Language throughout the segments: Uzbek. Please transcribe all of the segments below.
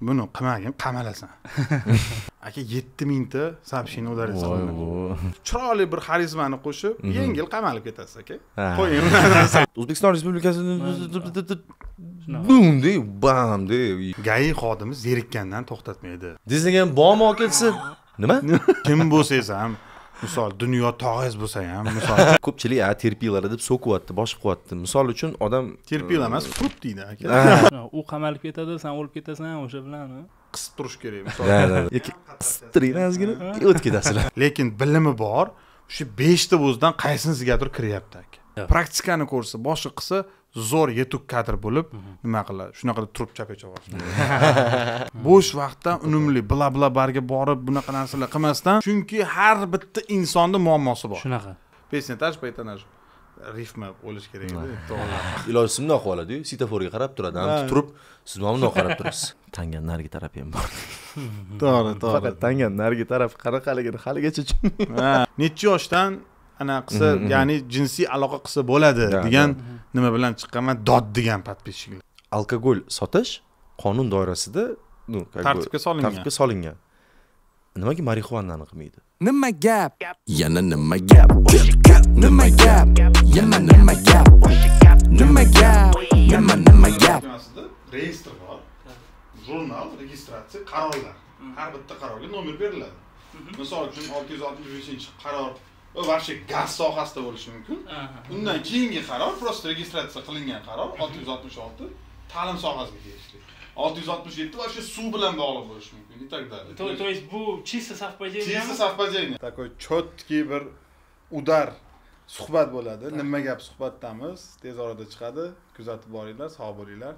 buni qilmagin qamalasan aka yetti mingta сообщение ударится chiroyli bir xarizmani qo'shib mhm. yengil qamalib ketasiz aka qo'ying o'zbekiston respublikasini bam bamde gai xodimi zerikkandan to'xtatmaydi desangiz bormi aka desa nima kim bo'lsangiz ham misol dunyo tog'ingiz bo'lsa ham misol ko'pchilik a terpilara deb so'kyapti bosh qilyapti misol uchun odam terpila emas frut deydi aka u qamalib ketadi san o'lib ketasan o'sha bilan qisib turish kerak misol qisib turing ozgina o'tib ketasizlar lekin bilimi bor o'sha beshta o'zidan qaysinisigadir kiryapti aka praktikani ko'rsa boshqa qilsa zo'r yetuk kadr bo'lib mhm. nima qiladi shunaqa qilib turib chapa chopasiz bo'sh vaqtdan unumli bla bla barga borib bunaqa narsalar qilmasdan chunki har bitta insonni muammosi bor shunaqa pesnetaj paytanaj rifma o'lish kerak edi ilojisi bundoq oladiyu svetoforga qarab turadi turib siz mana bundoq qarab turasiz tanganni narigi tarafi ham bor to'g'ri to'g'ri faqat tanganni narigi tarafi qanaqaligini haligacha necha yoshdan anaqa qilsa mm-hmm, mm-hmm. ya'ni jinsiy aloqa qilsa bo'ladi degan mm-hmm. nima bilan chiqqanman dod degan подписчиклар alkogol sotish qonun doirasida ну tartibga solingan tartibga solingan nimaga marixuanani qilmaydi nima gap yana nima gap nima gap yana nima gap nima gap nima nima gap reyestr bor jurnal registratsiya qarorlar har bitta qarorga nomer beriladi misol uchun olti yuz oltmish beshinchi qaror вообще gaz sohasida bo'lishi mumkin undan keyingi qaror просто registratsiya qilingan qaror olti yuz oltmish olti ta'lim sohasiga tegishli olti yuz oltmish yetti вообще suv bilan bog'liq bo'lishi mumkin и так далее то есть bu чисто совпадение чисто совпадение такой четкий bir udar suhbat bo'ladi nima gap suhbatdamiz tez orada chiqadi kuzatib boringlar sog' bo'linglar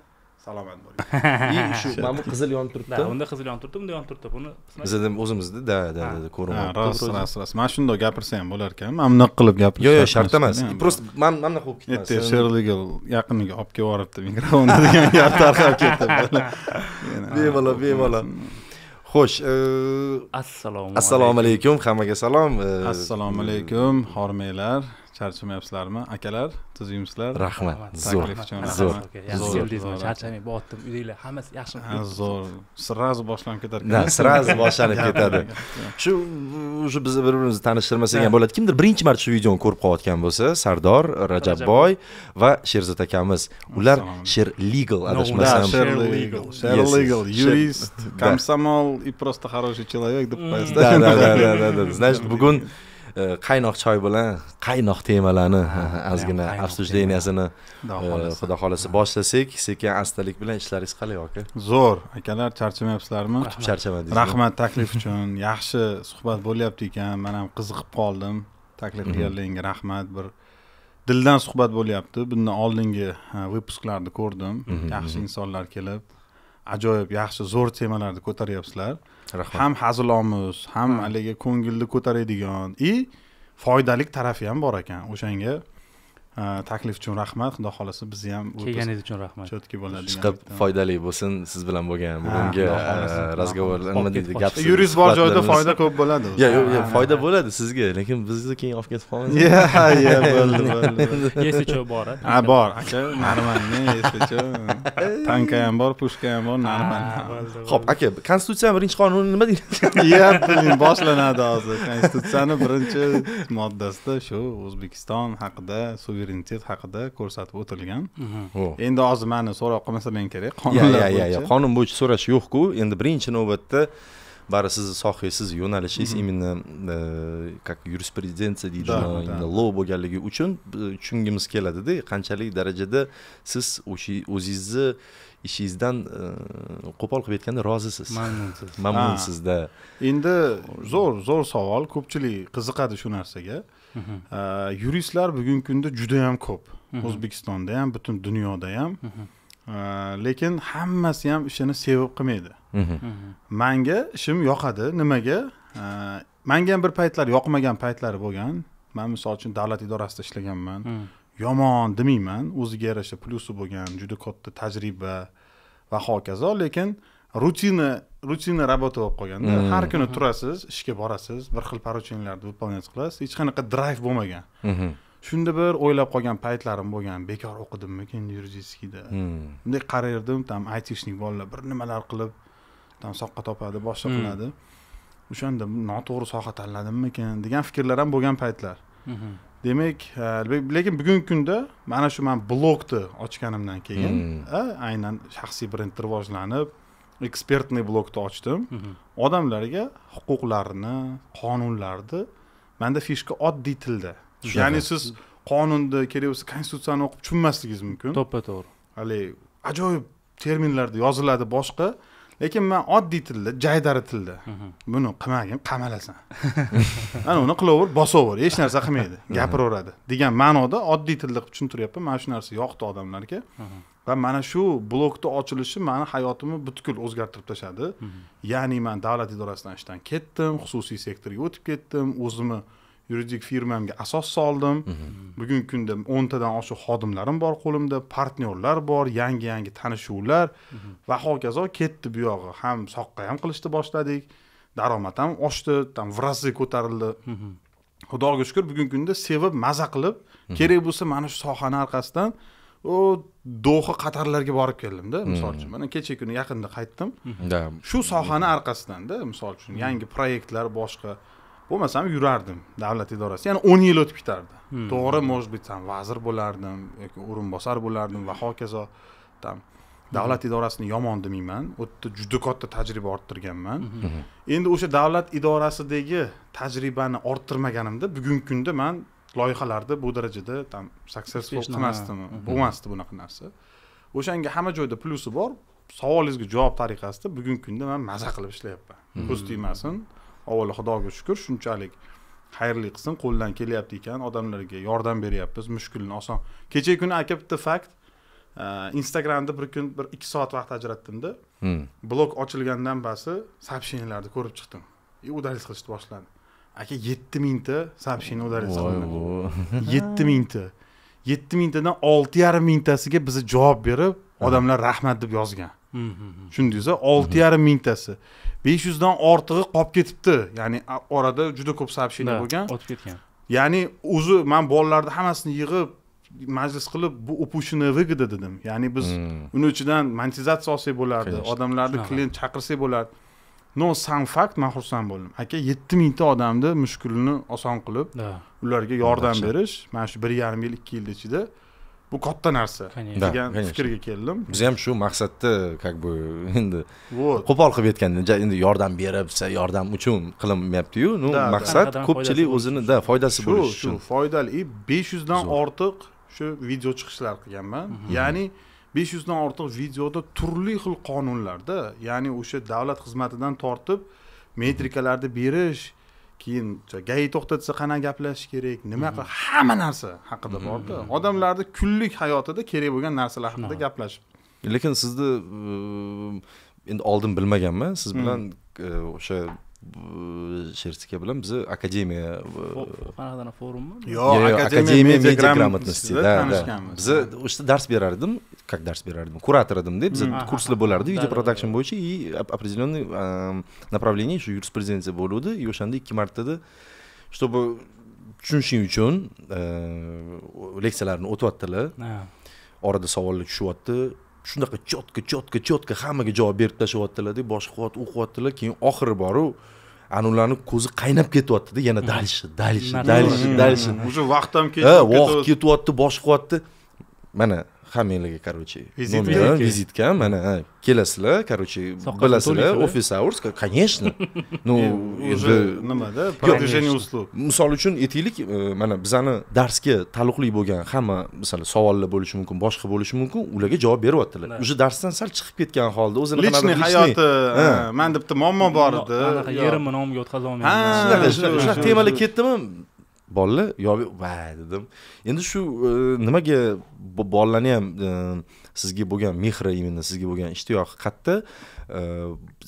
salomat bo'ling shu mana bu qizil yonib turibdi unda qizil yonib turibdi bunda yonib turibdi buni bizada o'zimizda da da da ko'rib rost rost rost mana shundoq gapirsa ham bo'lar ekan mana bunaqa qilib gapirish yo'q yo'q shart emas просто mana bunaqa bo'lib ketdi ertaga yaqiniga olib kelib yuboribdi mikrofonni degan gap tarqab ketdi bemalol bemalol xo'sh e, assalomu assalomu alaykum hammaga salom e, assalomu alaykum hormanglar charchamayapsizlarmi akalar tuzimsizlar rahmat zo'r zo'r keldingiz mana charchamay uydagilar hammasi yaxshimi zo'r сразу boshlanib ketar ekan сразу boshlanib ketadi shu уже biz bir birimizni tanishtirmasak ham bo'ladi kimdir birinchi marta shu videoni ko'rib qolayotgan bo'lsa sardor rajabboy va sherzod akamiz ular sher legal adashmasam sher legal sher legal yurist komsomol и просто хороший человек deb qo'yasiz да да да да значит bugun Э, qaynoq choy bilan qaynoq temalarni ozgina обсуждениясini xudo xohlasa boshlasak sekin astalik bilan ishlaringiz qalay aka zo'r akalar charchamayapsizlarmi kutib charchamadingiz rahmat taklif uchun yaxshi suhbat bo'lyapti ekan man ham qiziqib qoldim taklif mhm. qilganlaringga rahmat bir dildan suhbat bo'lyapti bundan oldingi выпускlarni ko'rdim mhm, yaxshi mhm. insonlar kelib ajoyib yaxshi zo'r temalarni ko'taryapsizlar rahmat ham hazilomuz ham haligi ko'ngilni ko'taradigan и foydali tarafi ham bor ekan o'shanga e, taklif uchun rahmat xudo xohlasa bizni ham kelganingiz uchun rahmat chetki bo'ladi chiqib foydali bo'lsin siz bilan bo'lgan bugungi e, razgovor nima deydi gap yuringiz bor joyda foyda ko'p bo'ladi yo'q yo'q foyda bo'ladi sizga lekin bizni keyin olib ketib ha bo'ldi bo'ldi если что bor a bor aka narmanni если что tankam bor ham bor нормально ho'p aka konstitutsiya birinchi qonuni nima deydi ya блин boshlanadi hozir konstitutsiyani birinchi moddasida shu o'zbekiston haqida suverenitet haqida ko'rsatib o'tilgan endi hozir mani so'roq qilmasa men kerak qonun bo'yicha qonun bo'yicha so'rash yo'qku endi birinchi navbatda баары сиздин соhangiz yo'nalishingiz именно э, как юриспруденция ғой именно лоу болғанлығы uchun tushungimiz keladida qanchalik darajada siz o'sha o'zingizni ishingizdan qo'pol qilib aytganda rozisiz mamnunsiz mamnunsizda endi zo'r zo'r savol ko'pchilik qiziqadi shu narsaga yuristlar bugungi kunda judayam ko'p o'zbekistonda ham butun dunyoda ham Э, lekin hammasi ham ishini sevib qilmaydi mhm. Mhm. manga ishim yoqadi nimaga manga ham bir paytlar yoqmagan paytlari bo'lgan man misol uchun davlat idorasida ishlaganman mhm. yomon demayman o'ziga yarasha plyusi bo'lgan juda katta tajriba va hokazo lekin rutina rutina работа bo'lib qolganda har kuni turasiz ishga borasiz bir xil поручениялarni выполнять qilasiz hech qanaqa drayv bo'lmagan shunda bir o'ylab qolgan paytlarim bo'lgan bekor o'qidimmikin yuridiskiyda hmm. bunday qarardim там aytishnik bolalar bir nimalar qilib там soqqa topadi boshqa hmm. qiladi o'shanda noto'g'ri soha tanladimmikin degan fikrlar ham bo'lgan paytlar demak lekin bugungi kunda mana shu man blogni ochganimdan keyin hmm. aynan shaxsiy brend rivojlanib ekspertniy blogni ochdim odamlarga huquqlarni qonunlarni manda fishka oddiy tilda ya'ni siz qonunda kerak bo'lsa konstitutsiyani o'qib tushunmasligingiz mumkin to'ppa to'g'ri haligi ajoyib terminlarda yoziladi boshqa lekin man oddiy tilda jaydari tilda buni qilmagin qamalasan ana uni qilaver bosaver hech narsa qilmaydi gapiraveradi degan ma'noda oddiy tilda qilib tushuntiryapman mana shu narsa yoqdi odamlarga va mana shu blokni ochilishi mani hayotimni butkul o'zgartirib tashladi ya'ni man davlat idorasidan ishdan ketdim xususiy sektorga o'tib ketdim o'zimni yuridik firmamga asos soldim bugungi kunda o'ntadan oshiq xodimlarim bor qo'limda partnyorlar bor yangi yangi tanishuvlar va hokazo ketdi bu yog'i ham soqqa ham qilishni boshladik daromad ham oshdi там в разы ko'tarildi xudoga shukur bugungi kunda sevib maza qilib kerak bo'lsa mana shu sohani orqasidan u doha qatarlarga borib keldimda misol uchun mana kecha kuni yaqinda qaytdim shu sohani orqasidan-da, misol uchun yangi proyektlar boshqa bo'lmasam yurardim davlat idorasi ya'ni o'n yil o'tib ketardi hmm. to'g'ri может быть там vazir bo'lardim yoki o'rinbosar bo'lardim va hokazo там davlat idorasini yomon demayman u yerda juda katta tajriba orttirganman hmm. mhm. endi o'sha davlat idorasidagi tajribani orttirmaganimda bugungi kunda man loyihalarda bu darajada там successful qilmasdim mhm. bo'lmasdi bunaqa narsa o'shanga hamma joyda plyusi bor savolingizga javob tariqasida bugungi kunda man maza qilib ishlayapman mhm. ko'z tegmasin avvalo xudoga shukur shunchalik xayrli qilsin qo'lidan kelyapti ekan odamlarga yordam beryapmiz mushkulni oson kechagi kuni aka bitta fakt instagramda bir kun bir ikki soat vaqt ajratdimda hmm. blok ochilgandan basi сообщенияларni ko'rib chiqdim и e, удалить qilishni boshladi aka yetti mingta сообщение удалить qilindi yetti mingta yetti mingtadan olti yarim mingtasiga biza javob berib odamlar rahmat deb yozgan tushundingiz hmm, hmm, olti yarim mingtasi besh yuzdan ortig'i qolib ketibdi ya'ni orada juda ko'p сообщение bo'lgan o'tib ketgan ya'ni o'zi man bolalarni hammasini yig'ib majlis qilib bu упущенная выгода dedim ya'ni biz hmm. uni ichidan monetizatsiya olsak bo'lardi odamlarni klient chaqirsak bo'lardi no сам факт man xursand bo'ldim aka yetti mingta odamni mushkulini oson qilib ularga yordam berish mana shu bir yarim yil ikki yil ichida bu katta narsa degan fikrga keldim biz ham shu maqsadda как бы endi qo'pol qilib aytganda endi yordam berib yordam uchun qilinmayaptiyu ну maqsad ko'pchilik o'zini да foydasi bo'lishi uchun shu foydali и besh yuzdan ortiq shu video chiqishlar qilganman mhm. Mhm. ya'ni besh yuzdan ortiq videoda turli xil qonunlarda ya'ni o'sha davlat xizmatidan tortib metrikalarni berish keyin gai to'xtatsa qanaqa gaplashish kerak nima mhm. qil hamma narsa haqida borda mhm. odamlarni kunlik hayotida kerak bo'lgan narsalar haqida gaplashib lekin sizni ehm, endi oldin bilmaganman siz mhm. bilan e, o'sha shertska bilan bizni akademiya qanaqadir e, forummi yo'q akademiya media грамотности да tanishganmiz biza o'sha dars berar edim как dars berar edim kurator edimda biza kurslar bo'lardi video production bo'yicha и определенный направление shu юриспруденция bo'luvdi и o'shanda ikki martada чтобы tushunishing uchun leksiyalarni o'tyaptilar orada savollar tushyapti shunaqa четко четко четко hammaga javob berib tashlayaptilarda boshqa qilyapti u qilyaptilar keyin oxiri boru ularni ko'zi qaynab ketyaptida yana дальше дальше дальше дальше уже vaqt ham ketyapti ha vaqt ketyapti boshqa qilyapti mana hammanglarga короче vizitka vizitka mana kelasizlar короче bilasizlar office hours конечно ну уже nimada продвижение услуг misol uchun aytaylik э, mana bizani darsga taalluqli bo'lgan hamma masalan savollar bo'lishi mumkin boshqa bo'lishi mumkin ularga javob beryaptilar уже darsdan sal chiqib ketgan holda o'zini личный hayoti э, man bitta muammo bor edi anaqa yerimni nomiga o'tkaza olmayman shunaqa shunaqa temalar ketdimi bolalar yo va dedim endi shu e, nimaga bolalarni ham e, sizga bo'lgan mehri именно sizga bo'lgan ishtiyoqi katta e,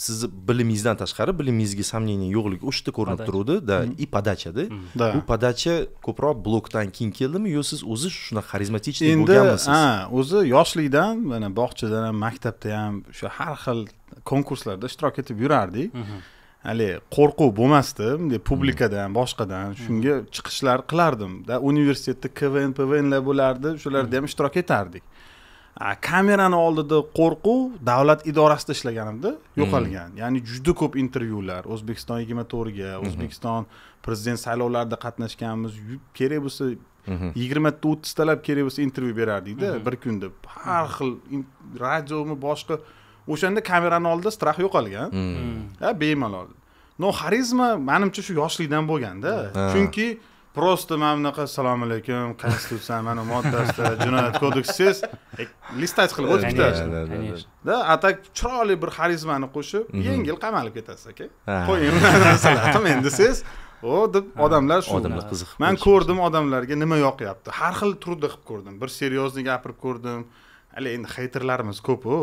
sizni bilimingizdan tashqari bilimingizga сомнение yo'qligi o'sha yerda ko'rinib turuvdi да и подачада да bu podacha ko'proq blokdan keyin keldimi yo siz o'zi shunaqa xarizmatichniy endi endi o'zi yoshlikdan mana bog'chadan ham maktabda ham o'sha har xil konkurslarda ishtirok etib yurardik mm-hmm. haligi qo'rquv bo'lmasdi bunday publikadan hmm. boshqadan hmm. shunga chiqishlar qilardim universitetda kvn pvnlar bo'lardi o'shalarda hmm. ham ishtirok etardik kamerani oldida qo'rquv davlat idorasida ishlaganimda yo'qolgan ya'ni juda ko'p intervyular o'zbekiston yigirma to'rtga o'zbekiston prezident saylovlarida qatnashganmiz kerak bo'lsa yigirmata o'ttiztalab kerak bo'lsa intervyu berardikda bir kunda har xil radiomi boshqa o'shanda kamerani oldida strah yo'qolgan hmm. bemalol но xarizma manimcha shu yoshlikdan bo'lganda chunki просто mana bunaqa assalomu alaykum konstitutsiya mana moddasida jinoyat kodekssiz e, listать qilib o'tib ketasiz а так chiroyli bir xarizmani qo'shib mhm. yengil qamalib ketasiz aka qo'ying narsalarni endi siz o deb odamlar shu odamlar qiziqib man ko'rdim odamlarga nima yoqyapti har xil turda qilib ko'rdim bir серьезный gapirib ko'rdim hali endi heyterlarimiz ko'pu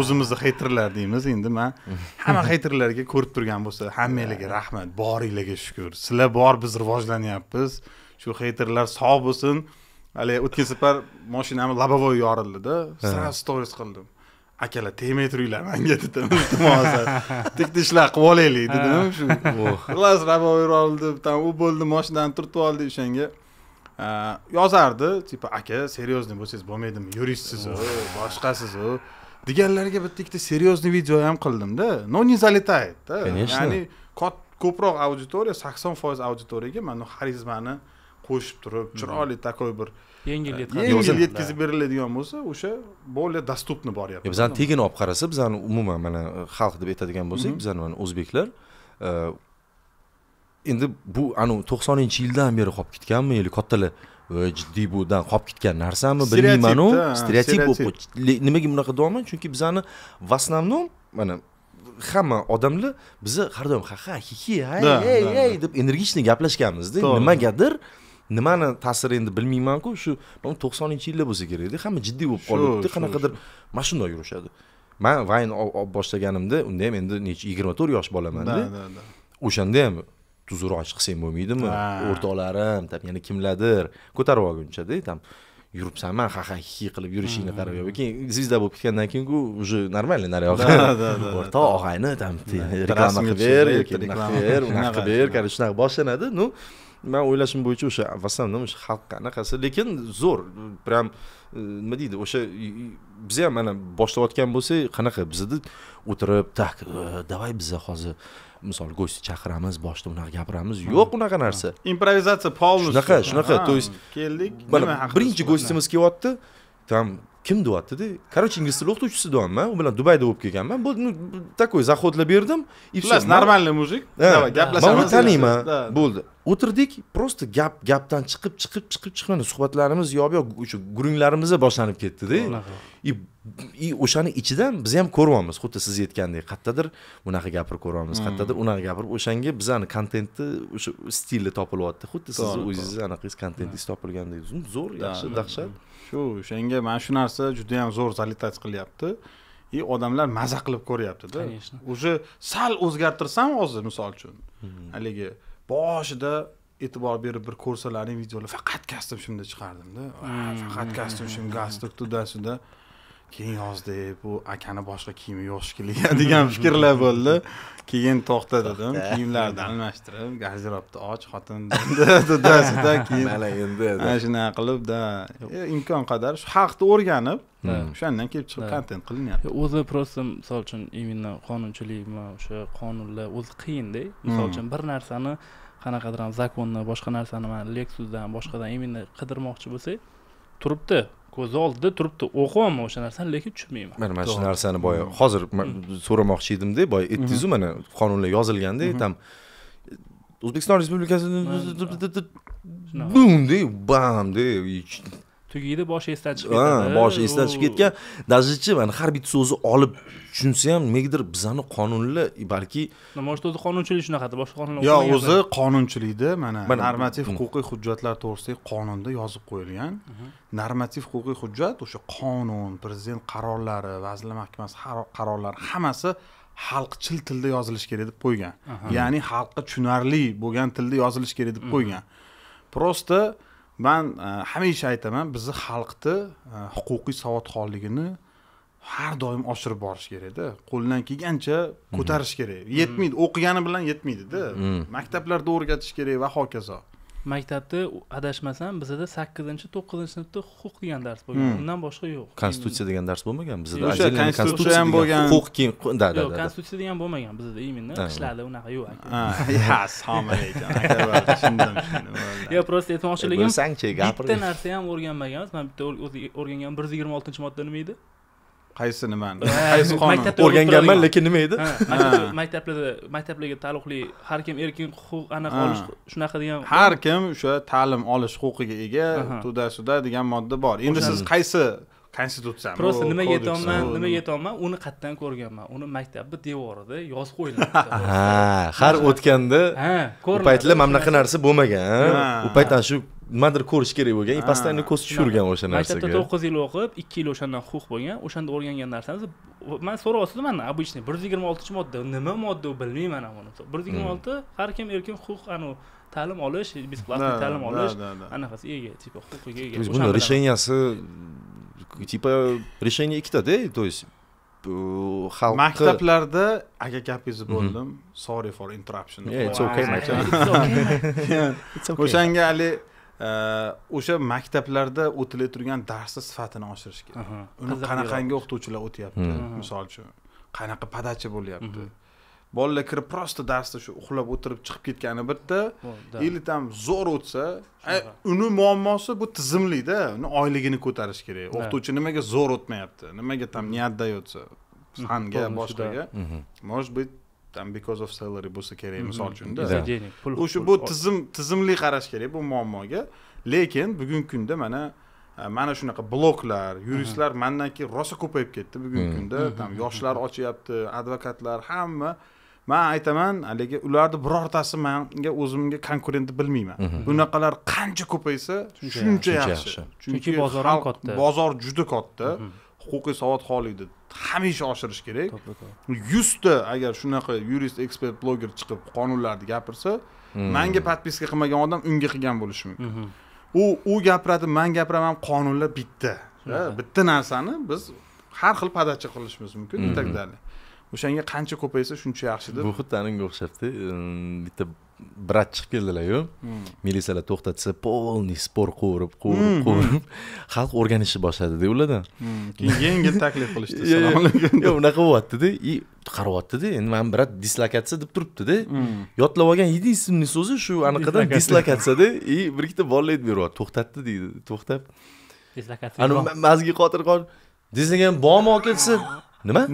o'zimizni heyterlar deymiz endi man hamma heyterlarga ko'rib turgan bo'lsa hammanglarga rahmat boringlarga shukur sizlar bor biz rivojlanyapmiz shu heyterlar sog' bo'lsin haligi o'tgan safar moshinamni лобовой yorildida сразу stories qildim akalar tegmay turinglar manga dedim iltimos tik tishlar qilib olaylik dedim shu xullas лобовой yorildi там u bo'ldi moshinani turtib oldik o'shanga yozardi типа aka серьезный bo'lsangiz bo'lmaydimi yuristsizu boshqasizu boshqasiz deganlarga bitta ikkita серьезный video ham qildimda но не залетаетda конечно ya'ni ko'proq auditoriya sakson foiz auditoriyaga mana xarizmani qo'shib turib hmm. chiroyli такой bir yengil yengil yetkazib beriladigan bo'lsa o'sha более доступный boryapti bizani tegini olib qarasa bizani umuman mana xalq deb aytadigan bo'lsak mhm. bizani mana o'zbeklar e, endi bu anavi to'qsoninchi yildan beri qolib ketganmi yoki kattalar e, jiddiy budan qolib ketgan narsami bilmaymanu stereotip bo'lib nimaga bunaqa deyapman chunki bizani в основном mana hamma odamlar biza har doim ha ha hi hi hey hey deb energichniy gaplashganmizda nimagadir nimani ta'siri endi bilmaymanku shu to'qsoninchi yillar bo'lsa kerakda hamma jiddiy bo'lib qolibdi qanaqadir mana shundoq yurishadi man vayn olib boshlaganimda unda ham endi necha yigirma to'rt yosh bolamanda o'shanda ham tuzukroq qilsang bo'lmaydimi o'rtoqlarim там yana kimlardir ko'tarib olgunchada там yuribsanmi ha ha hi qilib yurishingni qarab yoki keyin звезда bo'lib ketgandan keyin ku уже нормально naryoq o'rtoq og'ayni там reklama qilib ber yoki unaqa ber unaqa qilib ber короче shunaqa boshlanadi ну man o'ylashim bo'yicha o'sha в основном o'sha xalq anaqasi lekin zo'r прям э, nima deydi o'sha biz ham mana boshlayotgan bo'lsak qanaqa bizada o'tirib так э, давай biza hozir misol go'shtni chaqiramiz boshida unaqa gapiramiz yo'q unaqa narsa improvizatsiya полностью shunaqa shunaqa то есть keldik mana birinchi go'stimiz kelyapti там kim deyaptida короче ingliz tili o'qituvchisi deyapman u bilan dubayda bo'lib kelganman bu такой заходlar berdim xullas нормальный мужик давай gaplashamiz man uni taniyman bo'ldi o'tirdik просто gap gapdan chiqib chiqib chiqib chiqib suhbatlarimiz yo yo o'sha gurunglarimizda boshlanib ketdida и o'shani ichidan biz ham ko'ryapmiz xuddi siz aytgandek qayerdadir bunaqa gapirib ko'ryapmiz hmm. qayerdadir unaqa gapirib o'shanga bizani kontentni o'sha stilni topilyapti xuddi sizni o'zingizni anaqangiz kontentingiz topilgandek zo'r yaxshi dahshat shu o'shanga mana shu narsa juda yam zo'r залетать qilyapti и odamlar maza qilib ko'ryaptida конечно уже sal o'zgartirsam hozir misol uchun hmm. haligi boshida e'tibor berib bir ko'rsalaring videolar faqat kostyum shimda chiqardimda hmm. faqat kostyum shim galstuk туда сюда keyin yozdi bu akani boshqa kiyimi yo'q shekilli degan fikrlar bo'ldi keyin to'xta dedim kiyimlarni almashtirib garderobni och xotin dadasida keyin mana endi mana shunaqa qilib да e, imkon qadar shu haqni o'rganib o'shandan kelib chiqib kontent qilinyapti o'zi просто misol uchun именно qonunchilikmi o'sha qonunlar o'zi qiyinda hmm. misol uchun bir narsani qanaqadir zakonni boshqa narsani mana lexusdan boshqadan именно qidirmoqchi bo'lsak turibdi ko'z oldida turibdi o'qiyapman o'sha narsani lekin tushunmayman mana mana shu narsani boya mm-hmm. hozir mm-hmm. so'ramoqchi edimda boya aytdingizu mm-hmm. mana qonunlar yozilganda там o'zbekiston respublikasi bumde bamde tugaydi boshi esdan chiqib ketadi boshi esdan chiqib ketgan дажечи mana har bitta so'zni olib tushunsa ham negadir bizani qonunlar balki nima uchun o'zi qonunchilik shunaqada boshqa qonunlar yo'q o'zi qonunchilikda mana normativ mm. huquqiy hujjatlar to'g'risidagi qonunda yozib qo'yilgan mhm. normativ huquqiy hujjat o'sha qonun prezident qarorlari vazirlar mahkamasi qarorlari hammasi xalqchil tilda yozilishi kerak deb qo'ygan ya'ni xalqqa tushunarli bo'lgan tilda yozilishi kerak deb mhm. qo'ygan просто man hamisha aytaman bizni xalqni huquqiy savodxonligini har doim oshirib borish kerakda qo'ldan kelgancha ko'tarish kerak yetmaydi o'qigani bilan yetmaydida maktablarda o'rgatish kerak va hokazo maktabda adashmasam bizada sakkizinchi to'qqizinchi sinfda huquq degan dars bo'lgan hmm. undan boshqa yo'q konstitutsiya degan dars bo'lmagan bizada o'sha konstitutsiya ham bo'lgan huquq keyin да да yo'q konstitutsiya degan bo'lmagan bizada именно qishlarda unaqa yo'q assalomu alaykum yo'q просто aytmoqchiligim bitta narsa ham o'rganmaganmiz man bitta o'rgangan bir yuz yigirma oltinchi modda nima edi qaysi nimani qaysi qonun o'rganganman lekin nima edi maktablarda maktablarga taalluqli har kim erkin huquq anaqa olish shunaqa degan har kim o'sha ta'lim olish huquqiga ega tuda suda degan modda bor endi siz qaysi konstitutsiya просто nimaga aytyapman nimaga aytyapman uni qayerdan ko'rganman uni maktabni devorida yozib qo'yilgan ha har o'tganda ha u paytlar mana bunaqa narsa bo'lmagan u payt shu nimadir ko'rish kerak bo'lgan и постоянно ko'z tushirgan o'sha narsaga maktabda to'qqiz yil o'qib ikki yil o'shandan huquq bo'lgan o'shanda o'rgangan narsamiz man so'rayapsiz mana обычный bir yuz yigirma oltinchi modda nima modda u bilmayman uni bir yuz yigirma hmm. olti har kim erkin huquq anavi ta'lim olish бесплатный ta'lim olish anaqasiga ega типа huquqiga ega то есть buni решениясы типа решение ikkitada то есть xalq maktablarda aka gapingizni bo'ldim mhm. sorry for interruption o'shanga haligi o'sha maktablarda o'tilib turgan darsni sifatini oshirish kerak uni qanaqangi o'qituvchilar o'tyapti hmm. misol uchun qanaqa padachi bo'lyapti bolalar kirib просто darsda shu uxlab o'tirib chiqib ketgani bitta или там zo'r o'tsa uni muammosi bu tizimlida uni oyligini ko'tarish kerak o'qituvchi nimaga zo'r o'tmayapti nimaga там не отдается fanga boshqaga может mhm. быть там because of salary bo'lsa kerak mm-hmm. misol uchunda o'sha bu tizim tizimli qarash kerak bu muammoga lekin bugungi kunda mana e, mana shunaqa bloklar yuristlar mm-hmm. mandan keyin rosa ko'payib ketdi bugungi mm. kunda там mm-hmm. yoshlar ochyapti advokatlar hamma man aytaman haligi ularni birortasi manga o'zimga konkurentni bilmayman bunaqalar qancha ko'paysa shuncha yaxshi chunki bozor ham katta bozor juda katta huquqiy savodxonlikni hamisha oshirish kerak yuzta agar shunaqa yurist ekspert bloger chiqib qonunlarni gapirsa hmm. manga подписка qilmagan odam unga qilgan bo'lishi mumkin mhm. u u gapiradi man gapiraman qonunlar bitta mhm. bitta narsani biz har xil podacha qilishimiz mumkin и так далее o'shanga qancha ko'paysa shuncha yaxshi deb bu xuddi o'xshabdi ehm, bitta brat chiqib keldilaryu militsiyalar hmm. to'xtatsa полный spor quvurib quvurib hmm, hmm. quvurib xalq o'rganishni уларда кийин keyin yengil taklif qilishdi assalomu alaykum yo'q unaqa bo'lyaptida и qarayaptida endi mana brat dislokatsiya deb turibdida yodlab olgan единственный so'zi shu anaqadan dislokatsiyada и bir ikkita bolalar aytib beryapti to'xtatdi deydi to'xtab dislokatsiya mazgi qotir dislokatsiya bormi бомо desa nima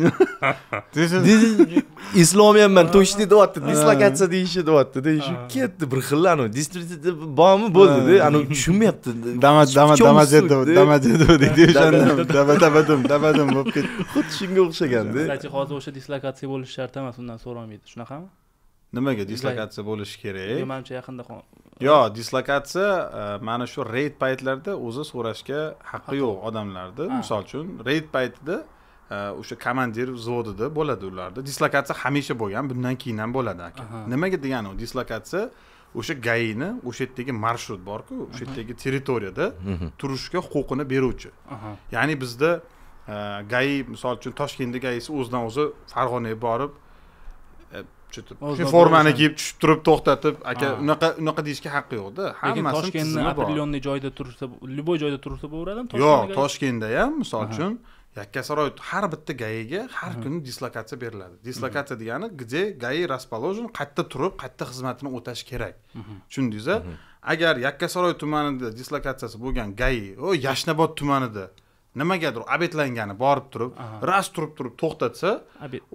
islomiyamman to'shni deyapti dislokatsiya deyishi deyapti shu ketdi bir xil anavi bormi bo'ldida anavi tushunmayapti deydi bo'lib ketdi xuddi shunga o'xshaganda кстати hozir o'sha dislokatsiya bo'lishi shart emas undan so'rolmaydi shunaqami nimaga dislokatsiya bo'lishi kerak manimcha yaqinda yo dislokatsiya e, mana shu reyd paytlarida o'zi so'rashga haqqi yo'q odamlarni misol uchun reyd paytida Э, o'sha komandir взводida bo'ladi ularda dislokatsiya hamisha bo'lgan bundan keyin ham bo'ladi aka nimaga degani u dislokatsiya o'sha gaini o'sha yerdagi marshrut borku o'sha yerdagi territoriyada turishga huquqini beruvchi ya'ni bizda э, gai misol uchun toshkentni gaisi o'zidan o'zi farg'onaga borib e, shu formani kiyib tushib turib to'xtatib aka unaqa unaqa deyishga haqqi yo'qda hammasi toshkentni определенный joyda tursa любой joyda tursa bo'laveradimi yo'q toshkentda ham misol uchun yakkasaroy har bitta gaiga har kuni dislokatsiya beriladi dislokatsiya degani где gai расположен qayerda turib qayerda xizmatini o'tashi kerak tushundingiza agar yakkasaroy tumanida dislokatsiyasi bo'lgan gai o yashnobod tumanida nimagadir obetlangani borib turib raz turib turib to'xtatsa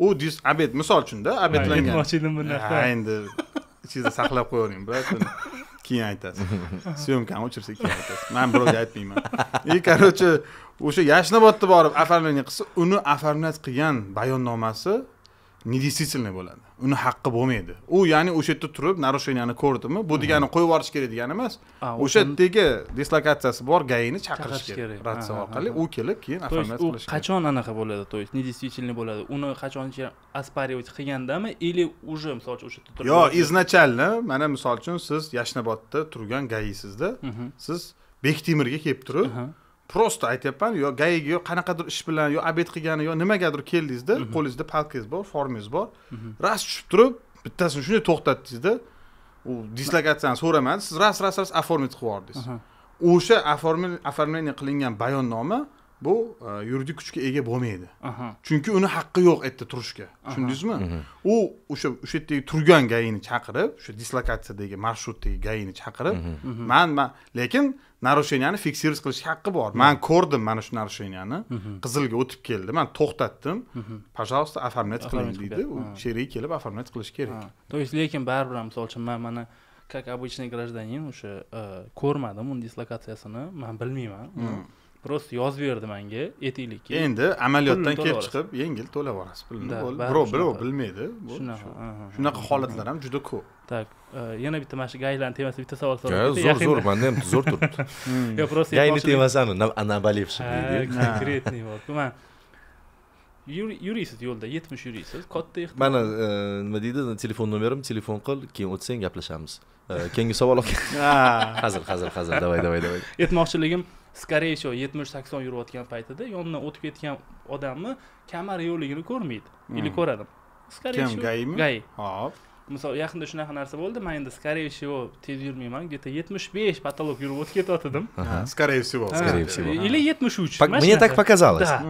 u dis obet misol uchunda obetlangan endi ichingizda saqlab qo'yavering bratni keyin aytasiz syomkani o'chirsak keyin aytasiz man birovga aytmayman и короче o'sha yashnobodda borib оформление qilsa uni оформлять qilgan bayonnomasi недействительный bo'ladi uni haqqi bo'lmaydi u ya'ni o'sha yerda turib нарушениyani ko'rdimi bu degani qo'yib yuborish kerak degani emas o'sha yerdagi dislokatsiyasi bor gaini chaqirish kerak ratsiya orqali u kelib keyin оформлять qilish qachon anaqa bo'ladi то есть недействительный bo'ladi uni qachoncha оспаривать qilgandami или уже misol uchun o'sha yerda turib yo'q изначально mana misol uchun siz yashnobodda turgan gaisizda siz bektemirga kelib turib prosta aytyapman yo gayiga yo qanaqadir ish bilan yo obed qilgani yo nimagadir keldingizda mhm. qo'lingizda palkangiz bor formangiz bor mhm. rast tushib turib bittasini shunday to'xtatdingizda u dislokatsiyani so'ramadi siz rast rast rast оформить qilib yubordingiz o'sha оформление qilingan bayonnoma bu e, yuridik kuchga ega bo'lmaydi chunki uni haqqi yo'q u yerda turishga tushundingizmi mhm. u o'sha o'sha yerdagi turgan gaini chaqirib o'sha dislokatsiyadagi marshrutdagi gaini chaqirib mhm. Mhm. man man lekin нарушенияni fiksirish qilish haqqi bor man ko'rdim mana shu нарушенияni qizilga o'tib keldi man to'xtatdim пожалуйста оформлять qiling deydi u sherigi kelib оформлять qilishi kerak то есть lekin baribir ham misol uchun man mana как обычный гражданин o'sha э, ko'rmadim uni dislokatsiyasini man bilmayman просто yozib berdi manga aytaylikki endi amaliyotdan kelib chiqib yengil to'lab yuborasiz pulni birov birov bilmaydi shunaqa shunaqa holatlar ham juda ko'p так э, yana bitta mana shu gaylan temasida bitta savol so'ra zo'r zo'r manda ham zo'r turibdi hmm. yo'q просто gayni temasi наболевшим deydi конкретный borku man yuriysiz yo'lda yetmish yuriysiz katta ehtimol mana e, nima deydi telefon nomerim telefon qil keyin o'tsang gaplashamiz e, keyingi savol hazil hazil hazil давай давай давай aytmoqchiligim скорее всего yetmish sakson yurayotgan paytida yonidan o'tib ketgan odamni kamar yo'qligini ko'rmaydi или ko'radi скорее всего gaymi gay hop misol yaqinda shunaqa narsa bo'ldi man endi скорее всего tez yurmayman где то yetmish besh потолок yurib o'tib ketyotgandim скорее всего скорее всего или yetmish uch мне так показалось да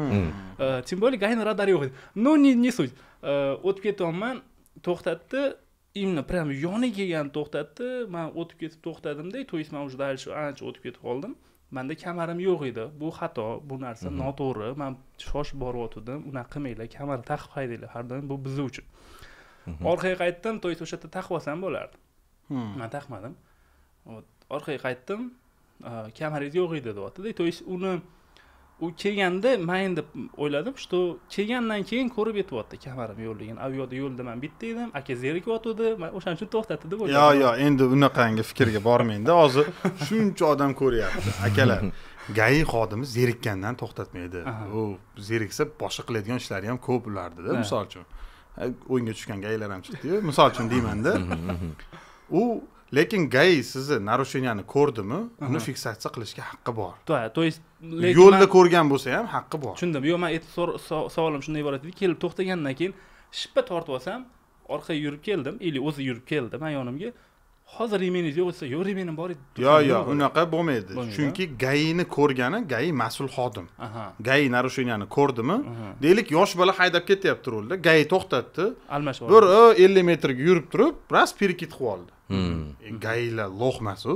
э, тем более гайни радар yo'q edi ну не не суть o'tib ketyapman to'xtatdi именно прям yoniga kelgan to'xtatdi man o'tib ketib to'xtadimda то есть man уже дальше ancha o'tib ketib qoldim manda kamarim yo'q edi bu xato bu narsa mhm. noto'g'ri man shoshib boryotgandim unaqa qilmanglar kamar taqib haydanglar har doim bu biz uchun mhm. orqaga qaytdim то есть o'sha yerda taqib olsam bo'lardi hmm. man taqmadim вот orqaga qaytdim kamaringiz yo'q edi deyaptida то есть uni u kelganda man endi o'yladim что kelgandan keyin ko'rib yetyapti kamarim yo'lligini aviada yo'lda man bitta edim aka zerikyotgandi man o'shaning uchun to'xtatdi deb o'yladim yo'q yo'q endi unaqangi fikrga bormangda hozir shuncha odam ko'ryapti akalar gai xodimi zerikkandan to'xtatmaydi u zeriksa boshqa qiladigan ishlari ham ko'p ulardida misol uchun o'yinga tushgan gaylar ham chiqdiyu misol uchun deymanda u lekin gay sizni нарушенияni ko'rdimi uni fiksatsiya qilishga haqqi bor да то есть yo'lda ko'rgan bo'lsa ham haqqi bor tushundim yo'q man savolim shundan iborat edi kelib to'xtagandan keyin shippa tortib olsam orqaga yurib keldim или o'zi yurib keldi man yonimga hozir remeningizga o'tsa yo'q remenim bor edi yo'q yo'q unaqa bo'lmaydi chunki gaini ko'rgani gai mas'ul xodim gai нарушениyani ko'rdimi deylik yosh bola haydab ketyapti rulda gai to'xtatdi almashib bir e, ellik metrga yurib turib раз перекид qilib oldi hmm. e, gailar lo'q emas u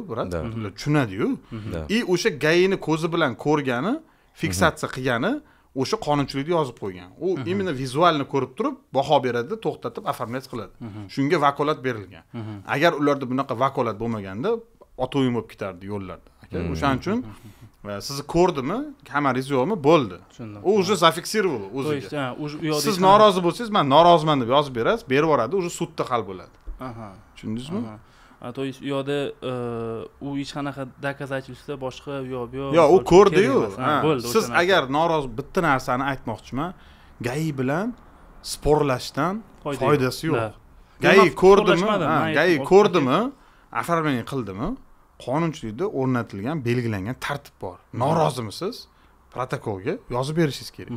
tushunadiyu и mhm. e, o'sha gaini ko'zi bilan ko'rgani fiksatsiya qilgani o'sha qonunchilikda yozib qo'ygan u именно vizualni ko'rib turib baho beradida to'xtatib оформлять qiladi shunga vakolat berilgan agar ularda bunaqa vakolat bo'lmaganda otoyim bo'lib ketardi yo'llarda o'shaning uchun sizni ko'rdimi kamaringiz yo'qmi bo'ldi tushundim u уже зафиксировал o'ziga siz norozi bo'lsangiz man noroziman deb yozib berasiz berib yuboradi уже sudda hal bo'ladi tushundingizmi то есть u yoqda u hech qanaqa доказательство boshqa u yoq bu yoq yo'q u ko'rdiyu bo'ldi siz agar norozi bitta narsani aytmoqchiman gai bilan sporlashdan foydasi yo'q gai ko'rdimi gai ko'rdimi оформление qildimi qonunchilikda o'rnatilgan belgilangan tartib bor norozimisiz protokolga yozib berishingiz kerak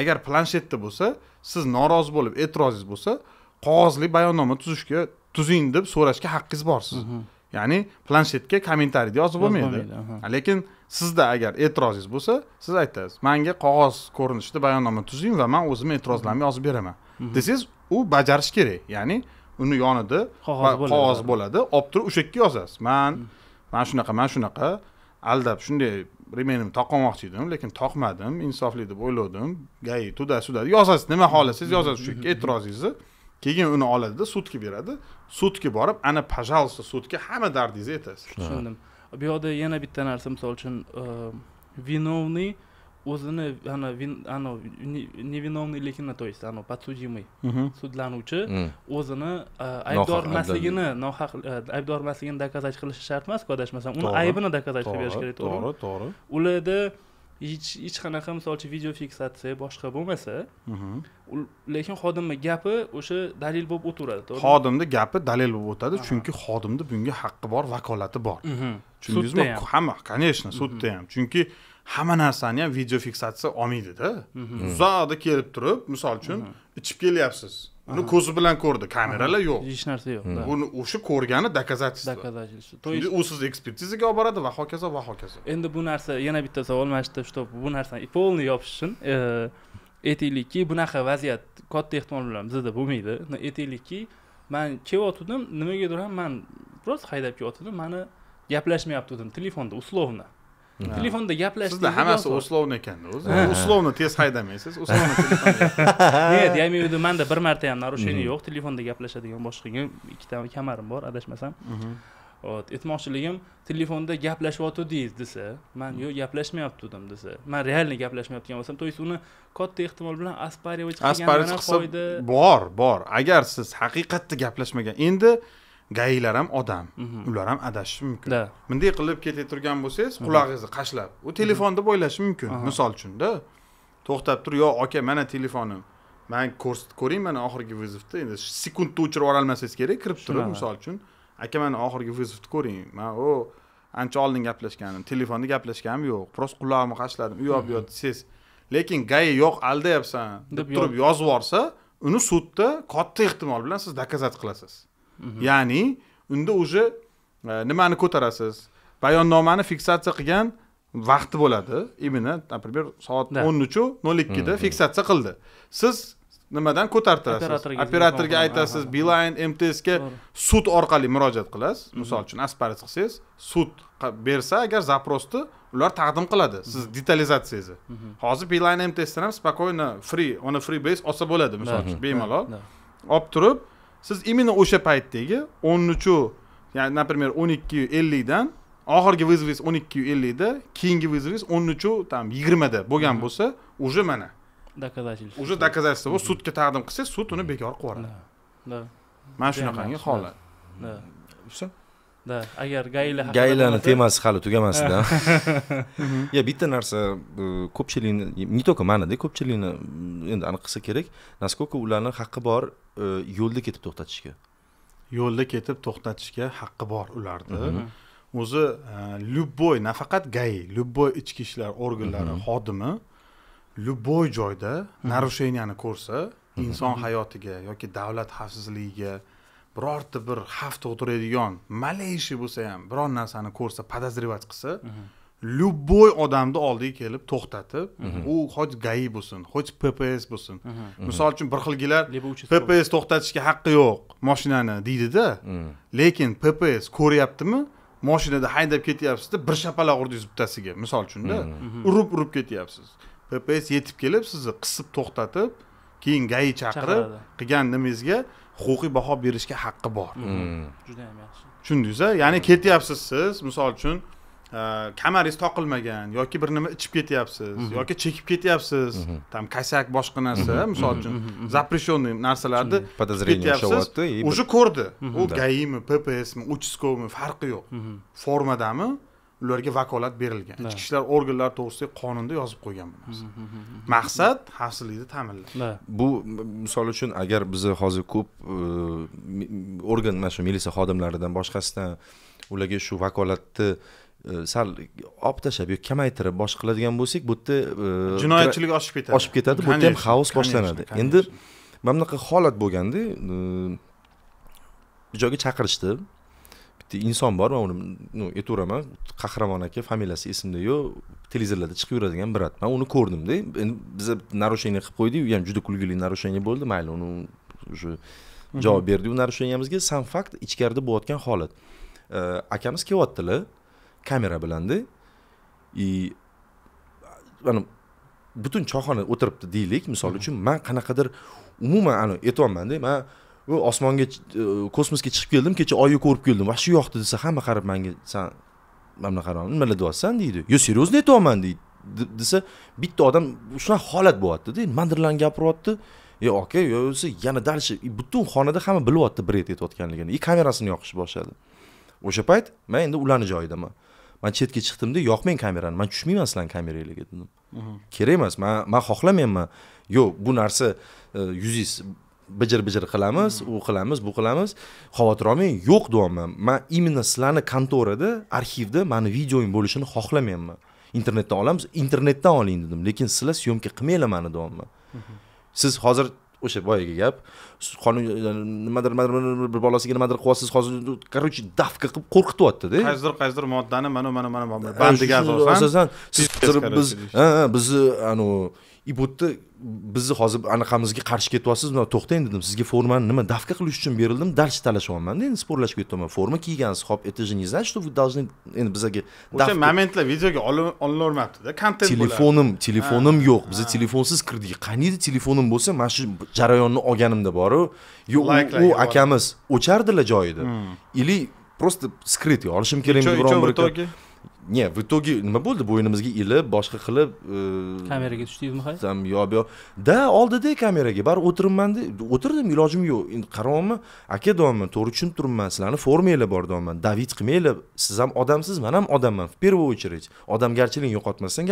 agar planshetda bo'lsa siz norozi bo'lib e'tirozingiz bo'lsa qog'ozli bayonnoma tuzishga tuzing deb so'rashga haqqingiz bor siz mhm. ya'ni planshetga kommentariyni yozib bo'lmaydi lekin sizda agar e'tirozingiz bo'lsa siz aytasiz manga qog'oz ko'rinishida bayonnoma tuzing va man o'zimni e'tirozlarimni yozib beraman mhm. desangiz u bajarish kerak ya'ni uni yonida qog'oz bo'ladi olib turib o'sha yerga yozasiz man mhm. man shunaqa man shunaqa aldab shunday remenimni toqmoqchi edim lekin toqmadim insofli deb o'ylavdim gai туда suda yozasiz nima xohlasangiz yozasiz o'sha yerga e'tirozingizni keyin uni oladida sudga beradi sudga borib ana пожалуйста sudga hamma dardingizni aytasiz tushundim bu yoqda yana bitta narsa misol uchun виновный ehm, o'zini ana ana nevinovniyligini то есть ana подсудимый sudlanuvchi o'zini э, aybdor emasligini nohaq э, aybdor emasligini доказать qilishi shart emasku adashmasam uni aybini доказать qilib berish kerak to'g'rimi to'g'ri to'g'ri ularda hech qanaqa uchun video fiksatsiya boshqa bo'lmasa mhm. lekin xodimni gapi o'sha dalil bo'lib o'taveradi to'g'rimi xodimni gapi dalil bo'lib o'tadi chunki xodimni bunga haqqi bor vakolati bor tushundingizmi mhm. hamma конечно mhm. sudda ham chunki hamma narsani ham video fiksatsiya olmaydida uzoqda kelib turib misol uchun ichib kelyapsiz uni ko'zi bilan ko'rdi kameralar yo'q hech narsa yo'q hmm. uni o'sha ko'rgani доказательство есть u sizni ekspertizaga olib boradi va hokazo va hokazo endi bu narsa yana bitta savol mana shu yerda bu narsani полный yopish uchun aytaylikki e, bunaqa vaziyat katta ehtimol bilan bizda bo'lmaydi aytaylikki man kelyotgandim nimagadir ham man просто haydab kelayotgandim mani gaplashmayapti dedim telefonda условно telefonda gaplashdik sizda hammasi э. условно ekanda o'zi условно tez haydamaysiz условно нет я имею в виду manda bir marta ham нарушение yo'q telefonda gaplashadigan boshqa ikkita kamarim bor adashmasam aytmoqchiligim telefonda gaplashyotgandingiz desa man yo'q gaplashmayaptidim desa man реально gaplashmayotgan bo'lsam то есть uni katta ehtimol bilan asparivoch qilgandan foyda bor bor agar siz haqiqatda gaplashmagan endi gaylar ham odam mhm. ular ham adashishi mumkin bunday qilib ketib turgan bo'lsangiz mhm. qulog'ingizni qashlab u telefonda bo'ylashi mumkin misol uchunda to'xtab tur yo aka mana telefonim man ko'rsatib ko'ring mana oxirgi vizovni endi sekundni o'chirib yuborolmasangiz kerak kirib turib misol uchun aka mana oxirgi vizovni ko'ring man u ancha oldin gaplashganim telefonda gaplashganim yo'q просто qulog'imni qashladim u mhm. yoq bu yoq desangiz lekin gayi yo'q aldayapsan deb turib yozib yuborsa uni sudda katta ehtimol bilan siz доказать qilasiz Mhm. ya'ni unda уже e, nimani ko'tarasiz bayonnomani fiksatsiya qilgan vaqti bo'ladi именно например soat o'n uchu nol ikkida mhm. fiksatsiya qildi siz nimadan ko'tartirasiz operatorga aytasiz beeline mtsga sud orqali murojaat qilasiz mhm. misol uchun asparis qilsangiz sud bersa agar запросni ular taqdim qiladi siz detalizatsiyangizni hozir beeline mtsdan ham спокойно free on a free base olsa bo'ladi misol uchun bemalol olib turib siz именно o'sha paytdagi o'n uchu ya'ni например o'n ikkiyu ellikdan oxirgi вызовыңыз o'n ikkiyu ellikda keyingi o'n uchu там yigirmada bo'lgan bo'lsa уже mana доказательство уже доказательство bo'lib sudga taqdim qilsangiz sud uni bekor qilib yuboradi mana shunaqangi holat все da agar gayla gailani temasi hali tugamasida mhm. yo bitta narsa e, ko'pchilikni не только manida ko'pchilikni mm, endi aniq qilsa kerak насколько ularni haqqi bor e, yo'lda ketib to'xtatishga yo'lda ketib to'xtatishga haqqi bor ularni mhm. o'zi любой e, nafaqat gai любой ichki ishlar organlari mhm. xodimi любой joyda нарушениyani ko'rsa inson hayotiga yoki davlat xavfsizligiga birorta bir xavf tug'diradigan малейший bo'lsa ham biror narsani ko'rsa подозревать qilsa любой mhm. odamni oldiga kelib to'xtatib mhm. u hoch gai bo'lsin hoch pps bo'lsin mhm. misol uchun bir xilgilar pps to'xtatishga haqqi yo'q moshinani deydida lekin pps ko'ryaptimi moshinada haydab ketyapsizda bir shapaloq urdingiz bittasiga misol uchunda urib urib ketyapsiz pps yetib kelib sizni qisib to'xtatib keyin gai chaqirib qilgan nimangizga huquqiy baho berishga haqqi bor juda ham hmm. yaxshi tushundingiz ya'ni ketyapsiz siz misol uchun e, kamaringiz toqilmagan yoki bir nima ichib ketyapsiz mhm. yoki chekib ketyapsiz там mhm. kosyak boshqa narsa mhm. misol uchun запрещенный narsalarni ketyapsiz уже ko'rdi u gaimi ppsmi участковыйmi farqi yo'q formadami ularga vakolat berilgan ichki ishlar organlari to'g'risidagi qonunda yozib qo'ygan bu narsa maqsad xavfsizlikni ta'minlash bu misol uchun agar bizni hozir ko'p e, organ mana shu militsiya xodimlaridan boshqasidan ularga shu vakolatni e, sal olib tashlab yoki kamaytirib bosh qiladigan bo'lsak bu yerda e, jinoyatchilik oshib ketadi oshib ketadi bu yerda ham xaos boshlanadi endi mana bunaqa holat bo'lganda joyga chaqirishdi bitta inson bor man uni aytaveraman qahramon aka familiyasi esimda yo'q televizorlarda chiqib yuradigan brat man uni ko'rdimda endi biza нарушение qilib qo'ydik u ham juda kulgili нарушение bo'ldi mayli uni уже mhm. javob berdiku нарушениямizga сам факт ichkarida bo'layotgan holat akamiz kelyaptilar kamera bilanda и mana butun choyxona o'tiribdi deylik misol mhm. uchun man qanaqadir umuman aytyapmanda man osmonga kosmosga chiqib keldim kecha oyni ko'rib keldim va shu yoqda desa hamma qarab manga san mana bunaqa nimalar deyapsan deydi yo серьезно aytyapman deydi desa bitta odam shunaqa holat bo'lyaptida mandirlarni gapiryapti yo aka yo bo'lmasa yana дальше e, butun xonada hamma bilyapti bred aytayotganligini и e, kamerasini yoqishni boshladi o'sha payt man endi ularni joyidaman man chetga chiqdimda yoqmang kamerani man tushmayman sizlarni kameranglarga dedim kerak emas man man xohlamayapman yo bu narsa e, yuzingiz bijir bijir qilamiz u qilamiz bu qilamiz xavotir olmang yo'q deyapman man именно sizlarni kontorada arxivda mani videoyim bo'lishini xohlamayapman internetdan olamiz internetdan oling dedim lekin sizlar syomka qilmanglar mani deyapman siz hozir o'sha boyagi gap qonun nimadir nimadir bir bolasiga nimadir qilyapsiz hozir короче davka qilib qo'rqityaptida qaysidir qaysidir moddani mana mana mana bandiga asosan asosan siz biz bizni anavi будто bizni hozir anaqamizga qarshi ketyapsiz mana to'xtang dedim sizga formani nima davka qilish uchun berildim дальше talashyapmanda endi sportlashga ketyapman forma kiygansiz hop это же не значит что вы должны endi bizaga o'sha momentlar videoga olinavermabdida kontent telefonim telefonim yo'q biza telefonsiz kirdik qaniydi telefonim bo'lsa mana shu jarayonni olganimda boru yo u akamiz o'chardilar joyida hmm. или просто скрытый olishim kerak deb biron bir не в итоge nima bo'ldi bo'ynimizga ilib boshqa qilib э, kameraga tushdingizmi hay там yo bu да oldida kameraga baribir o'tiribmanda o'tirdim ilojim yo'q endi qarayapman aka deyapman to'g'ri tushunib turibman sizlarni formanglar bor deyapman david qilmanglar siz ham odamsiz man ham odamman в первую очередь odamgarchilikni yo'qotmasdan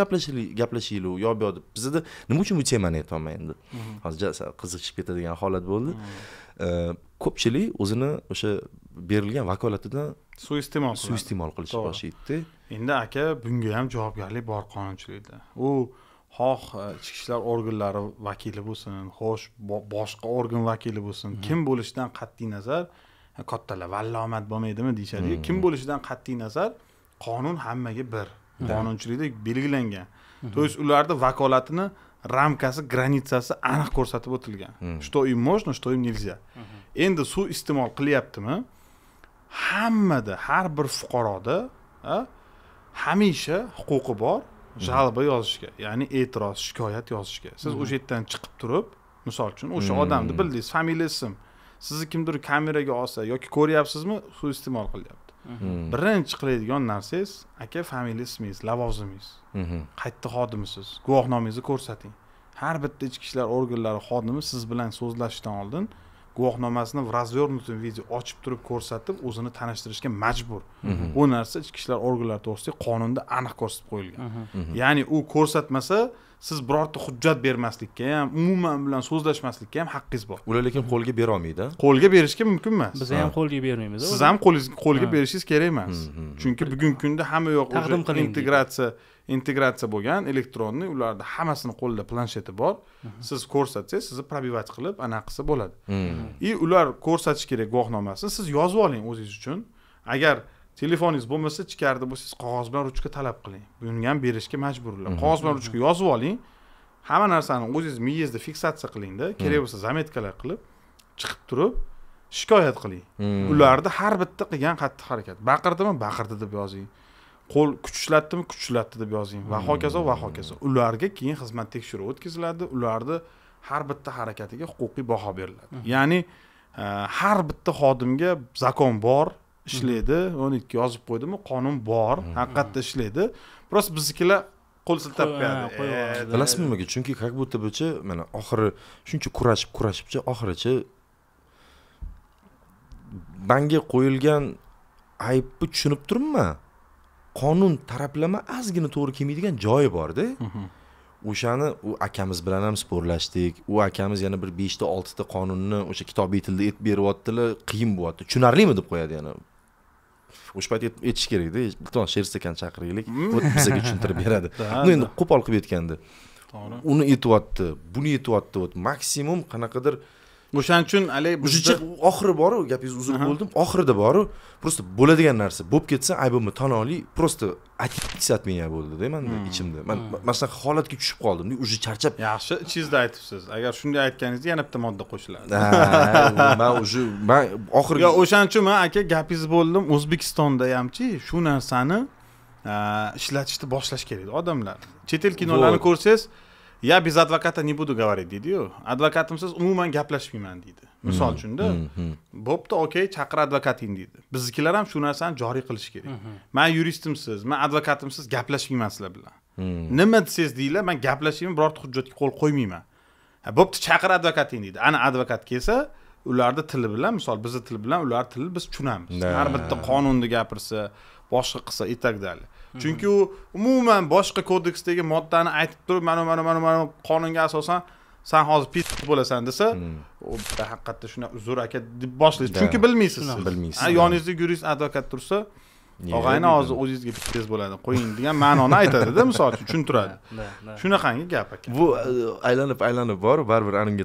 gaplashinglar yo bu deb bizada nima uchun bu temani aytyapman endi mhm. hozir qiziqishib ketadigan holat bo'ldi mhm. э, ko'pchilik o'zini o'sha berilgan vakolatidan suiiste'mol suiiste'mol qilish boshlaydi endi aka bunga ham javobgarlik bor qonunchilikda u xoh ichki e, ishlar organlari vakili bo'lsin xo'sh boshqa organ vakili bo'lsin mm-hmm. kim bo'lishidan qat'iy nazar e, kattalar vallomat bo'lmaydimi deyishadiku mm-hmm. kim bo'lishidan qat'iy nazar qonun hammaga bir mm-hmm. qonunchilikda belgilangan то есть ularni vakolatini ramkasi granitsasi aniq ko'rsatib o'tilgan что им можно что им нельзя endi suv iste'mol qilyaptimi hammada har bir fuqaroda hamisha huquqi bor жалоба yozishga ya'ni e'tiroz shikoyat yozishga siz o'sha yerdan chiqib turib misol uchun o'sha hmm. odamni bildingiz familiya ism sizni kimdir kameraga olsa yoki ko'ryapsizmi suiiste'mol qilyapti hmm. birinchi qiladigan narsangiz aka familiya ismingiz lavozimingiz qayerda xodimisiz guvohnomangizni ko'rsating har bitta ichki ishlar organlari xodimi siz bilan so'zlashishdan oldin guvohnomasini в развернутом виде ochib turib ko'rsatib o'zini tanishtirishga majbur mhm. bu narsa ichki ishlar organlari to'g'risidagi qonunda aniq ko'rsatib qo'yilgan mhm. Mhm. ya'ni u ko'rsatmasa siz birorta hujjat bermaslikka ham umuman bilan so'zlashmaslikka ham haqqingiz bor ular lekin qo'lga berolmaydi qo'lga berishga mumkin emas biz ham qo'lga bermaymiz siz ham qo'lga berishingiz kerak emas chunki bugungi kunda hamma yoq integratsiya integratsiya bo'lgan elektronni ularni hammasini qo'lida plansheti bor siz ko'rsatsangiz sizni пробивать qilib anaqa qilsa bo'ladi hmm. и ular ko'rsatish kerak guvohnomasini siz yozib oling o'zingiz uchun agar telefoningiz bo'lmasa ichkarida bo'lsangiz qog'oz bilan ruchka talab qiling uni ham berishga majburlar hmm. qog'oz bilan ruchka yozib oling hamma narsani o'zingiz miyangizda fiksatsiya qilingda hmm. kerak bo'lsa zametkalar qilib chiqib turib shikoyat qiling ularni har bitta qilgan xatti harakat baqirdimi baqirdi deb yozing qo'l kuch ishlatdimi kuch ishlatdi deb yozing va hmm. hokazo va hokazo ularga keyin xizmat tekshiruvi o'tkaziladi ularni har bitta harakatiga huquqiy baho beriladi hmm. ya'ni e, har bitta xodimga zakon bor ishlaydi hmm. ikki yozib qo'ydimi qonun bor haqiqatda ishlaydi просто biznikilar qo'l siltab qo'yadi e, bilasizmi nimaga chunki как будто bichi mana oxiri shuncha kurashib kurashibchi oxiricha manga qo'yilgan aybni tushunib turibman qonun taraflama ozgina to'g'ri kelmaydigan joyi borda mhm. o'shani u akamiz bilan ham sporlashdik u akamiz yana bir beshta oltita qonunni o'sha kitobiy tilda aytib beryaptilar qiyin bo'lyapti tushunarlimi deb qo'yadi yana o'sha payt aytish kerakda iltimos sheris akani chaqiraylik mm. bizga tushuntirib beradi ну endi qo'pol qilib aytganda uni aytyapti buni aytyapti вот maksimum qanaqadir o'shaning uchun haligi o'shancha oxiri boru gapingiz uzr bo'ldim oxirida boru просто bo'ladigan narsa bo'lib ketsa aybimni tan olib просто отлично от меня bo'ldida man hmm. ichimda man hmm. mana shunaqa holatga tushib qoldim уже charchab yaxshi ichingizda aytibsiz agar shunday aytganingizda yana bitta modda qo'shiladi man уже man oxirgi yo'q o'shaning uchun man aka gapingizni bo'ldim o'zbekistonda hamchi shu narsani ishlatishni boshlash kerak odamlar chet el kinolarini ko'rsangiz я без advokata не буду говорить deydiyu advokatimsiz umuman gaplashmayman deydi misol uchunda bo'pti okey chaqir advokating deydi biznikilar ham shu narsani joriy qilishi kerak man yuristimsiz man advokatimsiz gaplashmayman sizlar bilan nima desangiz deyglar man gaplashmayman birorta hujjatga qo'l qo'ymayman bo'pti chaqir advokating deydi ana advokat kelsa ularni tili bilan misol bizni tili bilan ularni tilini biz tushunamiz har bitta qonunni gapirsa boshqa qilsa и так далее chunki u umuman boshqa kodeksdagi moddani aytib turib mana mana mana mana qonunga asosan san hozir pis bo'lasan desa haqiqatda shunaqa uzr aka deb boshlaysiz chunki bilmaysiz bilmaysiz yoningizda yurist advokat tursa og'ayni hozir o'zingizga pites bo'ladi qo'ying degan ma'noni aytadida misol uchun tushuntiradi shunaqangi gap aka bu e, aylanib aylanib borib baribir anaga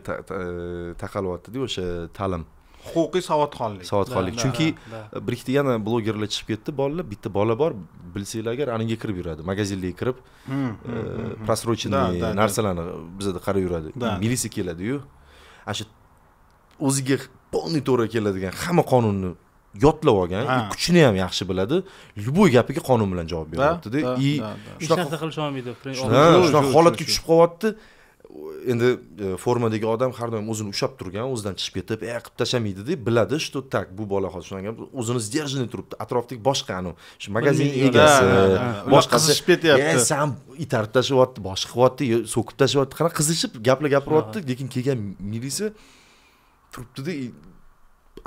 taqalyaptida e, o'sha ta'lim huquqiy savodxonlik savodxonlik chunki bir ikkita yana blogerlar chiqib ketdi bolalar bitta bola bor bilsanglar agar anaga kirib yuradi magazinlarga kirib hmm, hmm, hmm, e, просроченный narsalarni bizada qarab yuradi militsiya keladiyu ana shu o'ziga полный to'g'ri keladigan hamma qonunni yodlab olgan kuchini ham yaxshi biladi любой gapiga qonun bilan javob beryaptida и hech narsa qilisholmaydi shunaqa holatga tushib qolyapti endi e, formadagi odam har doim o'zini ushlab turgan o'zidan chiqib ketib e qilib tashlamaydida biladi что так bu bola hozir shunaqa o'zini сдержанный turibdi atrofdagi boshqa anavi shu magazin egasi boshqa qizishib ketyapti eh, san itarib tashlayapti boshqa qilyapti so'kib tashlayapti qanaqa qizishib gaplar gapiryapti lekin kelgan militsiya turibdida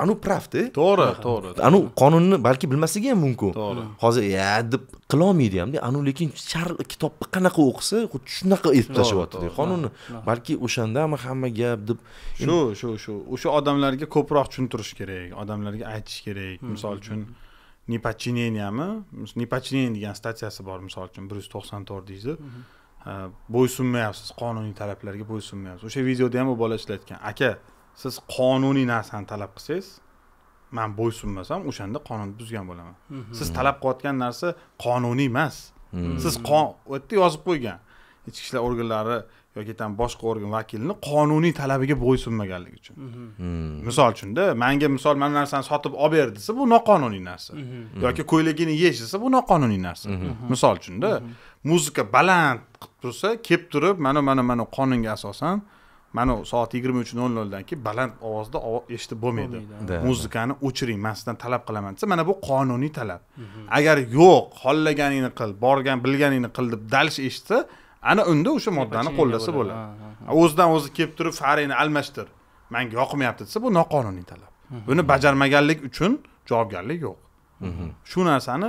anu правды e? to'g'ri to'g'ri anu qonunni balki bilmasligi ham mumkin to'g'ri hozir ya deb qilolmaydi hamda anu lekin shar kitobni qanaqa o'qisa xuddi shunaqa etib tashlayapti qonunni balki o'shandami hamma gap deb shu shu shu o'sha odamlarga ko'proq tushuntirish kerak odamlarga aytish kerak misol uchun неподчиненияmi неподчинение degan statsiyasi bor misol uchun bir yuz to'qson to'rtinchi bo'ysunmayapsiz qonuniy talablarga bo'ysunmayapsiz o'sha videoda ham u bola ishlatgan aka siz qonuniy narsani talab qilsangiz man bo'ysunmasam o'shanda qonunni buzgan bo'laman mhm. siz talab qilayotgan narsa qonuniy emas mhm. siz u yerda yozib qo'ygan ichki ishlar organlari yoki там boshqa organ vakilini qonuniy talabiga bo'ysunmaganligi uchun mhm. hmm. misol uchunda manga misol mana narsani sotib olib ber desa bu noqonuniy narsa yoki ko'ylagini yeyish desa bu noqonuniy narsa misol uchunda muzika baland qilib tursa kelib turib mana mana mana qonunga asosan mana soat yigirma uch nol noldan keyin baland ovozda eshitib bo'lmaydi muzikani o'chiring man sizdan talab qilaman desa mana bu qonuniy talab mhm. agar yo'q xohlaganingni qil borgan bilganingni qil deb dalsh eshitsa ana unda o'sha moddani qo'llasa bo'ladi o'zidan o'zi kelib turib faringni almashtir manga yoqmayapti desa bu noqonuniy talab mhm. buni bajarmaganlik uchun javobgarlik yo'q mhm. shu narsani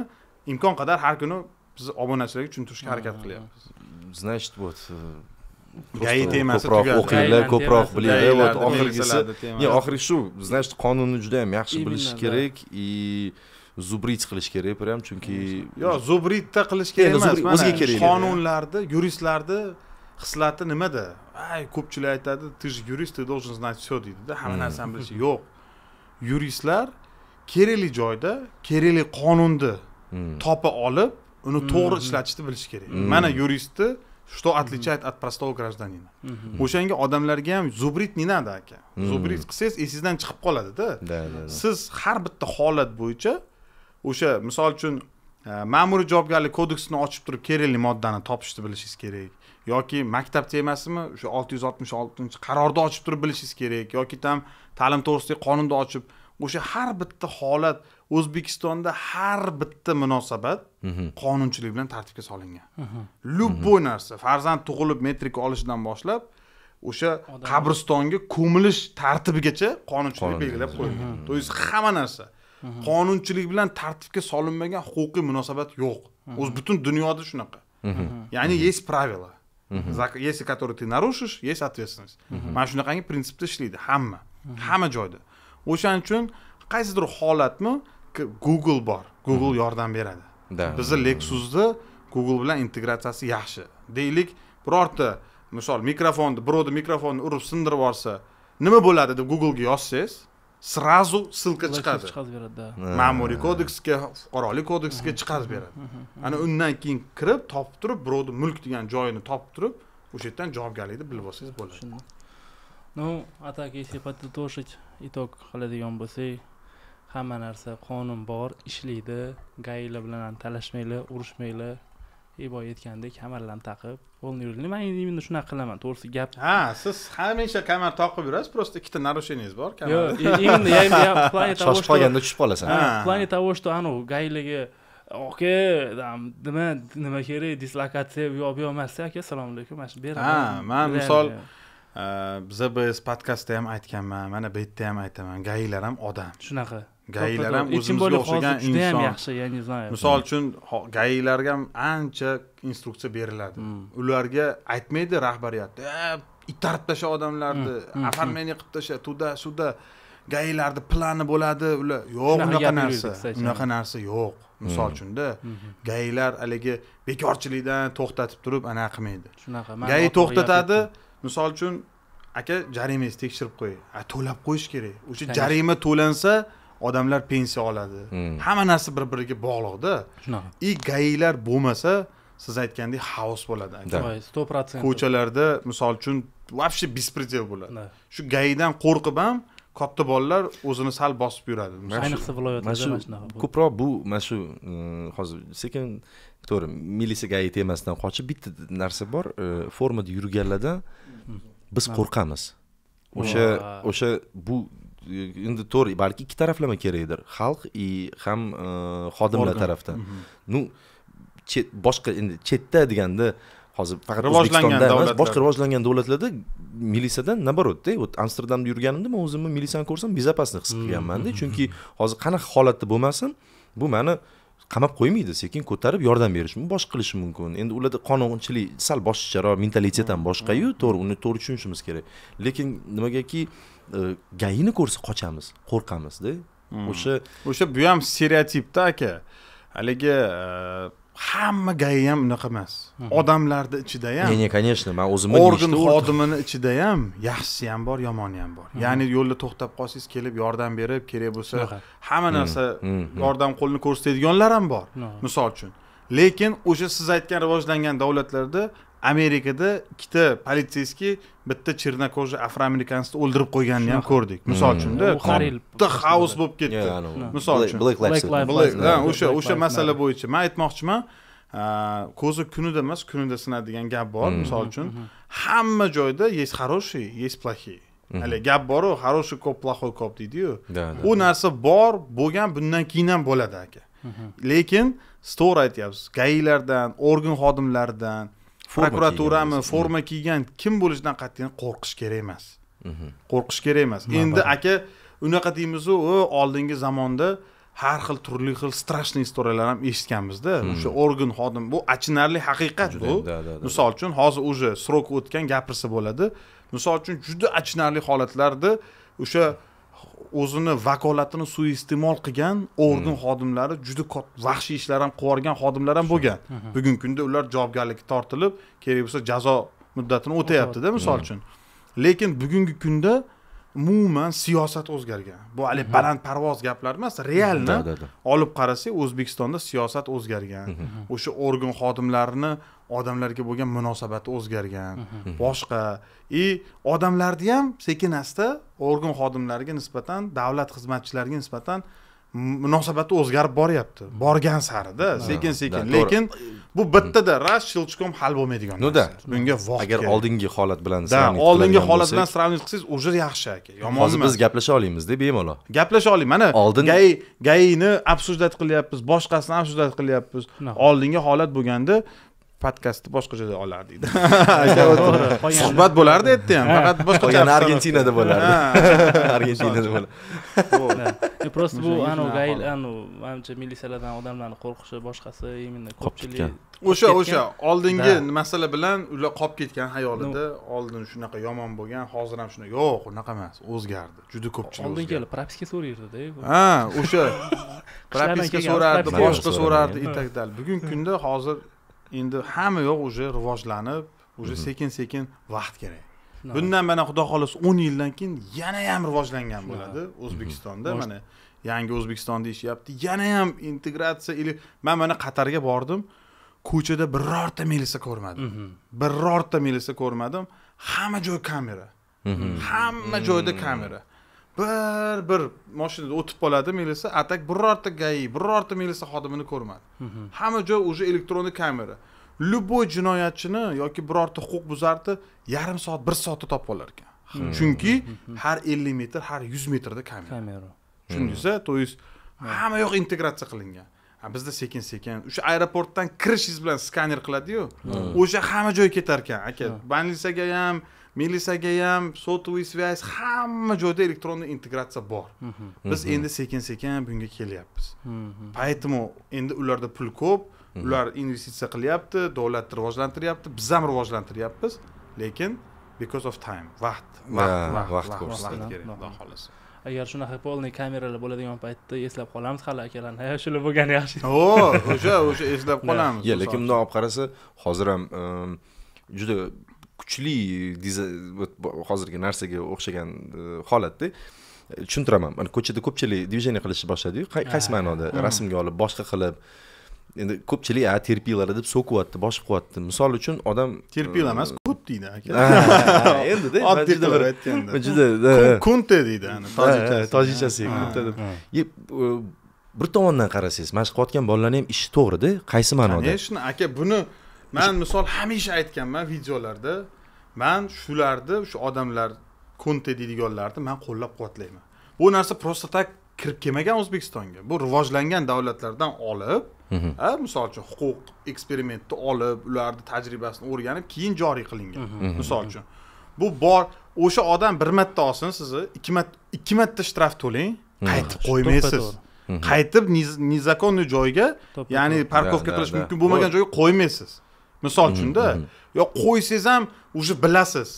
imkon qadar har kuni biz obunachilarga tushuntirishga harakat qilyapmiz значит вот э, ko'proq o'qinglar ko'proq bilinglar вот oxirgisi не oxiri shu значит qonunni juda ham yaxshi bilish kerak и zubrit qilish kerak прям chunki yo'q zubritda qilish kerak emas o'ziga kerak qonunlarni yuristlarni xislati nimada ay ko'pchilik aytadi ты же юрист ты должен знать все deydida hamma narsani bilishi yo'q yuristlar kerakli joyda kerakli qonunni topa olib uni to'g'ri ishlatishni bilishi kerak mana yuristni что отличает от простого гражданина o'shanga odamlarga ham zubrit не надо aka zubrit qilsangiz esingizdan chiqib qoladida siz har bitta holat bo'yicha o'sha misol uchun e, ma'muriy javobgarlik kodeksini ochib turib kerakli moddani topishni bilishingiz kerak yoki maktabda emasmi o'sha olti yuz oltmish oltinchi qarorni ochib turib bilishingiz kerak yoki там ta'lim to'g'risidagi qonunni ochib o'sha har bitta holat o'zbekistonda har bitta munosabat mhm. qonunchilik bilan tartibga solingan любой mhm. mhm. narsa farzand tug'ilib metrika olishidan boshlab o'sha qabristonga ko'milish tartibigacha qonunchilik belgilab qo'yilgan то есть hamma narsa qonunchilik bilan tartibga solinmagan huquqiy munosabat yo'q o'zi butun dunyoda shunaqa ya'ni есть правила если которые ты нарушишь есть ответственность mana shunaqangi prinsipda ishlaydi hamma hamma joyda o'shaning uchun qaysidir holatmi google bor google yordam beradi да bizni lexusni google bilan integratsiyasi yaxshi deylik birorta misol mikrofonni birovni mikrofonni urib sindirib yuborsa nima bo'ladi deb googlega yozsangiz сразу ссылка chiqadi chiqazib beradi да ma'muriy kodeksga fuqarolik kodeksga chiqazib beradi ana undan keyin kirib topib turib birovni mulk degan joyini topib turib o'sha yerdan javobgarlikni bilib olsangiz bo'ladi ну а так если подытожить итог qiladigan bo'lsak hamma narsa qonun bor ishlaydi gaila bilan talashmayli urushmayli и boya aytgandek kamarlarni taqib полный yurgan man endi shunaqa qilaman to'g'risi gap ha siz hamisha kamar taqib yurasiz просто ikkita нарушениеңiz bor endi shoshib qolganda tushib qolasan в плане того что anavi gailaga там nima nima kerak dislokatsiya bu yoq emas aka assalomu alaykum mana shu beraman ha man misol e, biza podkastda ham aytganman mana bu yerda ham aytaman gaylar ham odam shunaqa gaylar ham o'zimizga o'xshagan inson yaxshi я не знаю misol uchun gaylarga ham ancha instruksiya beriladi hmm. ularga aytmaydi rahbariyat e, itarib tasha odamlarni оформление hmm. hmm, qilib tasha туда сюда gaylarni plani bo'ladi ular yo'q unaqa narsa unaqa narsa yo'q misol uchunda gaylar haligi bekorchilikdan to'xtatib turib anaqa qilmaydi shunaqa gay to'xtatadi misol uchun aka jarimangizni tekshirib qo'ying to'lab qo'yish kerak o'sha jarima to'lansa odamlar pensiya oladi hmm. hamma narsa bir biriga bog'liqda shunaqa и gailar bo'lmasa siz aytgandek xaos bo'ladi sto protsent ko'chalarda misol uchun вообще беспредел bo'ladi shu gaidan qo'rqib ham katta bolalar o'zini sal bosib yuradi ayniqsa viloyatlarda mana shunaqa ko'proq bu mana shu e, hozir sekin to'g'ri militsiya ayt emasdan qochib bitta narsa bor e, formada yurganlardan biz qo'rqamiz o'sha o'sha bu endi to'g'ri balki ikki taraflama kerakdir xalq и ham e, xodimlar tarafdan ну mhm. boshqa endi chetda deganda hozir faqat rivojlangan davlatlar boshqa rivojlangan davlatlarda militsiyadan наоборотda вот amsterdamda yurganimda man o'zimni militsiyani ko'rsam безопасный his qilganmanda mhm, chunki mhm, hozir qanaqa holatda bo'lmasin bu mani qamab qo'ymaydi sekin ko'tarib yordam berishi mumkin boshqa qilishi mumkin endi ularda qonunchilik sal boshqacharoq mentalitet ham boshqayu to'g'ri uni to'g'ri tushunishimiz kerak lekin nimagaki E, gayini ko'rsa qochamiz qo'rqamizda hmm. o'sha o'sha bu ham stereotipda aka haligi e, hamma gayi ham unaqa emas hmm. odamlarni ichida ham не не конечно man o'zimni organ xodimini ichida ham yaxshisi ham bor yomoni ham bor hmm. ya'ni yo'lda to'xtab qolsangiz kelib yordam berib kerak bo'lsa hamma narsa yordam qo'lini ko'rsatadiganlar ham bor misol uchun lekin o'sha siz aytgan rivojlangan davlatlarda amerikada ikkita politseyskiy bitta chernakojli afroamerikansni o'ldirib qo'yganini ham ko'rdik misol hmm. uchunda bitta xaos bo'lib ketdi hmm. misol uchun o'sha o'sha masala bo'yicha man aytmoqchiman ko'zi kunida emas kunida sinadigan gap bor hmm. misol uchun hamma joyda есть хорошие есть плохие hali gap boru хороший ko'p плохой ko'p deydiyu u narsa bor bo'lgan bundan keyin ham bo'ladi aka lekin to'g'ri aytyapsiz gailardan organ xodimlaridan prokuraturami forma kiygan kim bo'lishidan qat'iy qo'rqish kerak emas mhm. qo'rqish kerak emas endi aka unaqa deymizu oldingi zamonda har xil turli xil страшный историяlar ham eshitganmizda hmm. o'sha organ xodim bu achinarli haqiqat bu misol uchun hozir уже срок o'tgan gapirsa bo'ladi misol uchun juda achinarli holatlarda o'sha o'zini vakolatini suiiste'mol qilgan organ hmm. xodimlari juda vahshiy ishlar ham qilib xodimlar ham bo'lgan bugungi kunda ular javobgarlikka tortilib kerak bo'lsa jazo muddatini o'tayaptida misol uchun lekin bugungi kunda umuman siyosat o'zgargan bu haligi mhm. balandparvoz gaplar emas realni olib qarasak o'zbekistonda siyosat o'zgargan mhm. Mhm. o'sha organ xodimlarini odamlarga bo'lgan munosabati o'zgargan boshqa и odamlarni ham sekin asta organ xodimlariga nisbatan davlat xizmatchilariga nisbatan munosabat o'zgarib boryapti borgan sarida sekin sekin lekin bu bittada raz щелчком hal bo'lmaydigan nuda bunga agar oldingi holat bilan да oldingi holat bilan сравнивать qilsangiz уже yaxshi aka yomon hozir biz gaplasha olamizda bemalol gaplasha oling mana oldin gai gaini обсуждать qilyapmiz boshqasini обсуждать qilyapmiz oldingi holat bo'lganda podkastni boshqa joyda suhbat bo'lardi u yerda ham faqat boshqacha yana argentinada bo'lardi argentinada bo'lardi e, просто bu anavi anavi manimcha militsiyalardan odamlarni qo'rqishi boshqasi именно ko'pchilik o'sha o'sha oldingi masala bilan ular qolib ketgan hayolida oldin shunaqa yomon bo'lgan hozir ham shunaqa yo'q unaqa emas o'zgardi juda ko'pchilik oldingilar propiska so'rayverdida ha o'sha propiska so'rardi boshqa so'rardi и так далее bugungi kunda hozir endi hamma yoq уже rivojlanib уже mhm. sekin sekin vaqt kerak bundan mana xudo xohlasa o'n yildan keyin yana ham rivojlangan bo'ladi mhm. o'zbekistonda mana yangi o'zbekiston deyishyapti yana ham integratsiya или man mana qatarga bordim ko'chada birorta milisa ko'rmadim mhm. birorta milisa ko'rmadim hamma joy kamera hamma joyda mm. kamera bir bir moshinada o'tib qoladi milisa atak birorta gai birorta milisa xodimini ko'rmadi mhm. hamma joy уже elektronniy kamera любой jinoyatchini yoki birorta huquqbuzarni yarim soat bir soatda topib olar ekan mhm. chunki mhm. har ellik metr har yuz metrda kamera kamera tushundingiz то есть hamma yoq integratsiya qilingan bizda sekin sekin o'sha aeroportdan kirishingiz bilan skaner qiladiyu o'sha hamma joy ketar ekan aka bolnitsaga ham milisaga ham сотовый связь hamma joyda elektronniy integratsiya bor mhm. biz mhm. endi sekin sekin bunga kelyapmiz поэтому mhm. endi ularda pul ko'p ular investitsiya qilyapti davlatni rivojlantiryapti biz ham rivojlantiryapmiz lekin because of time vaqt vaqt vaqt ko'rsatadi kerak xudo xohlasa agar shunaqa полный kameralar bo'ladigan paytda eslab qolamiz hali akalarni ha shular bo'lgani yaxshi o'sha o'sha eslab qolamiz lekin bundoq olib qarasa hozir ham ehm, juda kuchli hozirgi narsaga o'xshagan э, holatda э, tushuntiraman mana ko'chada ko'pchilik движение qilishni boshladiyu qaysi ma'noda mm. rasmga olib boshqa qilib endi ko'pchilik a terpilar deb so'kyapti bosh qilyapti misol uchun odam terpila emas kut deydi aka endida oddiy qilib aytganda juda kunte deydi tojikchasiga deb bir tomondan qarasangiz mashq qilayotgan bolalarni ham ishi to'g'rida qaysi ma'noda конечно aka buni man misol hamisha aytganman videolarda man shularni shu odamlar konte deydiganlarni man qo'llab quvvatlayman bu narsa просто так kirib kelmagan o'zbekistonga bu rivojlangan davlatlardan olib mhm. misol uchun huquq eksperimentni olib ularni tajribasini o'rganib keyin joriy qilingan mhm. Mhm. misol uchun bu bor o'sha odam bir marta olsin sizni ikki marta ikki marta shtraf to'lang qaytib qo'ymaysiz qaytib nezakonniy joyga ya'ni parkovka qilish mumkin bo'lmagan joyga qo'ymaysiz misol mhm, uchunda mhm. yo qo'ysangiz ham уже bilasiz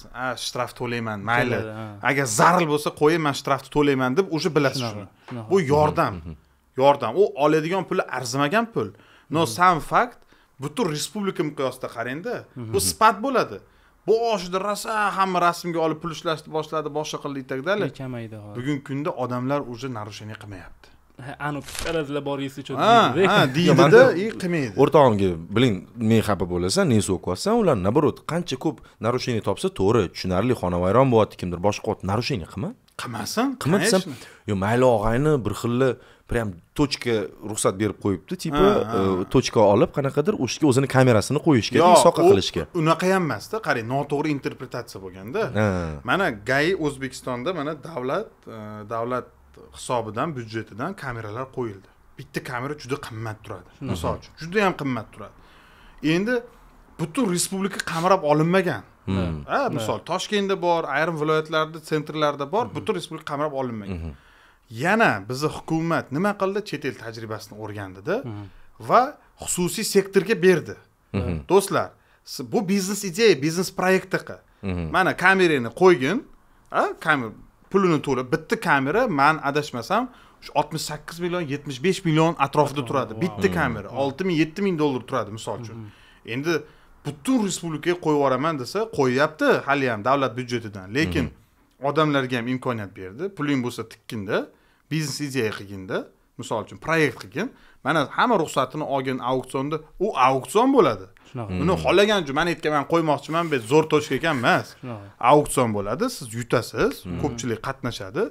shtraf to'layman mayli agar zaril bo'lsa qo'yib man shtrafni to'layman deb уже bilasiz shuni bu mhm, yordam yordam u oladigan puli arzimagan pul но сам факт butun respublika miqyosida qarangda bu sifat bo'ladi bu boshida rosa hamma rasmga olib pul ishlashni boshladi boshqa qildi и так далее kamaydi bugungi kunda odamlar уже нарушение qilmayapti aniq qarazilar bor yesa что ha deydida и qilmaydi o'rtog'imga biling men xafa bo'lasan nesi o'qiyapsan ular наоборот qancha ko'p нарушение topsa to'g'ri tushunarli xonavayron bo'lyapti kimdir boshqa qilyapti нарушение qilma qilmasin qilma desam yo mayli e og'ayni e bir xilla прям точка ruxsat berib qo'yibdi типа точка olib e, qanaqadir o'shaga o'zini kamerasini qo'yishga soqa qilishga unaqa ham emasda qarang noto'g'ri interpretatsiya bo'lganda mana gai o'zbekistonda mana davlat davlat hisobidan byudjetidan kameralar qo'yildi bitta kamera juda qimmat turadi misol uchun juda yam qimmat turadi endi butun respublika qamrab olinmagan hmm. a misol toshkentda bor ayrim viloyatlarda sentrlarda bor hmm. butun respublika qamrab olinmagan hmm. yana bizni hukumat nima qildi chet el tajribasini o'rgandida va xususiy sektorga berdi do'stlar bu biznes ideya biznes proyektdaqa mana kamerani qo'ygin a kamera pulini to'lab bitta kamera man adashmasam shu oltmish sakkiz million yetmish besh million atrofida turadi bitta kamera olti ming yetti ming dollar turadi misol uchun endi butun respublikaga qo'yib yuboraman desa qo'yyapti haliyam davlat byudjetidan lekin odamlarga ham imkoniyat berdi puling bo'lsa tikkinda biznes ideya qilginda misol uchun proyekt qilgin mana hamma ruxsatini olgin auksionda u auksion bo'ladi shunaqa uni hmm. xohlagan man aytganman qo'ymoqchiman bu zo'r точка ekan emas auksion bo'ladi siz yutasiz hmm. ko'pchilik qatnashadi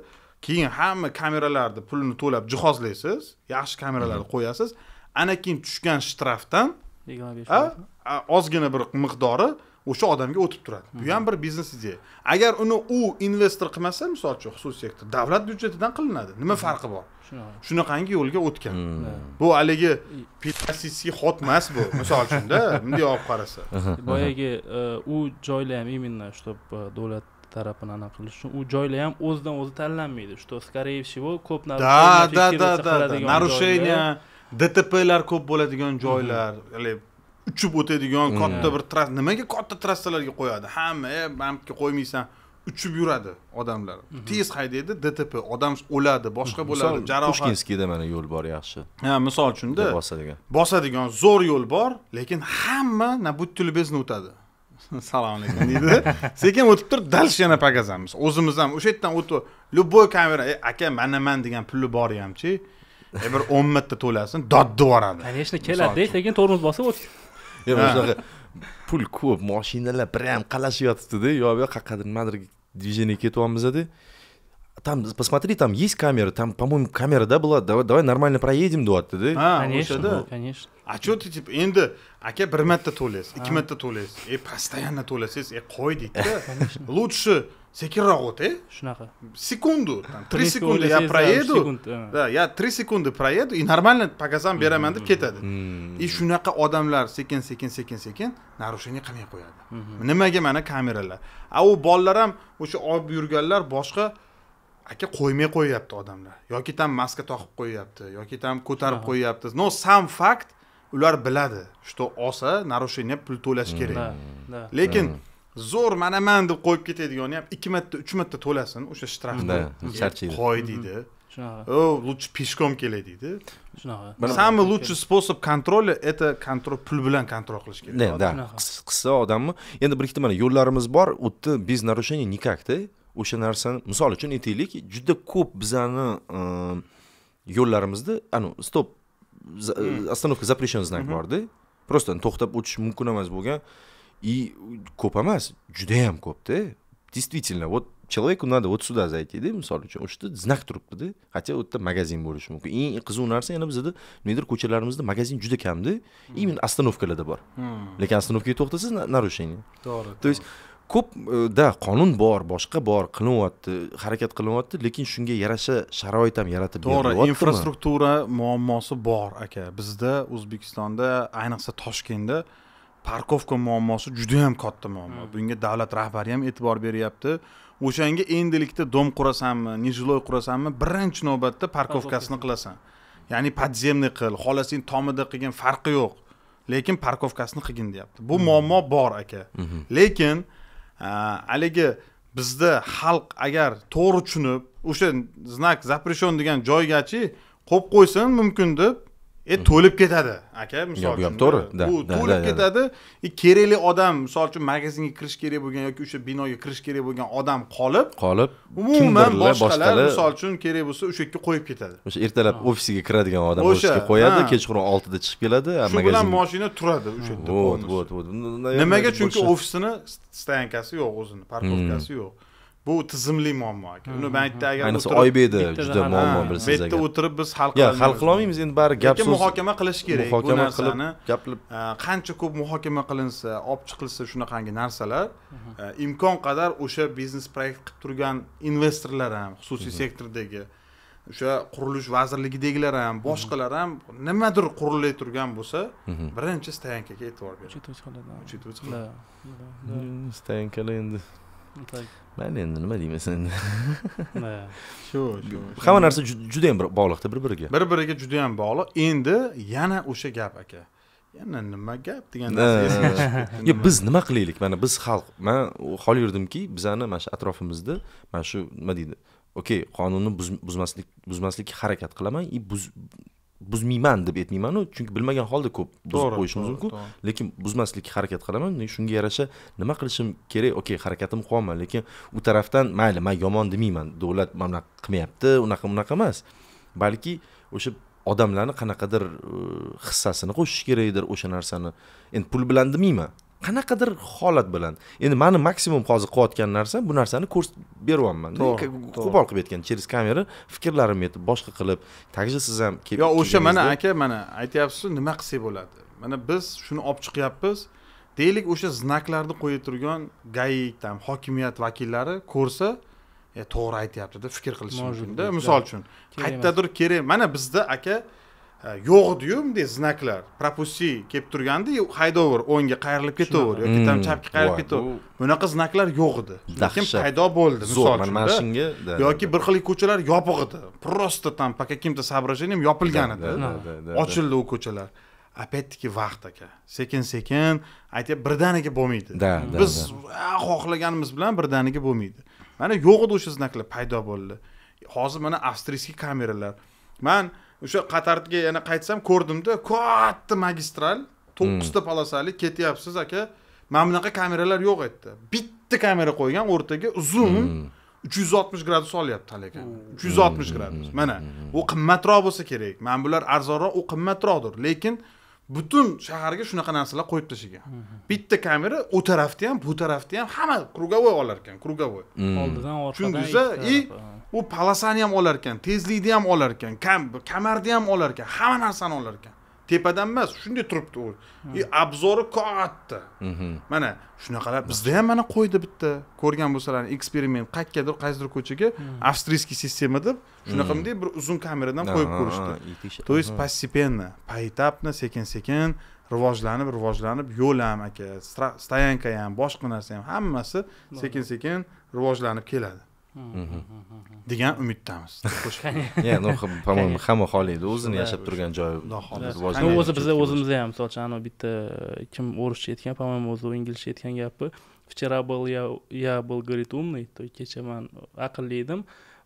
keyin hamma kameralarni pulini to'lab jihozlaysiz yaxshi kameralarni hmm. qo'yasiz ana keyin tushgan shtrafdan yigirma besh ozgina bir miqdori o'sha odamga o'tib turadi bu ham bir biznes ideya agar uni u investor qilmasa misol uchun xususiy sektor davlat byudjetidan qilinadi nima farqi bor shunaqangi yo'lga o'tgan hmm. bu haligi psc xot emas bu misol uchunda bunday olib qarasa boyagi e, u joylar ham именно чтобы e, davlat tarafini anaqa qilish uchun u joylar ham o'zidan o'zi tanlanmaydi что скорее всего ko'p да да да да нарушения dtplar ko'p bo'ladigan joylar uchib o'tadigan mm, katta bir trass nimaga katta trassalarga qo'yadi hamma e eh, bampga qo'ymaysan uchib yuradi odamlar mhm. tez haydaydi dtp odam o'ladi boshqa mm, bo'ladi jarohat pushkinskiyda mana yo'l bor yaxshi ha misol uchunda bosadigan bosadigan zo'r yo'l bor lekin hamma na будьте любезны o'tadi salom alaykum deydi sekin o'tib turib дальше yana показamiz o'zimiz ham o'sha yerdan o'tib любой kamera e aka mana man degan puli bor hamchi e, bir o'n marta to'lasin dodda yuboradi конечно keladida lekin tormoz bosib o'tib men shunaqa pul ko'p mashinalar прям qalashib yotibdida yo bu yoqqa nimadir движение ketyapmizda там посмотри там есть камера там по моему камера да была давай давай нормально проедем deyaptida ha o'shada конечно а че ты типа endi aka bir marta to'laysiz ikki marta to'laysiz e постоянно to'lasangiz e qo'ydikda лучше sekinroq o't shunaqa sekundu три секунды я проеду да я три секунды проеду и нормально показам beraman deb mm-hmm. ketadi и mm-hmm. shunaqa odamlar sekin sekin sekin sekin нарушение qilmay qo'yadi mm-hmm. nimaga mana kameralar a u bolalar ham o'sha olib yurganlar boshqa aka qo'ymay qo'yyapti odamlar yoki там maska toqib qo'yyapti yoki там ko'tarib qo'yyapti но сам факт ular biladi что osa нарушение pul to'lash kerak lekin mm. zo'r mana man deb qo'yib ketadigani ham ikki marta uch marta to'lasin o'sha shtrafni charchaydi qo'y deydi mm-hmm. shunaqa лучше пешком kelay deydi shunaqa самый лучший способ контроля это контроль pul bilan kontrol qilish kerak да qissa odamni endi bir ikkita mana yo'llarimiz bor u yerda без нарушения никакda o'sha narsani misol uchun aytaylik juda ko'p bizani ehm, yo'llarimizda anu stop mm. остановка запрещен знак borda mm-hmm. просто to'xtab o'tish mumkin emas bo'lgan И ко помаз, джудеем коп, да? Действительно, вот человеку надо вот сюда зайти, да, мысал учу, он что-то знак трубка, да, хотя вот это магазин больше мог. И кызу нарса, я набзады, нейдер кучерларымызды магазин жүді кәмді, и мен остановка лады бар. Лекен остановки тоқтасыз нарушение. То есть, көп, э, да, қанун бар, башқа бар, қылым атты, харакет лекин атты, лекен шүнге яраша шарауай там яратып берді. Тоғыр, инфраструктура муамасы бар, әке. Бізді, Узбекистанда, айнақса Ташкенде, parkovka muammosi juda yam katta muammo hmm. bunga davlat rahbari ham e'tibor beryapti o'shanga endilikda dom qurasanmi niжилой qurasanmi birinchi navbatda parkovkasini qilasan ya'ni подземный qil xohlasang tomida qilgin farqi yo'q lekin parkovkasini qilgin deyapti bu hmm. muammo bor aka mhm. lekin haligi bizda xalq agar to'g'ri tushunib o'sha znak запрещен degan joygachi qo'yib qo'ysin mumkin deb e to'lib ketadi aka misol uchun to'g'ri bu to'lib ketadi и e, kerakli odam misol uchun magazinga kirish kerak bo'lgan yoki o'sha binoga kirish kerak bo'lgan odam qolib qolib umuman boshqalar misol uchun kerak bo'lsa o'sha yerga qo'yib ketadi o'sha ertalab ofisiga kiradigan odam o'sha yerga qo'yadi kechqurun oltida chiqib keladi shu bilan moshina turadi o'sha yerda вот вот вот nimaga chunki ofisini stankasi yo'q o'zini parkovkasi hmm. yo'q bu tizimli muammo aka uni man aytda agar ayniqsa oybekda juda muammo bilsangiz bu yerda o'tirib biz hal qila hal olmaymiz endi bari gap so'z muhokama qilish kerak bu narsani gaplib qancha ko'p muhokama qilinsa olib chiqilsa shunaqangi narsalar mhm. e, imkon qadar o'sha biznes proyekt qilib turgan investorlar ham xususiy mhm. sektordagi o'sha qurilish vazirligidagilar ham boshqalar ham nimadir qurilay turgan bo'lsa mhm. birinchi stoyankaga e'tibor bering stoyankada endi mayli endi nima deymiz endi shu shu hamma narsa juda ham bog'liqda bir biriga bir biriga juda ham bog'liq endi yana o'sha gap aka yana nima gap degan narsa biz nima qilaylik mana biz xalq man hol yurdimki bizani mana shu atrofimizda mana shu nima deydi okey qonunni buzmaslik buzmaslikka harakat qilaman и buzmayman deb aytmaymanu chunki bilmagan holda ko'p buzib qo'yishimiz mumkin lekin buzmaslikka harakat qilaman shunga yarasha nima qilishim kerak okey harakatim qilyapman lekin u tarafdan mayli man yomon demayman davlat mana bunaqa qilmayapti unaqa bunaqa emas balki o'sha odamlarni qanaqadir hissasini qo'shish kerakdir o'sha narsani endi pul bilan demayman qanaqadir holat bilan endi mani maksimum hozir qilayotgan narsam bu narsani ko'rsatib beryapman qo'pol qilib aytgan через kamera fikrlarimni aytib boshqa qilib также siz ham yo o'sha mana aka mana aytyapsizu nima qilsak bo'ladi mana biz shuni olib chiqyapmiz deylik o'sha znaklarni qo'yib turgan gai там hokimiyat vakillari ko'rsa e, to'g'ri aytyaptida fikr qilishi mumkinda misol uchun qayerdadir kerak mana bizda aka yo'q ediyu bunday znaklar пропусти kelib turganda haydaver o'ngga qayrilib ketaver yoki там chapga qayrilib hmm. ketaver bunaqa znaklar yo'q edi lekin paydo bo'ldi misol uchun mana shunga yoki bir xil ko'chalar yopiq edi просто там по каким то соображениям yopilgan edi ochildi u ko'chalar опять таки vaqt aka sekin sekin aytyapti birdaniga bo'lmaydi biz xohlaganimiz bilan birdaniga bo'lmaydi mana yo'q edi o'sha znaklar paydo bo'ldi hozir mana avstriyskiy kameralar man o'sha qatarga yana qaytsam ko'rdimda katta magistral to'qqizta hmm. polosali ketyapsiz aka mana bunaqa kameralar yo'q edi bitta kamera qo'ygan o'rtaga uzun hmm. uch yuz oltmish gradus olyapti hali kamera hmm. uch yuz oltmish gradus mana u qimmatroq bo'lsa kerak mana bular arzonroq u qimmatroqdir lekin butun shaharga shunaqa narsalar qo'yib tashlagan bitta kamera u tarafda ham bu tarafda ham hamma круговой olar ekan круговой oldidan orqadan tushundiza и u polosani ham olar ekan tezlikni ham olar ekan kamarni ham olar ekan hamma narsani olar ekan tepadan emas shunday turibdi u hmm. obzori katta mhm. mana shunaqalar bizda ham mana qo'ydi bitta ko'rgan bo'lsalar eksperiment qayergadir qaysidir ko'chaga hmm. avstriyskiy sistema deb shunaqa hmm. bunday bir uzun kameradan qo'yib ko'rishdi то есть постепенно поэтапно sekin sekin rivojlanib rivojlanib yo'l ham aka stoyanka ham boshqa narsa ham hammasi sekin sekin rivojlanib keladi degan umiddamiz ну по-моему hamma xohlaydi o'zini yashab turgan joyi o'zi bizni o'zimizda ham misol uchun anavi bitta kim o'rischa aytgan по моему o'zi inglizcha aytgan gapi вчера был я я был говорит умный то kecha man aqlli edim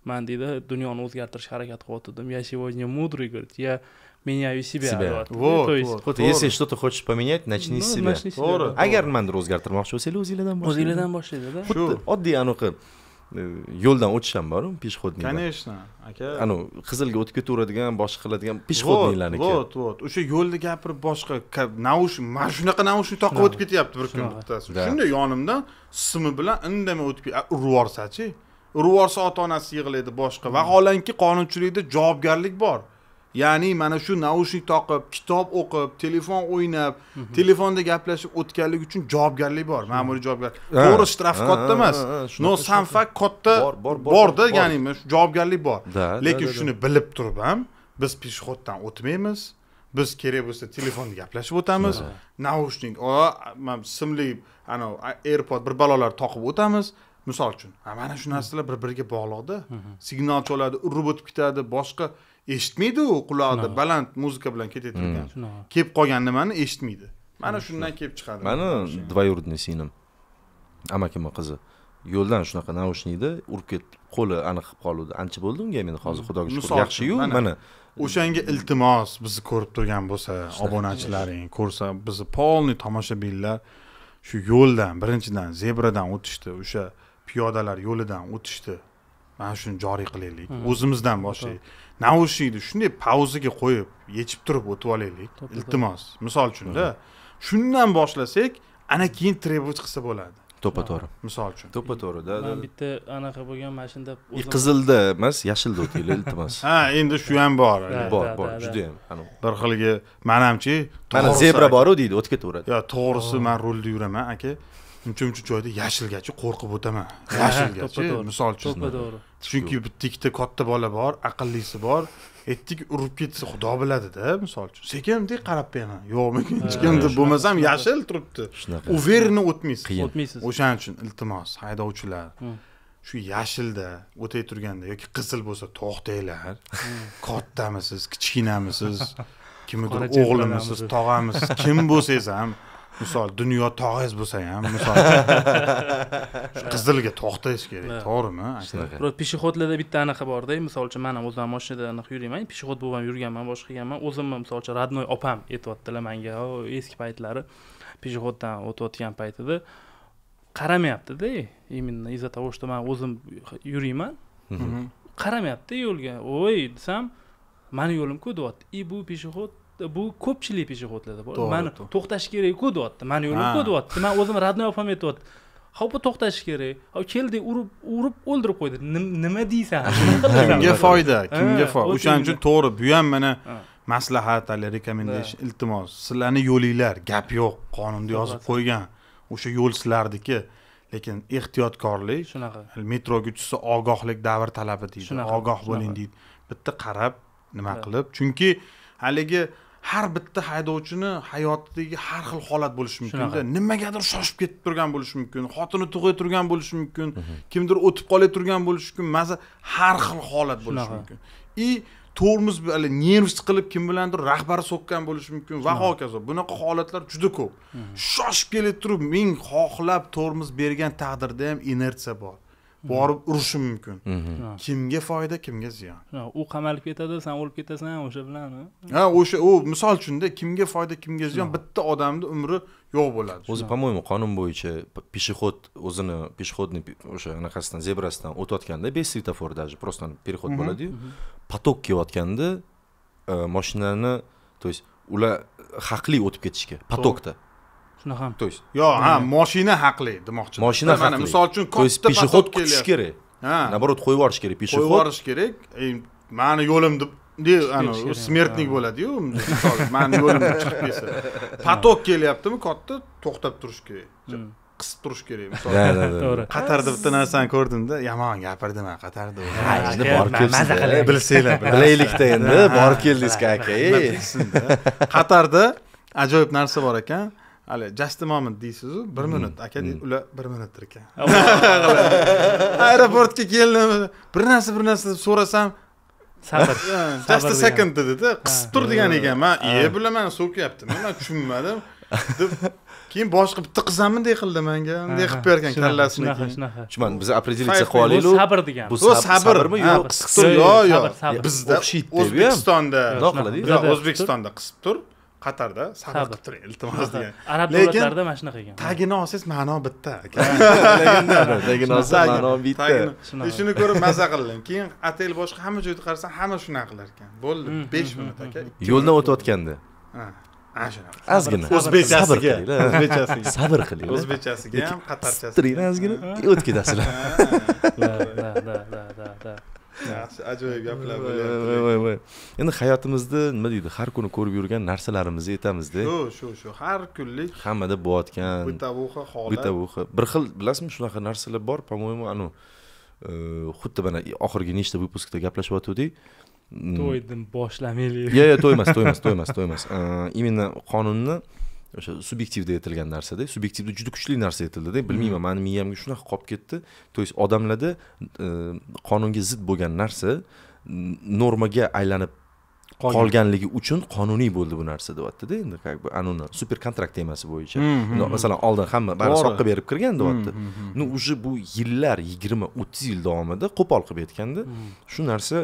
man deydi dunyoni o'zgartirishga harakat qilyotgandim я сегодня мудрый говорит я меняю себя, себя. вот то есть вот, если что то хочешь поменять начни с себя to'g'ri agar nimanidir o'zgartirmoqchi bo'lsanglar o'zinglardan boshla o'zinglardan boshlanglar да xuddi oddiy anaqa Э, yo'ldan o'tish ham boru пешеходный конечно aka anavi qizilga o'tib ketaveradigan boshqa qiladigan пешеходныйlarniki вот вот o'sha yo'lni gapirib boshqa наушник mana shunaqa наушник taqib o'tib ketyapti bir kun bittasi shunday yonimdan simi bilan indamay o'tib urib yuborsachi ota onasi yig'laydi boshqa vaholanki qonunchilikda javobgarlik bor ya'ni mana shu naushnik taqib kitob o'qib telefon o'ynab telefonda gaplashib o'tganlik uchun javobgarlik bor ma'muriy javobgarlik to'g'ri shtraf katta emas но сам факт katta borda ya'ni javobgarlik bor lekin shuni bilib turib ham biz pешеходdan o'tmaymiz biz kerak bo'lsa telefonda gaplashib o'tamiz naushnik simli anavi airpod bir balolar toqib o'tamiz misol uchun mana shu narsalar bir biriga bog'liqda signal choladi urib o'tib ketadi boshqa eshitmaydi u quloqda baland muzika bilan ketayotgan hmm. kelib qolgan nimani eshitmaydi mana shundan kelib chiqadi mani двоюродный singlim amakimni qizi yo'ldan shunaqa naushnikni urib ketdi qo'li aniq qilib qoluvdi ancha bo'ldi unga endi hozir xudoga shukur yaxshiyu mana o'shanga iltimos bizni ko'rib turgan bo'lsa obunachilaring ko'rsa bizni полный tomoshabinlar shu yo'ldan birinchidan zebradan o'tishdi o'sha piyodalar yo'lidan o'tishdi mana shuni joriy qilaylik hmm. o'zimizdan boshlaylik naushnikni shunday pauzaga qo'yib yechib turib o'tib olaylik iltimos misol uchunda shundan boshlasak ana keyin trebuch qilsa bo'ladi to'ppa to'g'ri misol uchun to'ppa da man bitta anaqa bo'lgan mashinada e, qizilda emas yashilda o'tinglar iltimos ha endi shu ham bor bor bor judayam bir xilgi manamchi mana zebra boru deydi o'tib ketaveradi yo to'g'risi oh. man rulda yuraman aka uncha muncha joyda yashilgacha qo'rqib o'taman yashilgacha misol uchun to'ppa to'g'ri chunki bitta ikkita katta bola bor aqllisi bor aytdik urib ketsa xudo biladida misol uchun sekin bunday qarab beraman yo'qmi hech kimda bo'lmasam yashil turibdi shunaqa уверенно o'tmaysiz o'tmaysiz o'shaning uchun iltimos haydovchilar shu yashilda o'tay turganda yoki qizil bo'lsa to'xtanglar kattamisiz kichkinamisiz kimnidir o'g'limisiz tog'amisiz kim bo'lsangiz ham misol dunyo tog'ingiz bo'lsa ham misol qizilga to'xtash kerak to'g'rimi shunaqa пешеходlarda bitta anaqa borda misol uchun man ham o'zim mashinada anaqa yurmayman pешеход bo'lib ham yurganman boshqa qilganman o'zimni misol uchun родной opam aytyaptilar manga eski paytlari pешеходdan o'tayotgan paytida qaramayaptida именно из-за того что man o'zim yuriyman qaramayapti yo'lga voy desam mani yo'limku deyapti и bu пешеход bu ko'pchilik пешеходlarda bor mani to'xtash kerakku deyapti mani yo'limku deyapti man o'zim родной opam aytyapti hopa to'xtash kerak keldik urib urib o'ldirib qo'ydi nima deysan kimga foyda kimga foyda o'shaning uchun to'g'ri bu ham mana maslahat haligi rekomendation iltimos sizlarni yo'linglar gap yo'q qonunda yozib qo'ygan o'sha yo'l sizlarniki lekin ehtiyotkorlik shunaqa metroga tushsa ogohlik davr talabi deydi ogoh bo'ling deydi bitta qarab nima qilib chunki haligi har bitta haydovchini hayotidagi har xil holat bo'lishi mumkinda nimagadir shoshib ketib turgan bo'lishi mumkin xotini tug'ay turgan bo'lishi mumkin kimdir o'tib qolay turgan bo'lishi mumkin maza har xil holat bo'lishi mumkin и tormoz nerv chiqilib kim bilandir rahbari so'kkan bo'lishi mumkin va hokazo bunaqa holatlar juda ko'p shoshib kelib turib men xohlab tormoz bergan taqdirda ham inersiya bor borib urishi mumkin mhm. kimga foyda kimga ziyon u qamalib ketadi san o'lib ketasan o'sha bilan ha o'sha u misol uchunda kimga foyda kimga ziyon bitta odamni umri yo'q bo'ladi o'zi по моему qonun bo'yicha пешеход o'zini пешеходный o'sha anaqasidan zebrasidan o'tayotganda без светофора даже просто переход bo'ladiyu поток kelayotganda э, moshinani то есть ular haqli o'tib ketishga потокda shunaqami то есть yo ha moshina haqli demoqchi moshina haqli mana misol uchun то есть пешеход kutish kerak ha наоборот qo'yib yuborish kerak peshexod qo'yib yuborish kerak mani yo'lim deb anavi smertnik bo'ladiyu misol mani yo'limdan chiqib ketsa patok kelyaptimi katta to'xtab turish kerak hmm. qisib turish kerak misol to'g'ri qatarda bitta narsani ko'rdimda yomon gapirdim man qatarda endi borib kelmaza qilib bilsanglar bilaylikda endi borib keldingiz aka qatarda ajoyib narsa bor ekan hali just a moment deysizu bir hmm. minut aka deydi hmm. ular bir minutdir ekan aeroportga keldim bir narsa bir narsa deb so'rasam sabr just a second dedida qisib tur degan ekan man e bular mani so'kyapti man tushunmadim deb keyin boshqa bitta qiz ham bunday qildi menga bunday qilib bergan kallasini shunaqa shunaqa tushunaman biz определиться qilib olaylik bu sabr degan bu sabrmi yo'q qisib tur yo'q yo'q bizda o'zbekistonda qiladi o'zbekistonda qisib tur qatarda sabr qilib turing iltimos degan arab davlatlarida mana shunaqa ekan tagini olsangiz ma'no bitta tagini olsa ma'no bitta shuni ko'rib maza qildim keyin otel boshqa hamma joyda qarasam hamma shunaqa qilar ekan bo'ldi hmm, hmm, besh hmm, minut aka yo'ldan o'tayotganda ana shunaqa ozgina o'zbekchasiga o'zbekchasiga sabr qiling o'zbekchasiga ham qatarchasiga ozgina o'tib ketasizlar yaxshi ajoyib gaplar bo'lyapti voy voy endi hayotimizda nima deydi har kuni ko'rib yurgan narsalarimizni aytamizda shu shu shu har kunlik hammada bo'layotgan бытовуха holat бытовуха bir xil bilasizmi shunaqa narsalar bor по моему anavi э, xuddi mana oxirgi nechta выпускda gaplashib o'tgandik to'yni boshlamaylik yo'q yo'q to'ymas to'ymas to'ymas to'ymas э, именно qonunni o'sha subyektivda aytilgan narsada subyektivda juda kuchli narsa aytildida bilmayman hmm. mani miyamga shunaqa qolib ketdi то есть odamlarda e, qonunga zid bo'lgan narsa normaga aylanib qolganligi uchun qonuniy bo'ldi bu narsa deyaptida endi как бы anuni super kontrakt temasi bo'yicha hmm, hmm, masalan oldin hamma bari soqqa berib kirgan deyapti ну уже bu yillar yigirma o'ttiz yil davomida qo'pol qilib aytganda shu narsa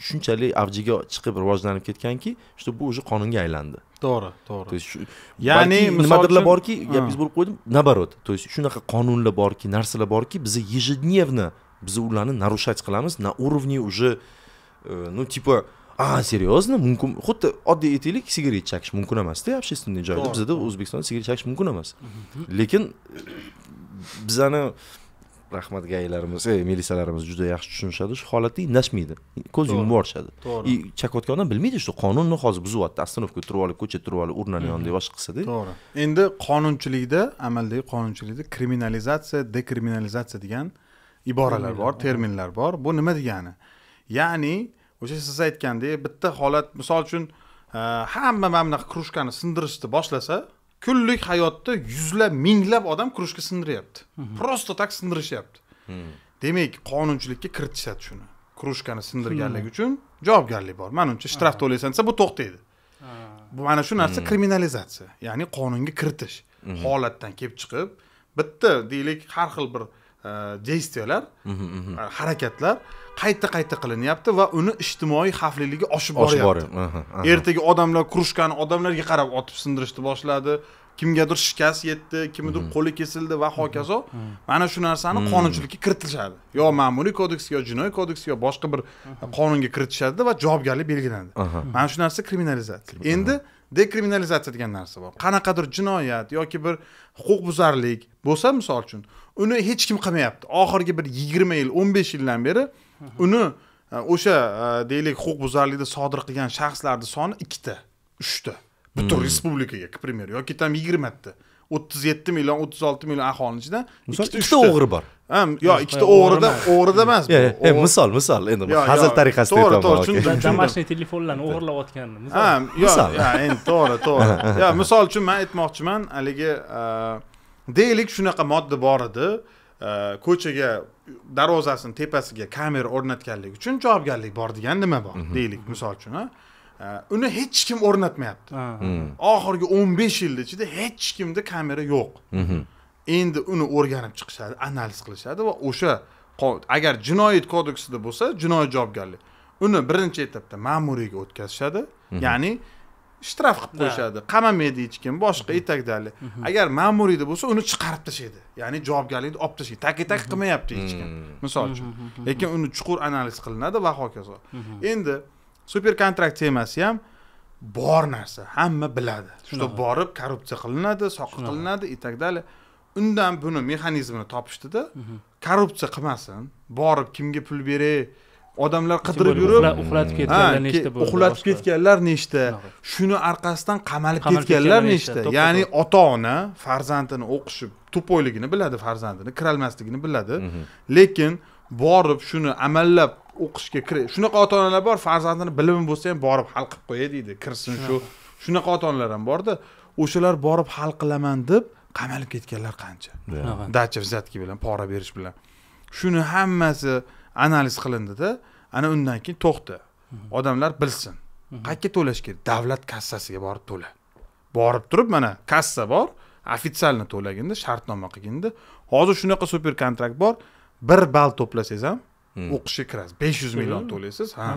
shunchalik avjiga chiqib rivojlanib ketganki что bu уже qonunga aylandi to'g'ri to'g'ri то есть ya'ni nimadirlar borki gapingizni bo'lib qo'ydim наоборот то есть shunaqa qonunlar borki narsalar borki biz ежедневно biz ularni нарушать qilamiz на уровне уже э, ну типа a серьезно mumkin xuddi oddiy aytaylik sigaret chekish mumkin emasda общественный joyda bizada o'zbekistonda sigaret chekish mumkin emas lekin bizani rahmatga aylarimiz e, militsiyalarimiz juda yaxshi tushunishadi shu holatni indashmaydi ko'z yumib yuborishadi и chakotga odam bilmaydi shu qonunni hozir buzyapti ostanovka turib olib ko'chada turib olib urnani yonida mhmm. boshqa qilsada to'g'ri endi qonunchilikda amaldagi qonunchilikda kriminalizatsiya dekriminalizatsiya degan iboralar bor terminlar bor bu nima degani ya'ni o'sha siz aytgandek bitta holat misol uchun e, hamma mana bunaqa krujkani sindirishni boshlasa kunlik hayotda yuzlab minglab odam krujka sindiryapti просто так sindirishyapti demak qonunchilikka kiritishadi shuni krujkani sindirganlik uchun javobgarlik bor manimcha shtraf to'laysan desa bu to'xtaydi bu mana shu narsa kriminalizatsiya ya'ni qonunga kiritish holatdan kelib chiqib bitta deylik har xil bir действиялар e, e, harakatlar qayta qayta qilinyapti va uni ijtimoiy xavfliligi oshib boryapti ertaga odamlar krujkani odamlarga qarab otib sindirishni boshladi kimgadir shikast yetdi kimnidir mhm. qo'li kesildi va hokazo mhm. Mhm. mana shu narsani qonunchilikka kiritishadi yo ma'muriy kodeksga yo jinoiy kodeksga yo boshqa bir qonunga kiritishadi va javobgarlik belgilanadi mana shu narsa kriminalizatsiya endi dekriminalizatsiya degan narsa bor qanaqadir jinoyat yoki bir huquqbuzarlik bo'lsa misol uchun uni hech kim qilmayapti oxirgi bir yigirma yil o'n besh yildan beri uni e, o'sha e, deylik huquq buzarlikni sodir qilgan shaxslarni soni ikkita uchta butun hmm. respublikaga к примеру yoki там yigirmata o'ttiz yetti million o'ttiz olti million aholini ichida ikkita o'g'ri bor yo ikkita o'g'rida o'g'rida emas misol misol endi hazil tariqasida to'g'ri to'g'ri tushundim домашний telefonlarni o'g'irlayotganini ha misol endi to'g'ri to'g'ri yo misol uchun man aytmoqchiman haligi e, deylik shunaqa modda bor edi ko'chaga darvozasini tepasiga kamera o'rnatganligi uchun javobgarlik bor degan nima bor mhm. deylik misol uchun uni hech kim o'rnatmayapti oxirgi o'n besh yilni ichida hech kimda kamera yo'q mhm. endi uni o'rganib chiqishadi analiz qilishadi va o'sha agar jinoyat kodeksida bo'lsa jinoyat javobgarlik uni birinchi etapda ma'muriyga o'tkazishadi mhm. ya'ni shtraf qilib qo'yishadi qamamaydi hech kim boshqa и так далее agar ma'muriyda bo'lsa uni chiqarib tashlaydi ya'ni javobgarlikni olib tashlaydi taka tak qilmayapti hech kim misol uchun lekin uni chuqur analiz qilinadi va hokazo endi super kontrakt temasi ham bor narsa hamma biladi что borib korrupsiya qilinadi soqqa qilinadi и так далее undan buni mexanizmini topishdida korrupsiya qilmasin borib kimga pul beray odamlar qidirib yurib uxlatib ketganlar nechta bo'ldi uxlatib ketganlar nechta shuni orqasidan qamalib ketganlar nechta ya'ni ota ona farzandini o'qishi tupoyligini biladi farzandini kirolmasligini biladi mhm. lekin borib shuni amallab o'qishga kir shunaqa ota onalar bor farzandini bilimi bo'lsa ham borib hal qilib qo'yay deydi kirsin shu shunaqa ota onalar ham borda o'shalar borib hal qilaman deb qamalib ketganlar qancha dacha взятки bilan pora berish bilan shuni hammasi analiz qilindida ana undan keyin to'xta odamlar bilsin qayerga to'lash kerak davlat kassasiga borib to'la borib turib mana kassa bor официально to'laginda shartnoma qilginda hozir shunaqa super kontrakt bor bir ball to'plasangiz ham o'qishga kirasiz besh yuz million to'laysiz ha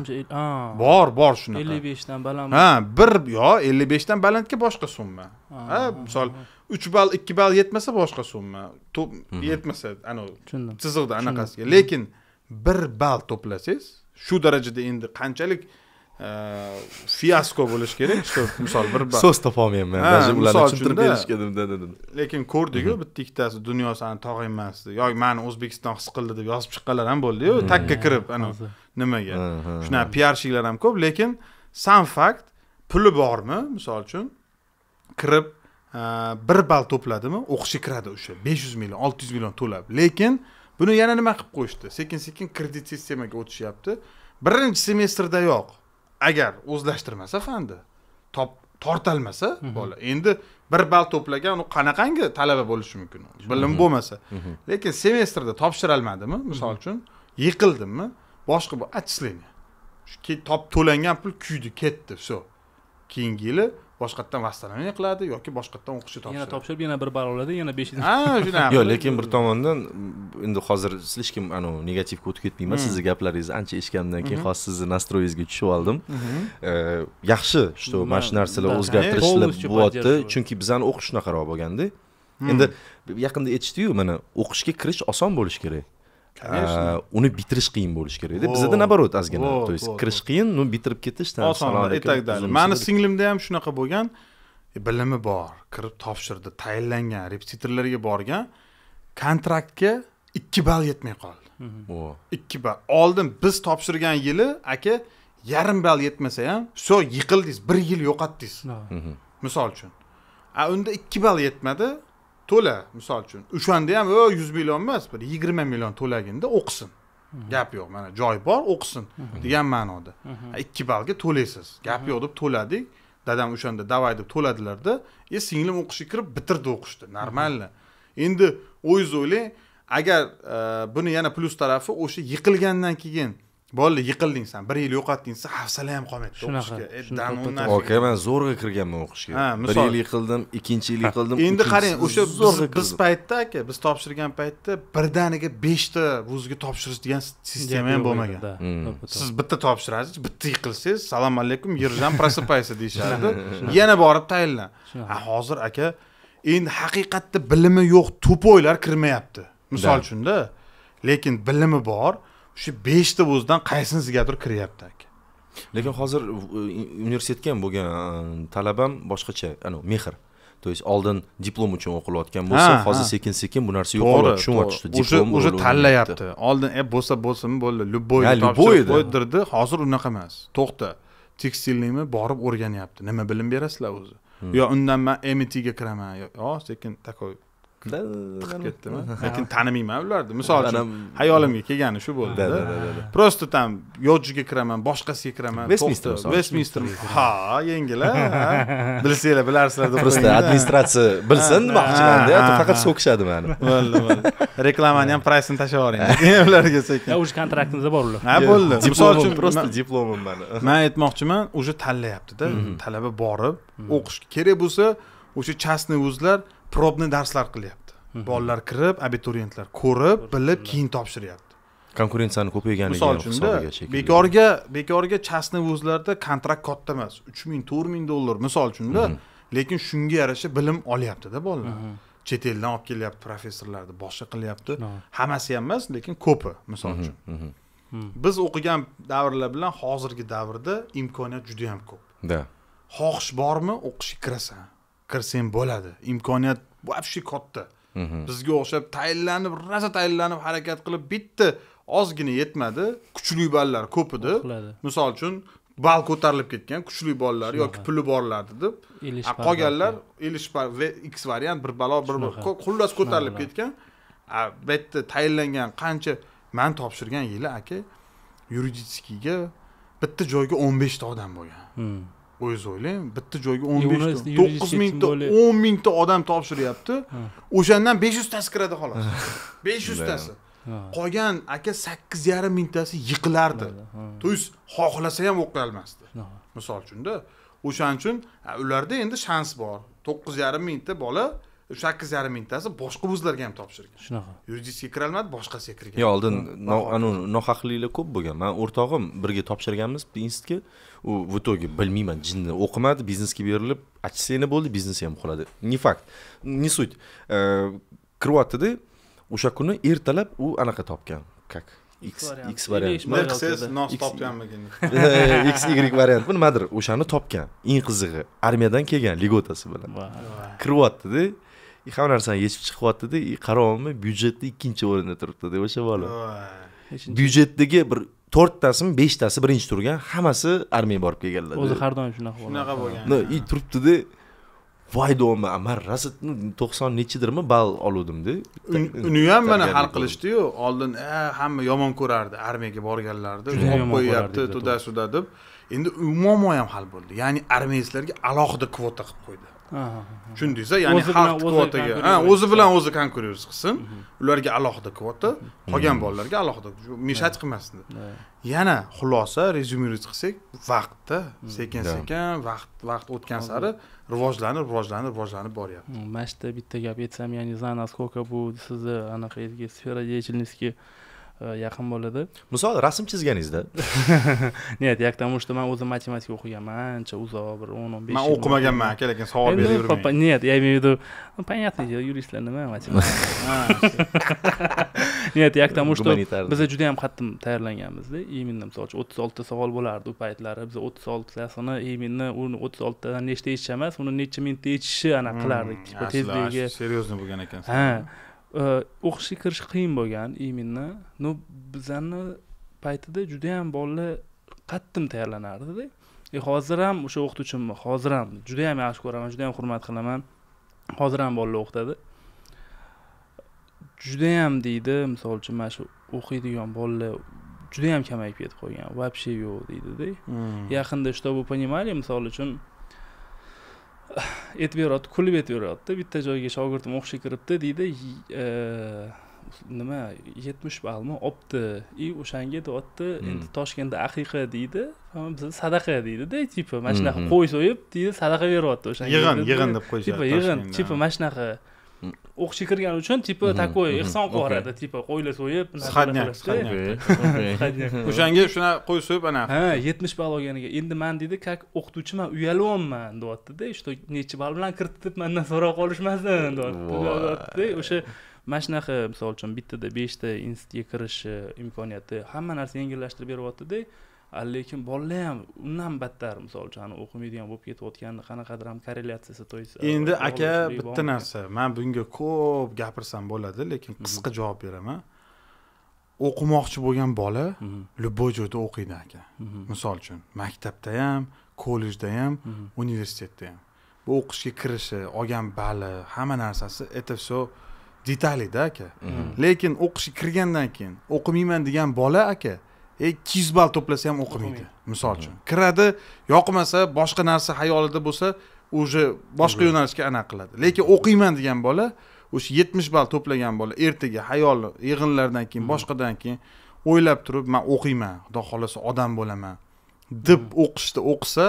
bor bor shunaqa ellik beshdan baland ha bir yo ellik beshdan balandga boshqa summa ha misol uch ball ikki ball yetmasa boshqa summa yetmasa anavi chizig'ida anaqasiga lekin bir ball to'plasangiz shu darajada endi qanchalik e, fiasko bo'lishi kerak что misol bir ball so'z topolmayapman даже ularni tushuntirib berishga lekin ko'rdiku mhmm. bitta ikkitasi dunyo sani tog' emas yoki mani o'zbekiston his qildi deb yozib chiqqanlar ham bo'ldiyu mhmm. takka kirib ana nimaga shunaqa piarshiklar ham ko'p lekin sam fakt puli bormi misol uchun kirib e, bir ball to'pladimi o'qishga kiradi o'sha besh yuz million olti yuz million to'lab lekin buni yana nima qilib qo'yishdi sekin sekin kredit sistemaga o'tishyapti birinchi semestrdayoq agar o'zlashtirmasa fanni top tortalmasa bola endi bir ball to'plagan u qanaqangi talaba bo'lishi mumkin bilim bo'lmasa lekin semestrda topshirolmadimi misol uchun yiqildimmi boshqa bu отчисление top to'langan pul kuydi ketdi все keyingi yili boshqatdan vassalani qiladi yoki boshqatdan o'qishni topshiradi yana topshirib yana bir ball oladi yana besh ha shunaqa yo'q lekin bir tomondan endi hozir siz hech anavi negativga o'tib ketmayman hmm. sizni gaplaringizni ancha eshitganimdan keyin mhm. hozir sizni nastroyingizga tushib oldim mhm. yaxshi что mana shu narsalar o'zgartirishlar bo'lyapti chunki bizani o'qish shunaqaroq bo'lganda hmm. endi yaqinda aytishdiyu mana o'qishga kirish oson bo'lishi kerak uni bitirish qiyin bo'lishi kerak edi bizada наоборот ozgina то есть kirish qiyin ну bitirib ketish oson и так далее mani singlimda ham shunaqa bo'lgan bilimi bor kirib topshirdi tayinlangan repetitorlarga borgan kontraktga ikki ball yetmay qoldi ikki ball oldin biz topshirgan yili aka yarim ball yetmasa ham все yiqildingiz bir yil yo'qotdingiz misol uchun a unda ikki ball yetmadi to'la misol uchun o'shanda ham o yuz million emas bir yigirma million to'laginda o'qisin gap yo'q mana joy bor o'qisin degan ma'noda ikki ballga to'laysiz gap yo'q deb to'ladik dadam o'shanda davay deb to'ladilarda e singlim o'qishga kirib bitirdi o'qishni нормально endi o'zingiz o'ylang agar e, buni yana plyus tarafi o'sha yiqilgandan keyin bo'ldi yiqilding san bir yil yo'qotding san hafsala ham qolmaydi shunaqa okey man zo'rg'a kirganman o'qishga bir yil yiqildim ikkinchi yil yiqildim endi qarang o'sha biz paytda aka biz topshirgan paytda birdaniga beshta vuzga topshirish degan sistema ham bo'lmagan hmm. siz bitta topshirasiz bitta yiqilsangiz salom alaykum yerjan просыпайся deyishardi yana borib tayinlan hozir aka endi haqiqatda bilimi yo'q tupoylar kirmayapti misol uchunda lekin bilimi bor shu beshta o'zidan qaysinisigadir kiryapti aka lekin hozir e, universitetga ham bo'lgan e, talabam boshqacha anavi mehr то есть oldin diplom uchun o'qilayotgan bo'lsa hozir sekin sekin bu narsa yo'qoladi tushunyapti o'zi уже tanlayapti oldin e bo'lsa bo'lsin bo'ldi любой любой qo'ydirdi hozir unaqa emas to'xta tekstilniymi borib o'rganyapti nima bilim berasizlar o'zi hmm. yo undan man mtga kiraman yo sekin такой chiqib ketdimi lekin tanimayman ularni misol uchun hayolimga kelgani shu bo'ldi просто там yojiga kiraman boshqasiga kiraman vestminster vestminster ha yangilar bilsanglar bilarsizlar deb просто administratsiya bilsin demoqchimanda faqat so'kishadi mani reklamani ham praysini tashlab yuboring ularga sekin уже kontraktimizda bor ular ha bo'ldi misol uchun просто diplomim mani man aytmoqchiman уже tanlayaptida mhm. talaba borib o'qishga kerak bo'lsa o'sha частный вузлар probni darslar qilyapti bolalar kirib abituriyentlar ko'rib bilib keyin topshiryapti konkurensiyani ko'payganiga misol uchun bekorga bekorga частный вузlarda kontrakt katta emas uch ming to'rt ming dollar misol uchunda lekin shunga yarasha bilim olyaptida bolalar chet eldan olib kelyapti professorlarni boshqa qilyapti hammasi ham emas lekin ko'pi misol uchun biz o'qigan davrlar bilan hozirgi davrda imkoniyat juda yam ko'p да xohish bormi o'qishga kirasan kirsang bo'ladi imkoniyat bu вообще katta bizga o'xshab tayinlanib rosa tayinlanib harakat qilib bitta ozgina yetmadi kuchli ballar ko'p edi misol uchun ball ko'tarilib ketgan kuchli bolalar yoki puli borlar deb qolganlar elish x variant bir balo bir xullas ko'tarilib ketgan bu yerda tayinlangan qancha man topshirgan yili aka yuridическийga bitta joyga o'n beshta odam bo'lgan hmm. o'ziz o'ylang bitta joyga o'n besh to'qqiz mingta o'n mingta odam topshiryapti o'shandan besh yuztasi kiradi xolos besh yuztasi qolgan aka sakkiz yarim mingtasi yiqilardi то есть xohlasa ham o'qiy olmasdi misol uchunda o'shaning uchun ularda endi shans bor to'qqiz yarim mingta bola sakkiz yarim mingtasi boshqa o'zlariga ham topshirgan shunaqa yuridikga kira olmadi boshqasiga kirgan yo'q oldin nohaqliklar ko'p bo'lgan man o'rtog'im birga topshirganmiz institutga u в итоге bilmayman jinni o'qimadi biznesga berilib отчисление bo'ldi biznesi ham quladi не факт не суть kiryaptida o'sha kuni ertalab u anaqa topgan как x x variant x y variant nimadir o'shani topgan eng qizig'i armiyadan kelgan ligotasi bilan kiryaptida hamma narsani yechib chiqyaptida и qarayapman byudjetni ikkinchi o'rinda turibdi deb o'sha bola byudjetdagi bir to'rttasimi beshtasi birinchi turgan hammasi armiyaga borib kelganlar o'zi har doim shunaqa bo'ladi shunaqa bo'lgan и turibdida voy deyapman man rosa to'qson nechidirmi ball oluvdimda uni ham mana hal qilishdiyu oldin e, hamma yomon ko'rardi armiyaga borganlarida olib qo'yyapti to'da suda deb endi u muammo ham hal bo'ldi ya'ni armiyistlarga alohida kvota qilib qo'ydi tushundingizmi ya'ni xalq kvotaga ha o'zi bilan o'zi konkurens qilsin ularga alohida kvota qolgan bolalarga alohida мешать qilmasin yana xulosa rezyumirovать qilsak vaqtda sekin sekin vaqt vaqt o'tgan sari rivojlanib rivojlanib rivojlanib boryapti mana shu yerda bitta gap aytsam ya'ni за насколько bu sizni anaqa sfera деятельности yaqin bo'ladi misol rasm chizganingizda нет я к тому что man o'zim matematika o'qiganman ancha uzoq bir o'n o'n besh man o'qimaganman aka lekin savol berib yurmang нет я имею в виду ну дело yuristlar nima matematika нет я к тому что biza juda yam qattiq tayyorlanganmizda именно misol uchun o'ttiz oltita savol bo'lardi u paytlari biza o'ttiz oltitasini именно uni o'ttiz oltitadan nechta yechish emas uni necha minutda yechishi anaqa qilardik тezligi серьезный bo'lgan ekansiz ha Э, o'qishga kirish qiyin bo'lgan именно ну bizani paytida juda yam bolalar qattim tayyorlanardida e hozir ham o'sha o'qituvchimni hozir ham juda yam yaxshi ko'raman juda yam hurmat qilaman hozir ham bolalar o'qitadi juda yam deydi misol uchun mana shu o'qiydigan bolalar juda yam kamayib ketib qolgan вообще yo'q deydida hmm. yaqinda чтобы вы понимали misol uchun aytib beryapti kulib aytib beryapti bitta joyga shogirdim o'qishga kiribdi deydi e, nima yetmish ballmi olibdi и o'shanga deyapti hmm. endi toshkentda aqiqa deydi bizda sadaqa deydida типа mana shunaqa qo'y so'yib deydi sadaqa beryapti o'shanga yig'in yig'in deb qo'yishadi типа yig'in типа mana shunaqa o'qishga kirgani uchun типа mhm, такой mhm, ehson qilib yuboradi типа qo'ylar so'yib o'shanga shunaqa qo'y so'yib anaqa ha yetmish ball olganiga endi man deydi как o'qituvchi uyalyapman deyaptida что nechi ball bilan kirdi deb mandan so'rab qolishmasin deyaptida o'sha mana shunaqa misol uchun bittada beshta institutga kirish imkoniyati hamma narsa yengillashtirib beryaptida lekin bolalar ham undan battar misol uchun o'qimaydigan bo'lib ketayotgani qanaqadir ham korrelyatsiyasi то есть endi aka bitta narsa man bunga ko'p gapirsam bo'ladi lekin mhm. qisqa javob beraman o'qimoqchi bo'lgan bola mhm. любой joyda o'qiydi aka mhm. misol uchun maktabda ham kollejda ham universitetda ham bu o'qishga kirishi olgan bali hamma narsasi это все detalida aka lekin o'qishga kirgandan keyin o'qimayman degan bola aka ikki yuz ball to'plasa ham o'qimaydi misol uchun kiradi yoqmasa boshqa narsa hayolida bo'lsa уже boshqa yo'nalishga anaqa qiladi lekin o'qiyman degan bola o'sha yetmish ball to'plagan bola ertaga hayoli yig'inlardan keyin boshqadan keyin o'ylab turib man o'qiyman xudo xohlasa odam bo'laman deb o'qishni o'qisa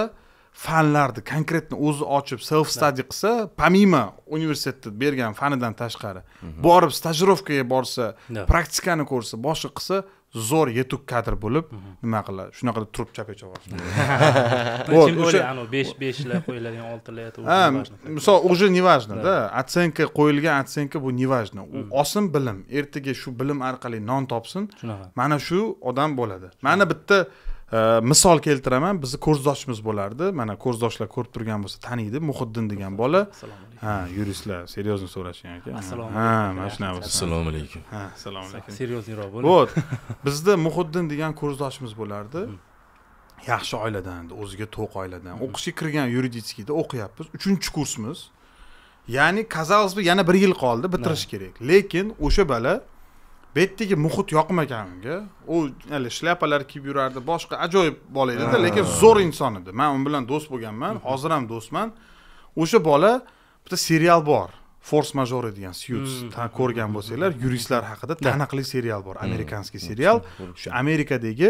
fanlarni konkretni o'zi ochib self study qilsa помимо universitetda bergan fanidan tashqari borib stajirovkaga borsa praktikani ko'rsa boshqa qilsa zo'r yetuk kadr bo'lib mhm. nima qiladi shunaqa deb turib chapga chopasiz o'sha besh beshlar qo'yiladigan oltilar misol уже не важно да оценка qo'yilgan оценка bu не важно u mm. olsin bilim ertaga shu bilim orqali non topsin mana shu odam bo'ladi mana bitta misol keltiraman bizni kursdoshimiz bo'lardi mana kursdoshlar ko'rib turgan bo'lsa taniydi muhiddin degan bola ha yuristlar серьезно so'rashgan ekan assalomu alaykum ha mana shunaqa assalomu alaykum ha assalomu alaykum серьезныйroq bo'ling вот bizda muhiddin degan kursdoshimiz bo'lardi hmm. yaxshi oiladan o'ziga to'q oiladan hmm. o'qishga kirgan yuridическийda o'qiyapmiz uchinchi kursimiz ya'ni казалось бы yana bir yil qoldi bitirish kerak lekin o'sha bola bu yerdagi muhit yoqmagan unga u hali shlyapalar kiyib yurardi boshqa ajoyib bola edida lekin zo'r inson edi man u bilan do'st bo'lganman hozir ham do'stman o'sha bola bitta serial bor fors majori degan syuts ko'rgan bo'lsanglar yuristlar haqida taniqli serial bor amerikanskiy serial shu amerikadagi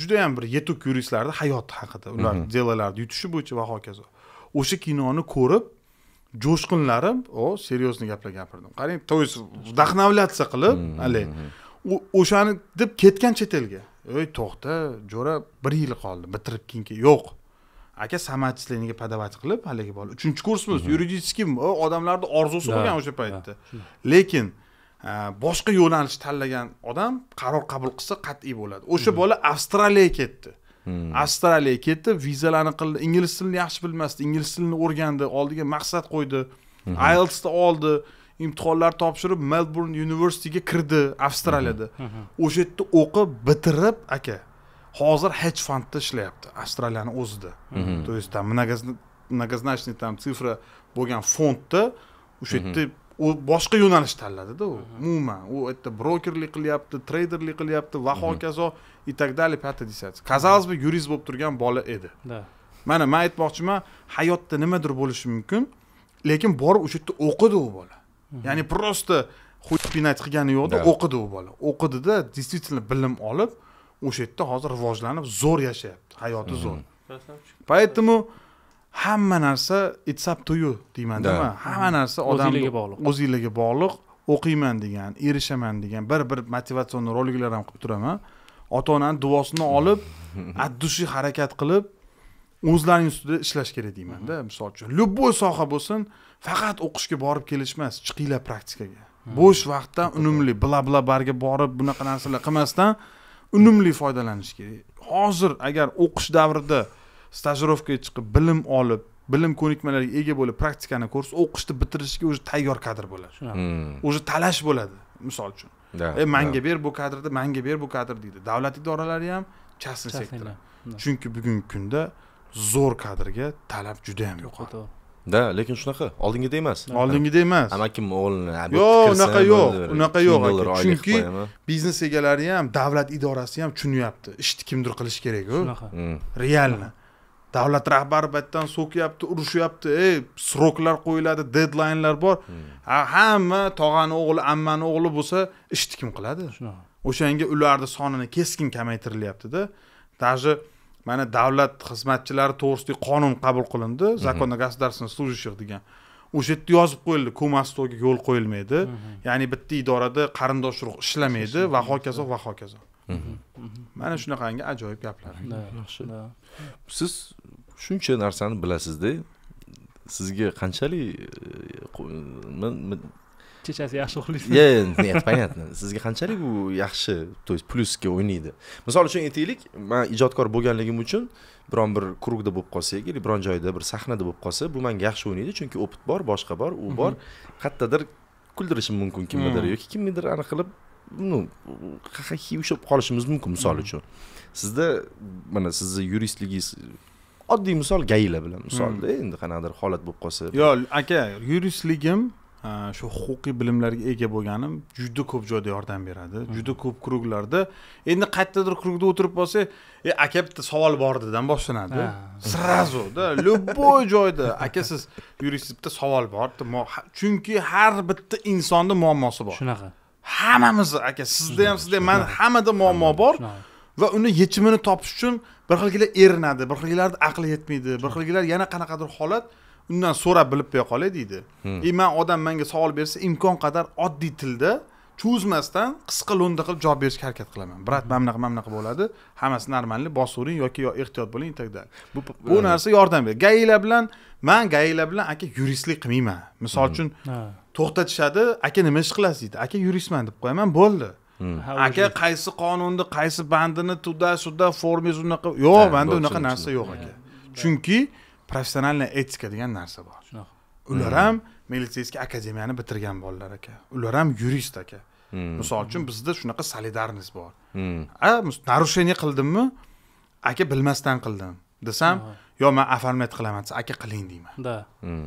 judayam bir yetuk yuristlarni hayoti haqida ular delalarni yutishi bo'yicha va hokazo o'sha kinoni ko'rib jo'shqinlanib o серьезный gaplar gapirdim qarang то есть вдохновляться qilib mm-hmm. haligi o'shani deb ketgan chet elga ey to'xta jo'ra bir yil qoldi bitirib keyingi yo'q aka samatchilikniga podavat qilib haligi bola uchinchi kursmiz mm-hmm. yuridiskiy odamlarni orzusi bo'lgan o'sha paytda lekin boshqa yo'nalish tanlagan odam qaror qabul qilsa qat'iy bo'ladi o'sha mm-hmm. bola avstraliyaga ketdi Hmm. avstraliyaga ketib vizalarni qildi ingliz tilini yaxshi bilmasdi ingliz tilini o'rgandi oldiga maqsad qo'ydi hmm. ielsni oldi imtihonlar topshirib melburn universitetiga kirdi avstraliyada hmm. o'sha yerda o'qib bitirib aka hozir hedge fundda ishlayapti avstraliyani o'zida то есть там многозначный там цифра bo'lgan fondda o'sha yerda u boshqa yo'nalish tanladida u umuman u yerda brokerlik qilyapti treyderlik qilyapti va hokazo и так далее пятый десятый казалось бы yurist bo'lib turgan bola edi да mana man aytmoqchiman hayotda nimadir bo'lishi mumkin lekin borib o'sha yerda o'qidi u bola mhm. ya'ni просто хуй пинать qilgani yo'qda o'qidi u bola o'qidida действительно bilim olib o'sha yerda hozir rivojlanib zo'r yashayapti hayoti mhm. zo'r поэтому hamma narsa it's up to you deymanda man hamma mhm. narsa odamni bog'liq o'zinglarga bog'liq o'qiyman degan erishaman degan bir bir motivatsion roliklar ham qilib turaman ota onani duosini hmm. olib от души harakat qilib o'zlarining ustida ishlash kerak deymanda hmm. misol uchun любой soha bo'lsin faqat o'qishga borib kelish emas chiqinglar praktikaga hmm. bo'sh vaqtdan unumli bla bla barga borib bunaqa narsalar qilmasdan unumli foydalanish kerak hozir agar o'qish davrida stajirovkaga chiqib bilim olib bilim ko'nikmalarga ega bo'lib praktikani ko'rsa o'qishni bitirishga уже tayyor kadr bo'ladi уже talash bo'ladi misol uchun e manga ber bu kadrni manga ber bu kadr deydi davlat idoralari ham частный sektor chunki bugungi kunda zo'r kadrga talab juda ham yuqori da lekin shunaqa oldingida emas oldingida emas amakim o'g'lini yo'q unaqa yo'q unaqa yo'q chunki biznes egalari ham davlat idorasi ham tushunyapti ishni kimdir qilishi kerak-ku shunaqa mm. realni davlat rahbari bayerdan so'kyapti urushyapti ey sroklar qo'yiladi dedlaynlar bor hmm. hamma tog'ani o'g'li ammani o'g'li bo'lsa ishni kim qiladi o'shanga ularni sonini keskin kamaytirilyaptida даже mana davlat xizmatchilari to'g'risidagi qonun qabul qilindi закон mhm. о государственных служащих degan o'sha yerda yozib qo'yildi kumastoga yo'l qo'yilmaydi mhm. ya'ni bitta idorada qarindosh urug' ishlamaydi va hokazo va hokazo mhm. mana shunaqangi ajoyib gaplar yaxshi siz shuncha narsani bilasizda sizga qanchalik e, kechasi yaxshi uxlaysiz нет понятно sizga qanchalik u yaxshi то есть plusga o'ynaydi misol uchun aytaylik man ijodkor bo'lganligim uchun biron bir krugda bo'lib qolsa yoki biron joyda bir sahnada bo'lib qolsa bu menga yaxshi o'ynaydi chunki opit bor boshqa bor u bor qayerdadir mhm. kuldirishim mumkin kimnidir hmm. yoki kimnidir anaqa qilib ну ushlab qolishimiz mumkin misol uchun sizda mana sizni yuristligingiz oddiy misol gayla bilan misolda hmm. endi qanaqadir holat bo'lib qolsa yo'q aka yuristligim shu huquqiy bilimlarga ega bo'lganim juda ko'p joyda yordam beradi hmm. juda ko'p kruglarda endi qayerdadir krugda o'tirib qolsa e aka bitta savol bor bordidan boshlanadi сразуda любой joyda aka siz yuristsiz bitta savol bor chunki har bitta insonni muammosi bor shunaqa hammamizni aka sizda ham sizda ham mani hammada muammo bor va uni yechimini topish uchun bir xilgilar erinadi bir xilgilarni aqli yetmaydi bir xilgilar yana qanaqadir holat undan so'rab bilib qo'ya qolay deydi и hmm. e, man odam manga savol bersa imkon qadar oddiy tilda cho'zmasdan qisqa lo'nda qilib javob berishga harakat qilaman brat mana bunaqa mana bunaqa bo'ladi hammasi normalniy bosavering yoki ehtiyot bo'ling и так далее bu narsa yordam beradi gaylar bilan man gaylar bilan aka yuristlik qilmayman misol hmm. uchun to'xtatishadi aka nima ish qilasiz deydi aka yuristman deb qo'yaman bo'ldi Hmm. aka qaysi qonunni qaysi bandini tuda suda formangiz unaqa yo'q manda unaqa narsa yo'q aka chunki professionalniy etika degan narsa bor ular ham militseyskiy akademiyani bitirgan bolalar aka ular ham yurist aka hmm. misol uchun bizda shunaqa solidarnost bor hmm. a нарушение qildimmi aka bilmasdan qildim desam yo man оформлять qilaman desa aka qiling deyman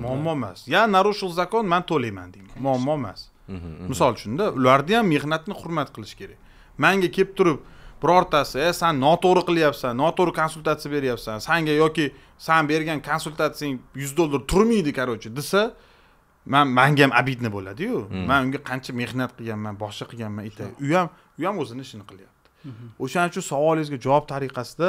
muammo emas я нарушил закон man to'layman deyman muammo emas Mhm, mhm. misol uchunda ularni ham mehnatni hurmat qilish kerak manga kelib turib birortasi e san noto'g'ri qilyapsan noto'g'ri konsultatsiya beryapsan sanga yoki san bergan konsultatsiyang yuz dollar turmaydi короче desa man manga ham обидно bo'ladiyu mhm. man unga qancha mehnat qilganman boshqa qilganman ita u ham u ham o'zini ishini qilyapti o'shaning uchun savolingizga javob tariqasida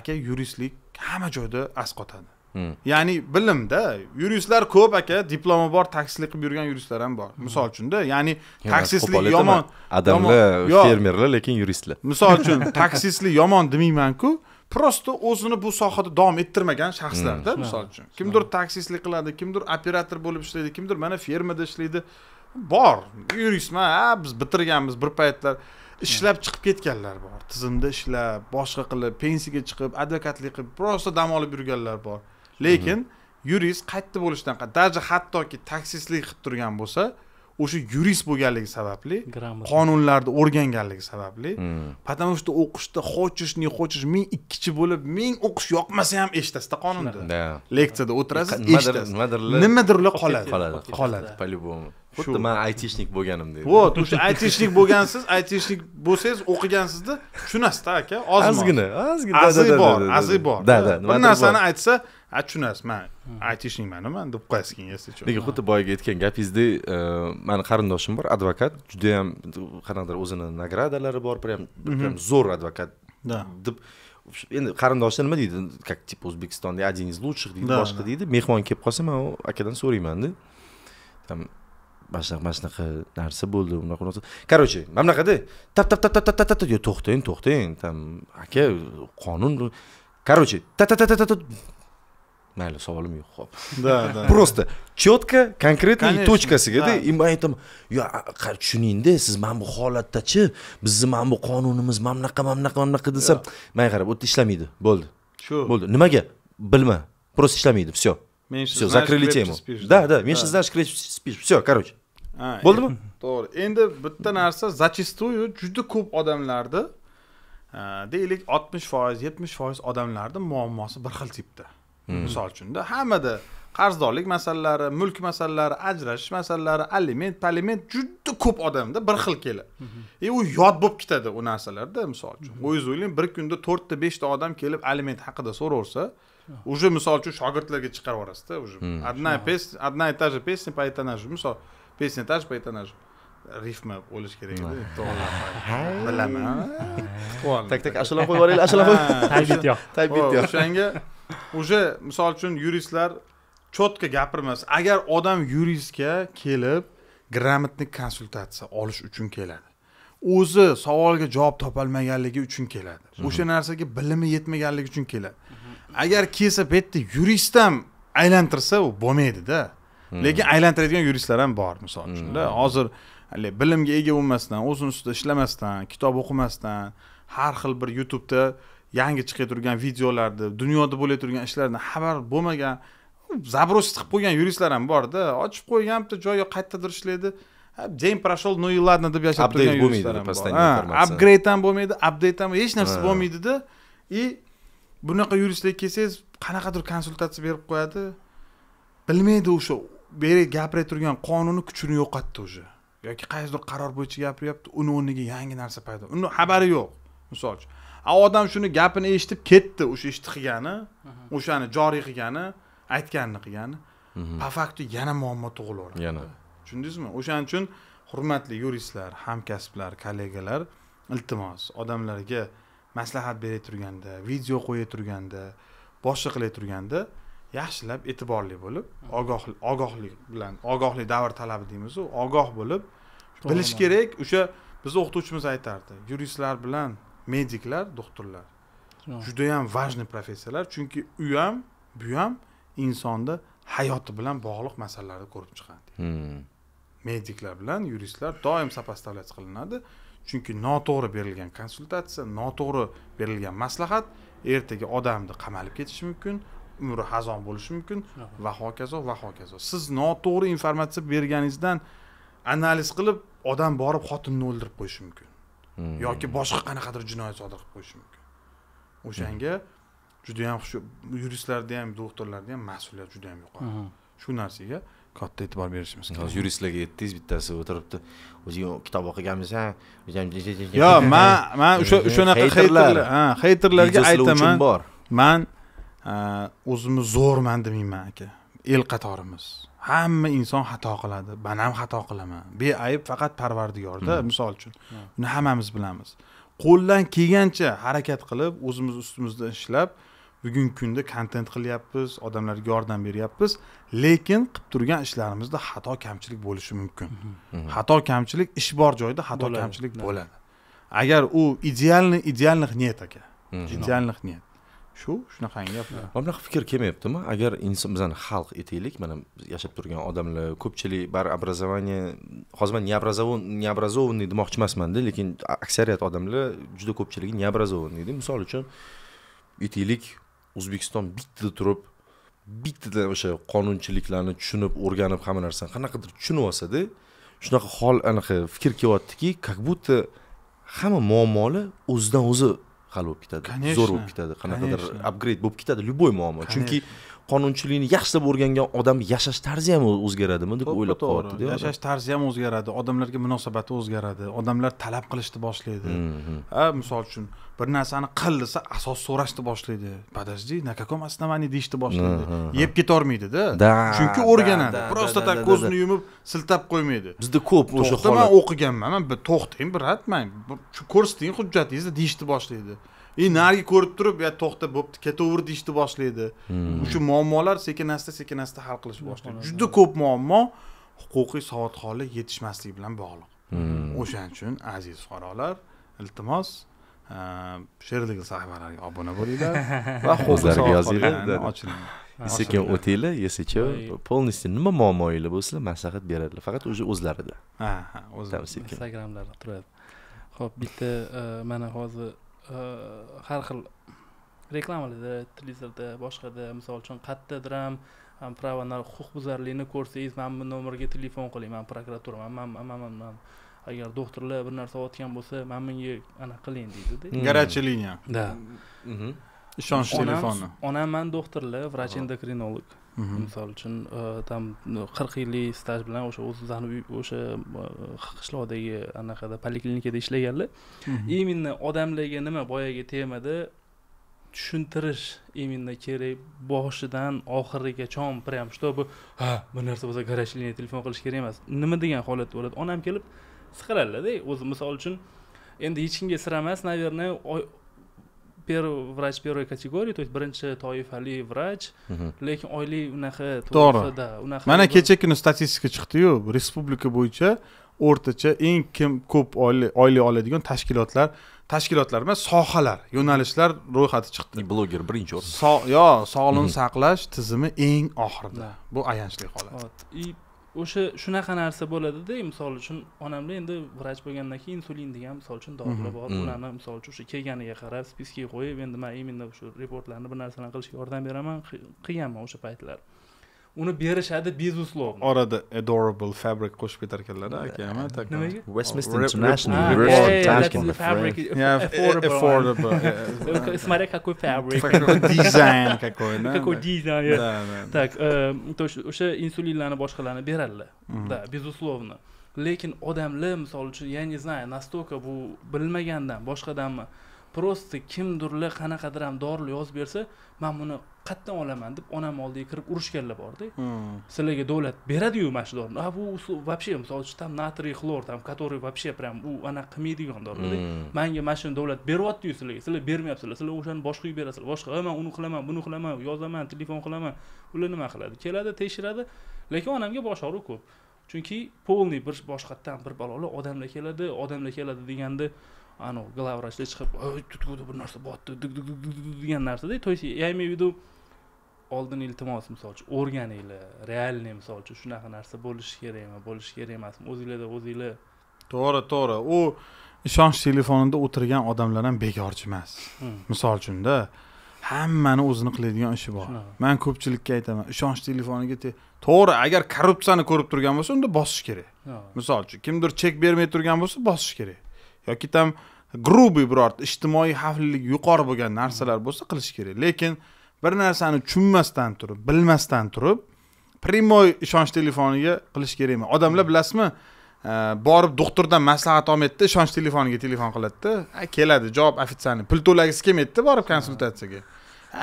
aka yuristlik hamma joyda asqotadi Hmm. ya'ni bilimda yuristlar ko'p aka diplomi bor taksislik qilib yurgan yuristlar ham bor hmm. misol uchunda ya'ni taksislik yomon odamlar fermerlar lekin yuristlar misol uchun taksislik yomon demaymanku просто o'zini bu sohada davom ettirmagan shaxslarda hmm. misol uchun kimdir taksistlik qiladi kimdir operator bo'lib ishlaydi kimdir mana fermada ishlaydi bor yuristman a biz bitirganmiz bir paytlar ishlab chiqib ketganlar bor tizimda ishlab boshqa qilib pensiyaga chiqib advokatlik qilib просто dam olib yurganlar bor lekin yurist qayerda bo'lishidan даже hattoki taksistlik qilib turgan bo'lsa o'sha yurist bo'lganligi sababli qonunlarni o'rganganligi sababli потому hmm. что o'qishda хочешь не хочешь ming ikkichi bo'lib ming o'qish yoqmasa ham eshitasizda qonunni leksiyada o'tirasiz eshitasiz nimadirlar qoladi qoladi qoladi по любому xuddi man aytishnik bo'lganimdek вот o'sha aytishnik bo'lgansiz aytishnik bo'lsangiz o'qigansizda tushunasizda aka ozgina ozgina azi bor azi bor bir narsani aytsa tushunasiz man aytishning ma'ni man deb qo'yasizkin keyin если что lekin xuddi boyagi aytgan gapingizdek mani qarindoshim bor advokat judayam qanaqadir o'zini nagradalari bor прям zo'r advokat deb endi qarindoshlar nima deydi как типа o'zbekistonda один из лучших deydi boshqa deydi mehmon kelib qolsa man u akadan so'raymanda там mana shunaqa mana shunaqa narsa bo'ldi unaqa unaqa короче mana bunaqada tap tap tap tap tap tap to'xtang to'xtang там aka qonun короче ta ta ta ta ta mayli savolim yo'q ho'p да да просто четко конкретно и точкасigada и man aytaman yo tushuningda siz mana bu holatdachi bizni mana bu qonunimiz mana bunaqa mana bunaqa mana bunaqa desam manga qarab u yerda ishlamaydi bo'ldi shu bo'ldi nimaga bilma просто ishlamaydi все все закрыли тему да да меньше знаешь крепче спишь все короче bo'ldimi to'g'ri endi bitta narsa зачастую juda ko'p odamlarni deylik oltmish foiz yetmish foiz odamlarni muammosi bir xil tipda misol hmm. uchunda hammada qarzdorlik masalalari mulk masalalari ajrashish masalalari aliment paliment juda ko'p odamda bir xil keladi и hmm. e, u yod bo'lib ketadi u narsalarda misol uchun hmm. o'zingiz o'ylang bir kunda to'rtta beshta odam kelib aliment haqida so'raversa ah. уже misol uchun shogirdlarga chiqarib yuborasizda уже одна песня одна и та же песня по этажу misol песня же по этажу rifma bo'lishi kerak edi bilaman tak tak ashula qo'yib yuboringlar ashula qo'y tabiat yo'q tabiat yo'q o'shanga o'sha misol uchun yuristlar четко gapirmas agar odam yuristga kelib gramotniy konsultatsiya olish uchun keladi o'zi savolga javob topolmaganligi uchun keladi o'sha narsaga bilimi yetmaganligi uchun keladi agar kelsa bu yerda yurist ham aylantirsa u bo'lmaydida lekin aylantiradigan yuristlar ham bor misol uchunda hozir bilimga ega bo'lmasdan o'zini ustida ishlamasdan kitob o'qimasdan har xil bir youtubeda yangi turgan videolarni dunyoda turgan ishlardan xabar bo'lmagan забросить qilib qo'ygan yuristlar ham borda ochib qo'ygan bitta joyga qaytadir ishlaydi день прошел ну и ладно deb yashab turgan yuristlar ham bor upgrade ham bo'lmaydi update ham hech narsa bo'lmaydida и bunaqa yuristlarga kelsangiz qanaqadir konsultatsiya berib qo'yadi bilmaydi o'sha beri gapirib turgan qonunni kuchini yo'qotdi уже yoki qaysidir qaror bo'yicha gapiryapti uni o'rniga yangi narsa paydo uni xabari yo'q misol uchun a odam shuni gapini eshitib ketdi o'sha ishni qilgani o'shani joriy qilgani aytganini qilgani по mhm. факту yana muammo tug'ilaveradi yana tushundingizmi o'shaning uchun hurmatli yuristlar hamkasblar kollegalar iltimos odamlarga maslahat bera turganda video qo'ya turganda boshqa qila turganda yaxshilab e'tiborli bo'lib mhm. ogoh ogohlik bilan ogohlik davr talabi deymiz ogoh bo'lib bilish kerak o'sha bizni o'qituvchimiz aytardi yuristlar bilan mediklar doktorlar judayam важный professiyalar chunki u ham bu ham insonni hayoti bilan bog'liq masalalarni ko'rib chiqadi hmm. mediklar bilan yuristlar doim сопоставлять qilinadi chunki noto'g'ri berilgan konsultatsiya noto'g'ri berilgan maslahat ertaga odamni qamalib ketishi mumkin umri hazon bo'lishi mumkin va hokazo va hokazo siz noto'g'ri informatsiya berganingizdan analiz qilib odam borib xotinini o'ldirib qo'yishi mumkin Hmm. yoki boshqa qanaqadir jinoyat sodir qilib qo'yishi mumkin o'shanga hmm. judayam shu yuristlarda ham doktorlarda ham mas'uliyat juda yam yuqori hmm. shu narsaga katta e'tibor berishimiz kerak hozir yuristlarga yetdingiz bittasi o'tiribdi o'zing kitob o'qiganmisan yo'q man man o'sha o'shanaqa heyterlar ha heyterlarga aytaman bor man o'zimni zo'rman demayman aka el qatorimiz hamma inson xato qiladi man ham xato qilaman beayb faqat parvardigorda hmm. misol uchun hmm. buni hammamiz bilamiz qo'ldan kelgancha harakat qilib o'zimiz ustimizda ishlab bugungi kunda kontent qilyapmiz odamlarga yordam beryapmiz lekin qilib turgan ishlarimizda xato kamchilik bo'lishi mumkin hmm. xato kamchilik ish bor joyda xato kamchilik bo'ladi agar u idealni idealных нет aka idealных нет shu shunaqangi gaplar mana bunaqa fikr kelmayaptimi agar inson bizani xalq aytaylik mana biz yashab turgan odamlar ko'pchilik baribir образование hozir man необразованный demoqchi emasmanda lekin aksariyat odamlar juda ko'pchiligi deydi misol uchun aytaylik o'zbekiston bittada turib bittada o'sha qonunchiliklarni tushunib o'rganib hamma narsani qanaqadir tushunib olsada shunaqa hol anaqa fikr kelyaptiki как будто hamma muammolar o'zidan o'zi hal bo'lib ketadi конечно zo'r bo'lib ketadi qanaqadir upgrade bo'lib ketadi любой muammo chunki qonunchilikni yaxshilab o'rgangan odam yashash tarzi ham o'zgaradimi deb o'ylab qolyaptida yashash tarzi ham o'zgaradi odamlarga munosabati o'zgaradi odamlar talab qilishni boshlaydi mm-hmm. ha misol uchun bir narsani qil desa asos so'rashni boshlaydi подожди на каком основании deyishni boshlaydi yeb ketolmaydida chunki o'rganadi просто так ko'zini yumib siltab qo'ymaydi bizda ko'p o'sha holat man o'qiganman man to'xtang brat man ko'rsating hujjatingizni deyishni boshlaydi и e, narigi ko'rib turib ya to'xta bo'pti ketaver deyishni boshlaydi hmm. o'sha muammolar sekin asta sekin asta hal qilishni boshlaydi juda ko'p muammo huquqiy savodxonlik yetishmasligi bilan bog'liq hmm. o'shaning uchun aziz fuqarolar iltimos shu yerdagi sahifalarga obuna bo'linglar va o'zlariga yozinglar ochilinglar э, sekin э, o'tinglar yesicha полностью nima muammoinglar bo'lsa maslahat beradilar faqat уже o'zlarida ha ha o'zlari turadi ho'p bitta e, mana hozir e, har xil reklamalarda televizorda boshqada misol uchun qayerdadir ham на huquqbuzarlikni ko'rsangiz mana bu nomerga telefon qiling man prokuraturaman man man man agar doktorlar bir narsa olayotgan bo'lsa mana bunga anaqa qiling deydida горячая liniya да ishonch telefoni onam man doktorlar vrach endokrinolog mm-hmm. misol uchun там e, qirq yillik staj bilan o'sha o'zizani o'sha e, qishloqdagi anaqada poliklinikada ishlaganlar именно mm-hmm. odamlarga nima boyagi temada tushuntirish именно kerak boshidan oxirigacha прям чтобы ha bu narsa bo'lsa горячий telefon qilish kerak emas nima degan holat bo'ladi onam kelib siqiradilarda o'zi misol uchun endi hech kimga sir emas наверное первый vrach первой kategoriya то есть birinchi toifali vrach lekin oylik unaqa to'g'ri да unaqa mana kecha kuni statistika chiqdiyu respublika bo'yicha o'rtacha eng kim ko'p oylik oladigan tashkilotlar tashkilotlar emas sohalar yo'nalishlar ro'yxati chiqdi bloger birinchi o'rin yo sog'liqni saqlash tizimi eng oxirida bu ayanchli holat o'sha shunaqa narsa bo'ladida misol uchun onamda endi vrach bo'lgandan keyin insulin degan misol uchun dorilar mhm, bor mhm. ularni misol uchun o'sha kelganiga qarab spiskaga qo'yib endi man именно shu reportlarni bir narsalarni qilishga yordam beraman qilganman o'sha paytlar uni berishadi безусловно orada adorable fabric qo'shib ketar ekanlar akami nimaga westminster international fabric affordable смотря какой fabric какой dizayn какой дизайн так то есть o'sha insulinlarni boshqalarni beradilar да mhm. безусловно lekin odamlar misol uchun я не знаю настолько bu bilmagandan boshqadanmi просто kimdirlar qanaqadir ham dorilar yozib bersa man buni qayerdan olaman deb onam oldiga kirib urushganlar borda hmm. sizlarga davlat beradiyu mana shu dorini a bu вообще misol uchun там натрий xlor там который вообще прям u anaqa qilmaydigan dorida hmm. manga mana shuni davlat beryaptiyu sizlarga sizlar bermayapsizlar sizlar o'shani boshqa uyib berasizlar boshqa man uni qilaman buni qilaman yozaman telefon qilaman ular nima qiladi keladi tekshiradi lekin onamga bosh og'riq ko'p chunki полный bir boshqatdan bir balolar odamlar keladi odamlar keladi deganda de, anavi главврачlar chiqib tutguda bir narsa botdi degan narsada то есть я имею в виду oldin iltimos misol uchun o'rganinglar realniy misol uchun shunaqa narsa bo'lishi kerakmi bo'lishi kerak emasmi o'zinglarda o'zinglar to'g'ri to'g'ri u ishonch telefonida o'tirgan odamlar ham bekorchi emas misol uchunda hammani o'zini qiladigan ishi bor man ko'pchilikka aytaman ishonch telefoniga to'g'ri agar korrupsiyani ko'rib turgan bo'lsa unda bosish kerak misol uchun kimdir chek bermay turgan bo'lsa bosish kerak yoki там грубый biror ijtimoiy xavfliligi yuqori bo'lgan narsalar bo'lsa qilish kerak lekin bir narsani tushunmasdan turib bilmasdan turib primoy ishonch telefoniga qilish kerak emas odamlar bilasizmi e, borib doktordan maslahat olmaydida ishonch telefoniga telefon qiladida keladi javob официальный pul to'lagisi kelmaydida borib konsultatsiyaga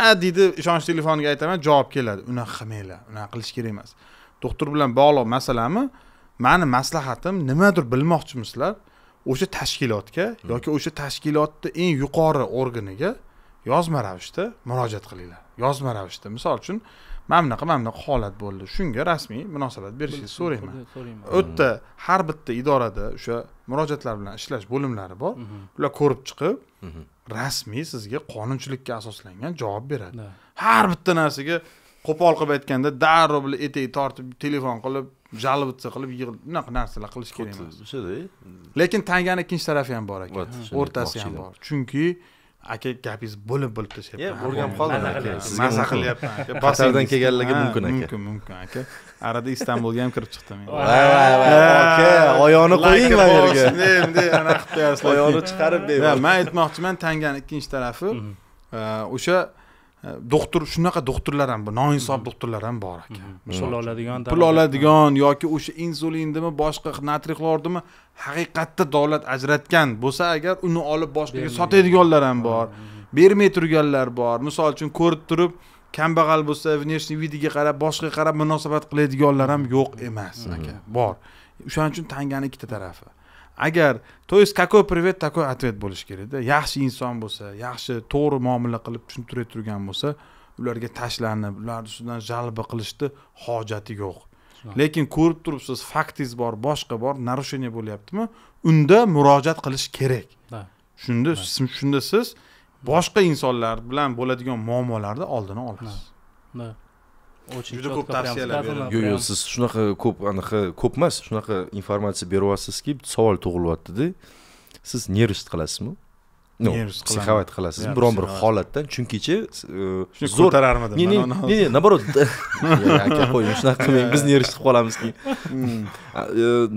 a deydi ishonch telefoniga aytaman javob keladi unaqa qilmanglar unaqa qilish kerak emas doktor bilan bog'liq masalami mani maslahatim nimadir bilmoqchimisizlar o'sha tashkilotga yoki o'sha tashkilotni eng yuqori organiga yozma ravishda murojaat qilinglar yozma ravishda misol uchun mana bunaqa mana bunaqa holat bo'ldi shunga rasmiy munosabat berishingizni so'rayman u yerda hmm. har bitta idorada o'sha murojaatlar bilan ishlash bo'limlari bor mhm. ular ko'rib chiqib mhm. rasmiy sizga qonunchilikka asoslangan javob beradi har bitta narsaga qo'pol qilib aytganda darrov etagi tortib telefon qilib жалобаться qilib yig'ilib unaqa narsalar qilish kerak emas o'shada lekin tanganing ikkinchi tarafi ham bor ekan o'rtasi ham bor chunki aka gapingizni bo'lib bo'lib yo'q o'rganib qoldim sizga maza qilyapman qatardan kelganligi mumkin aka mumkin mumkin aka arada istanbulga ham kirib chiqdim men aka oyog'ini qo'ying mana yerga bunday anaqa qilib qo'yasizlar oyog'ini chiqarib man aytmoqchiman tanganing ikkinchi tarafi mhm. o'sha doktor shunaqa doktorlar ham bor noinsof mhm. doktorlar ham bor aka mhm. pul oladigan pul oladigan yoki o'sha insulindimi boshqa natriy xlordimi haqiqatda davlat ajratgan bo'lsa agar uni olib boshqaga sotadiganlar ham bor mhm, bermay turganlar bor misol uchun ko'rib turib kambag'al bo'lsa внешний видiga qarab boshqaga qarab munosabat qiladiganlar ham yo'q emas aka bor o'shaning uchun tangani ikkita tarafi agar то есть какой привет такой ответ bo'lishi kerakda yaxshi inson bo'lsa yaxshi to'g'ri muomala qilib tushuntirib turgan bo'lsa ularga tashlanib ularni ustidan jalbi qilishni hojati yo'q lekin ko'rib turibsiz faktingiz bor boshqa bor нарушение bo'lyaptimi unda murojaat qilish kerak shunda shunda siz boshqa insonlar bilan bo'ladigan muammolarni oldini olasiz очень juda ko'p tavsiyalar beradi yo'q yo'q siz shunaqa ko'p anaqa ko'p emas shunaqa informatsiya beryapsizki savol tug'ilyaptida siz nerist qilasizmi ну psixovat qilasiz biron bir holatdan chunkichi zo'r ko'tararmidi не не не наоборот aka qo'ying shunaqa qilmang biz nerist qilib qolamiz keyin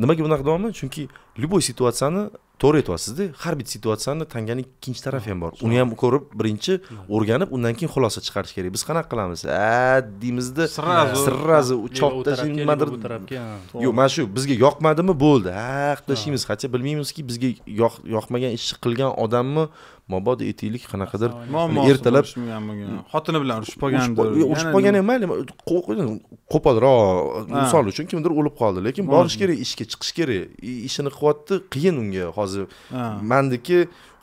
nimaga bunaqa deyapman chunki любой situatsiyani to'g'ri aytyapsizda har bitta situatsiyani tangani ikkinchi tarafi ham bor uni ham ko'rib birinchi o'rganib undan keyin xulosa chiqarish kerak biz qanaqa qilamiz a deymizda сразу сразу chop tashlanimadir yo'q mana shu bizga yoqmadimi bo'ldi ha qilib tashlaymiz хотя bilmaymizki bizga yoqmagan ishni qilgan odammi mabodo etinglik qanaqadir ertalab xotini bilan urushib qolgandir urushib qolgan mayli qo'polroq misol uchun kimdir o'lib qoldi lekin hmm. borish kerak ishga chiqish kerak ishini qilyapti qiyin unga hozir mandiki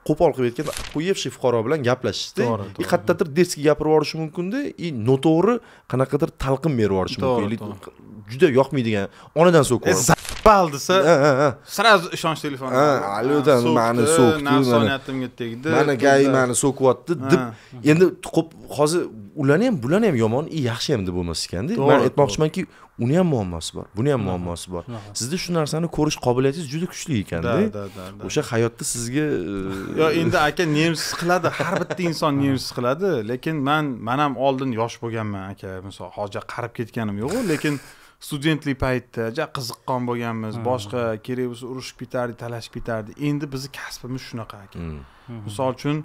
qo'pol qilib aytganda queyevshi fuqaro bilan gaplashishdi и qayerdadir deski gapirib yuborishi mumkinda и noto'g'ri qanaqadir talqin berib yuborishi mumkin juda yoqmaydigan onadan so'kib pal desa сразу ishonch telefon alyudan mani so'kdi nafsoniyatimga tegdi mani gay mani so'kyapti deb endi hozir ularni ham bularni ham yomon и yaxshi ham deb bo'lmas ekanda man aytmoqchimanki e uni ham muammosi bor buni ham muammosi bor sizda shu narsani ko'rish qobiliyatingiz juda e kuchli ekanda o'sha hayotda sizga yo endi aka nervsiz qiladi har bitta inson nervsiz qiladi lekin man man ham oldin yosh bo'lganman aka misol hozir qarib ketganim yo'q lekin studentlik paytda ja qiziqqon bo'lganmiz hmm. boshqa kerak bo'lsa urushib ketardik talashib ketardik endi bizni kasbimiz shunaqa aka hmm. hmm. misol uchun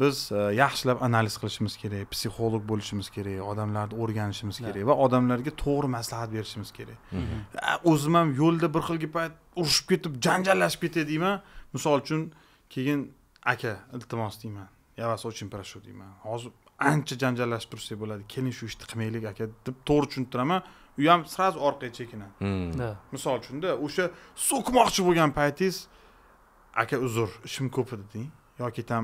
biz e, yaxshilab analiz qilishimiz kerak psixolog bo'lishimiz kerak odamlarni o'rganishimiz kerak va odamlarga to'g'ri maslahat berishimiz kerak e, o'zim ham yo'lda bir xilgi payt urushib ketib janjallashib deyman misol uchun keyin aka iltimos deyman я вас очень прошу deyman hozir ancha janjallashib tursak bo'ladi keling shu ishni qilmaylik aka deb to'g'ri tushuntiraman u ham сразу orqaga chekinadi hmm. misol uchunda o'sha so'kmoqchi bo'lgan paytingiz aka uzr ishim ko'p edi deng yoki там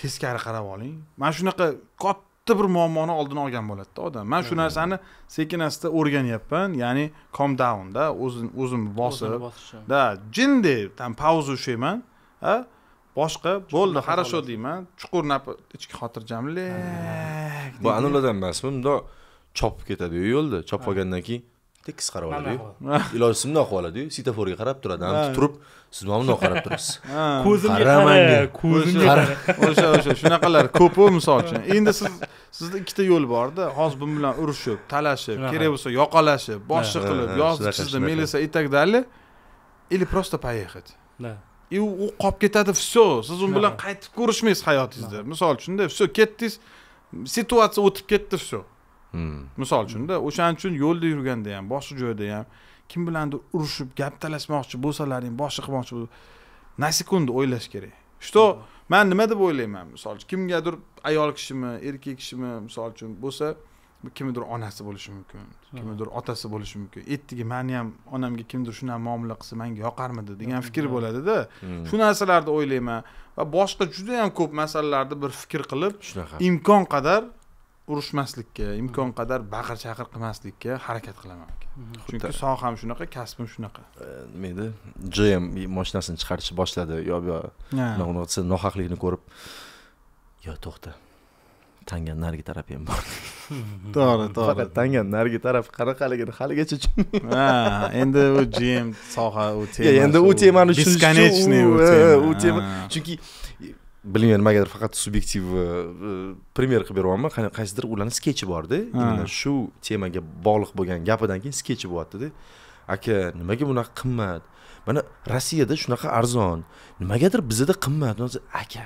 teskari qarab oling mana shunaqa katta bir muammoni oldini olgan bo'ladida odam man shu hmm. narsani sekin asta o'rganyapman ya'ni calm downda o'zimni bosib да jindi там pauza ushlayman a boshqa bo'ldi хорошо deyman chuqur ichki xotirjamlik bu anuladan emasmi bundoq chopib ketadiyu yo'lda chopib qolgandan keyin tekis qarab oladiyu ilojisi bundoq oladiyu svetoforga qarab turadi turib siz mana bundoq qarab turasiz ko'zimga qaramang o'sha o'sha shunaqalar ko'pu misol uchun endi siz sizda ikkita yo'l borda hozir bu bilan urushib talashib kerak bo'lsa yoqalashib boshqa qilib yozib chizdi melisa и так далее или просто поехать и u qolib ketadi все siz u bilan qaytib ko'rishmaysiz hayotingizda misol uchunda все ketdingiz situatsiya o'tib ketdi все Hmm. misol uchunda o'shaning uchun yo'lda yurganda ham boshqa joyda ham kim bilandir urushib gap talashmoqchi bo'lsalaring boshqa qilmoqchi na sekunda o'ylash kerak что man nima deb o'ylayman misol uchun kimgadir ayol kishimi erkak kishimi misol uchun bo'lsa kimnidir onasi bo'lishi mumkin kimnidir otasi bo'lishi mumkin ertaga mani ham onamga kimdir shunaqa muomala qilsa manga yoqarmidi degan fikr bo'ladida hmm. shu narsalarni o'ylayman va boshqa juda yam ko'p masalalarni bir fikr qilib shunaqa imkon qadar urushmaslikka imkon qadar baqir chaqir qilmaslikka harakat qilaman chunki soham shunaqa kasbim shunaqa nima edi jm moshinasini chiqarishni boshladi yo yo nohaqlikni ko'rib yo to'xta tangani narigi tarafi ham bor to'g'ri to'g'ri faqat tangani narigi tarafi qanaqaligini haligacha tushunmayman endi u jm soha u tema endi u temani tushunish u tema e, chunki bilmayman nimagadir faqat subyektiv e, e, primer qilib beryapman qaysidir ularni skechi borda именно shu temaga bog'liq bo'lgan gapidan keyin skechi bo'lyaptida aka nimaga bunaqa qimmat mana rossiyada shunaqa arzon nimagadir bizada qimmat aka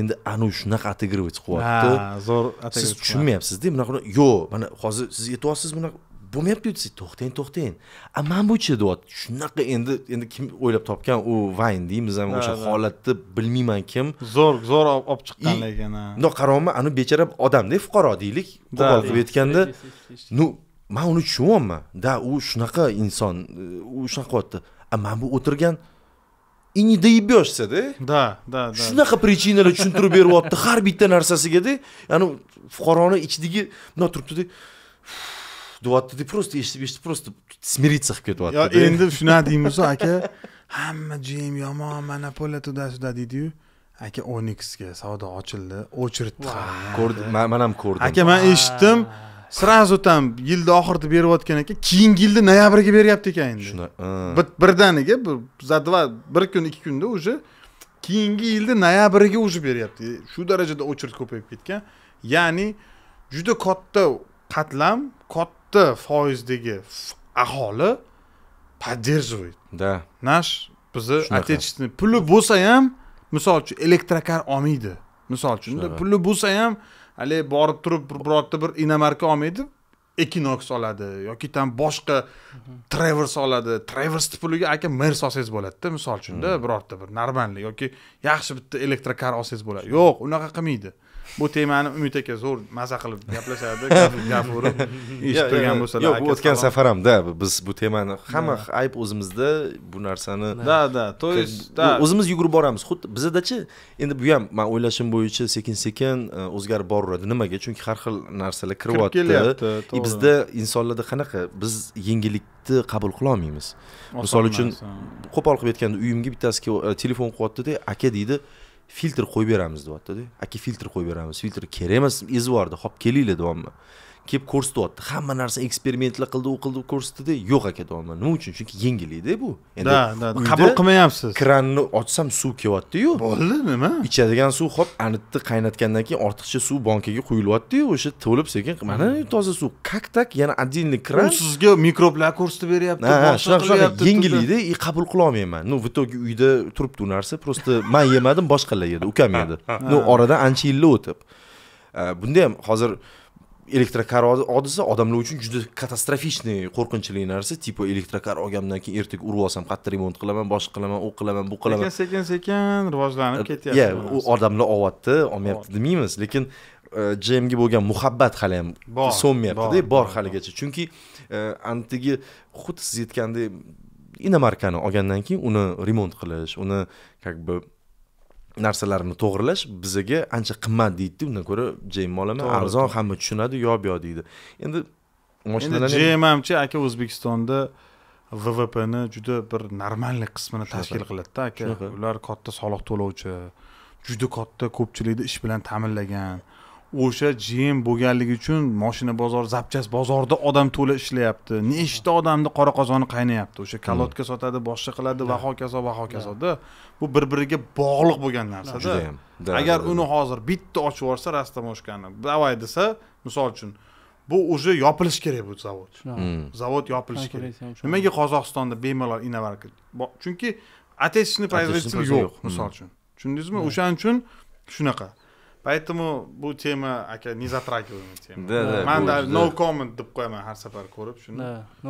endi anavi shunaqa отыгрывать qilyapti zo'r siz tushunmayapsizda bunaqa yo'q mana hozir siz aytyapsiz bunaqa bo'lmayapti desa to'xtang to'xtang a mana bu chi deyapti shunaqa endi endi kim o'ylab topgan u vayn deymiz o'sha holatni bilmayman kim zo'r zo'r olib chiqqan lekin mundoq qarayapman anavi bechora odamda fuqaro deylik qo'pol qilib aytganda ну man uni tushunyapman да u shunaqa inson u shunaqa qilyapti a mana bu o'tirgan и не доебешься да да да shunaqa причиналар tushuntirib beryapti har bitta narsasiga narsasiga ya'ni fuqaroni ichidagi bundoq turibdida deyaptida просто eshitib eshitib просто smiritsa qilib ketyapti endi shunaqa deymiz aka hamma jim yomon monopoliya туда сюда deydiyu aka oniksga savdo ochildi o'chiribdi ko'rdi man ham ko'rdim aka man eshitdim сразу там yilni oxirida berayotgan ekan keyingi yilni noyabrga beryapti ekan endi shunaqa birdaniga за два bir kun ikki kunda уже keyingi yilni noyabriga уже beryapti shu darajada o'chirt ko'payib ketgan ya'ni juda katta qatlam katta bitta foizdagi aholi поддерживает да наш bizni отечественный puli bo'lsa ham misol uchun elektrokar olmaydi misol uchun puli bo'lsa ham haligi borib turib birorta bir inomarka olmaydi ekinox oladi yoki там boshqa travers oladi traversni puliga aka mers olsangiz bo'ladida misol uchunda hmm. birorta bir normalniy yoki yaxshi bitta elektrokar olsangiz bo'ladi yo'q unaqa qilmaydi bu temani umid aka zo'r maza qilib gaplashadi gap urib eshitib turgan bo'lsalar yo'q o'tgan safar ham да biz bu temani hamma ayb o'zimizda bu narsani да да то есть o'zimiz yugurib boramiz xuddi bizadachi endi bu ham man o'ylashim bo'yicha sekin sekin o'zgarib boraveradi nimaga chunki har xil narsalar kiryapti и e, bizda insonlarda qanaqa biz yengillikni qabul qilolmaymiz misol uchun qo'pol qilib aytganda uyimga bittasi e, telefon qilyaptida aka deydi filtr qo'yib beramiz deyaptida aka filtr qo'yib beramiz filtr kerak emas ezib yubordi ho'p kelinglar deyapman kelib ko'rsatyapti hamma narsa eksperimentlar qildi u qildi ko'rsatdi yo'q aka domla nima uchun chunki yengillikda bu endi qabul qilmayapsiz kranni ochsam suv kelyaptiyu bo'ldi nima ichadigan suv hop anitni qaynatgandan keyin ortiqcha suv bankaga quyilyaptiyu o'sha to'lib sekin mana hmm. toza suv как так yana отдельный kran sizga mikroblar ko'rsatib beryapti shunaqa shunaqa yengillikda и qabul qilolmayman ну в итоге uyda turibdi u narsa просто man yemadim boshqalar yedi ukam yedi ну oradan ancha yillar o'tib bunda ham hozir elektrokar hodisa odamlar uchun juda katastrofichniy qo'rqinchli narsa типа elektrokar olgandan keyin ertaga urib olsam qayerda remont qilaman boshqa qilaman u qilaman bu qilaman lekin sekin sekin rivojlanib ketyapti u odamlar olyapti olmayapti demaymiz lekin jmga e, bo'lgan muhabbat hali ham so'nmayaptida bor haligacha chunki e, antigi xuddi siz aytgandek inomarkani olgandan keyin uni remont qilish uni как бы narsalarni to'g'irlash bizaga ancha qimmat deydida undan ko'ra jm olaman arzon hamma tushunadi yo bu deydi endi mashinalar jm hamchi aka o'zbekistonda vvpni juda bir normalniy qismini tashkil qiladida aka ular katta soliq to'lovchi juda katta ko'pchilikni ish bilan ta'minlagan o'sha jim bo'lganligi uchun moshina bozori zapchast bozorida odam to'la ishlayapti nechta odamni qora qozoni qaynayapti o'sha kolodka sotadi boshqa qiladi va hokazo va hokazoda bu bir biriga bog'liq bo'lgan narsada agar uni hozir bitta ochib yuborsa rastamoshkani davay desa misol uchun bu уже yopilishi kerak bu zavod hmm. zavod yopilishi kerak nimaga qozog'istonda bemalol innovarka chunki отечественный производитель yo'q hmm. misol uchun tushundingizmi hmm. o'shaning uchun shunaqa Поэтому бу тема aka nezatragиваемый тема. Да, да. да no comment деп qo'yaman ҳар сафар кўриб шуни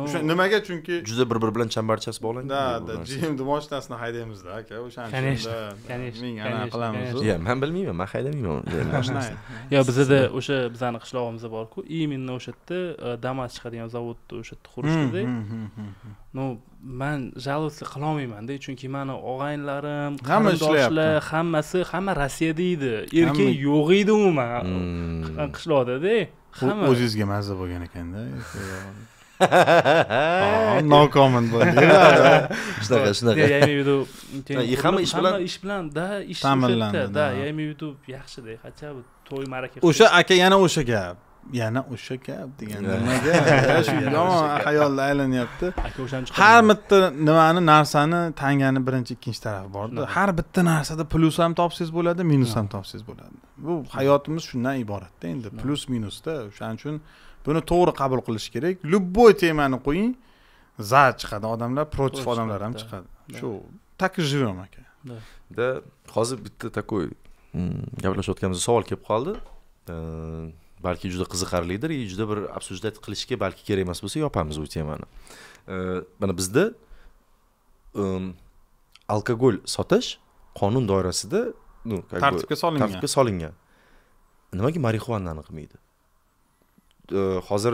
O'sha nimaga chunki juda bir-biri bilan chambarchas bog'langan. да Да, GM mashinasini haydaymizda aka, o'shaning uchun ming ana qilamiz. Yo'q, men bilmayman, мен haydamayman мен Yo, bizada o'sha bizani qishlog'imizda bor-ku, именно o'sha yerda e, Damas chiqadigan zavodni o'sha yerda qurishdi. Hmm, hmm, hmm, ну, man жаловаться qilolmaymanda chunki mani og'aynilarim hamma hammasi hamma rossiyada edi erkin yo'q edi umuman hmm. qishloqdada hamma o'zingizga mazza bo'lgan ekanda nokomment shunaqa shunaqa я имею в виду hamma ish bilan ish bilan да ish ta'minlandi да я имею в виду yaxshida хотя бы to'y ma'raka o'sha aka yana o'sha gap yana o'sha gap degan shu yomon xayolda aylanyapti har bitta nimani narsani tangani birinchi ikkinchi tarafi borda har bitta narsada plyus ham topsangiz bo'ladi minus ham topsangiz bo'ladi bu hayotimiz shundan iboratda endi plyus minusda o'shaning uchun buni to'g'ri qabul qilish kerak любой temani qo'ying za chiqadi odamlar против odamlar ham chiqadi shu так и живем aka да hozir bitta такой mm, gaplashayotganimizda savol kelib qoldi balki juda qiziqarlidir и juda bir обсуждать qilishga balki kerak emas bo'lsa yopamiz u temani э, mana bizda alkogol sotish qonun doirasida ну tartibga solingan tartibga solingan nimaga marixuanani qilmaydi э, hozir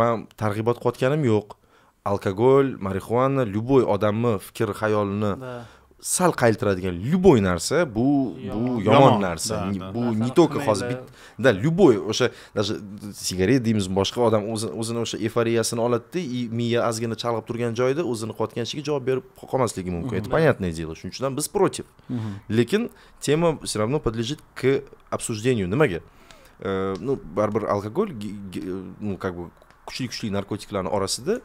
man targ'ibot qilayotganim yo'q alkogol marixuana любой odamni fikr xayolini sal qayiltiradigan любой narsa bu bu yomon narsa bu не только hozir да любой o'sha даже sigaret deymiz boshqa odam o'zini o'sha eforiyasini oladida и miya ozgina chalg'ib turgan joyda o'zini qotganishiga javob berib qolmasligi mumkin это понятное дело shuning uchun ham biz против lekin tema все равно подлежит к обсуждению nimaga э, ну baribir alkogol ну как бы kuchli kuchli narkotiklarni orasida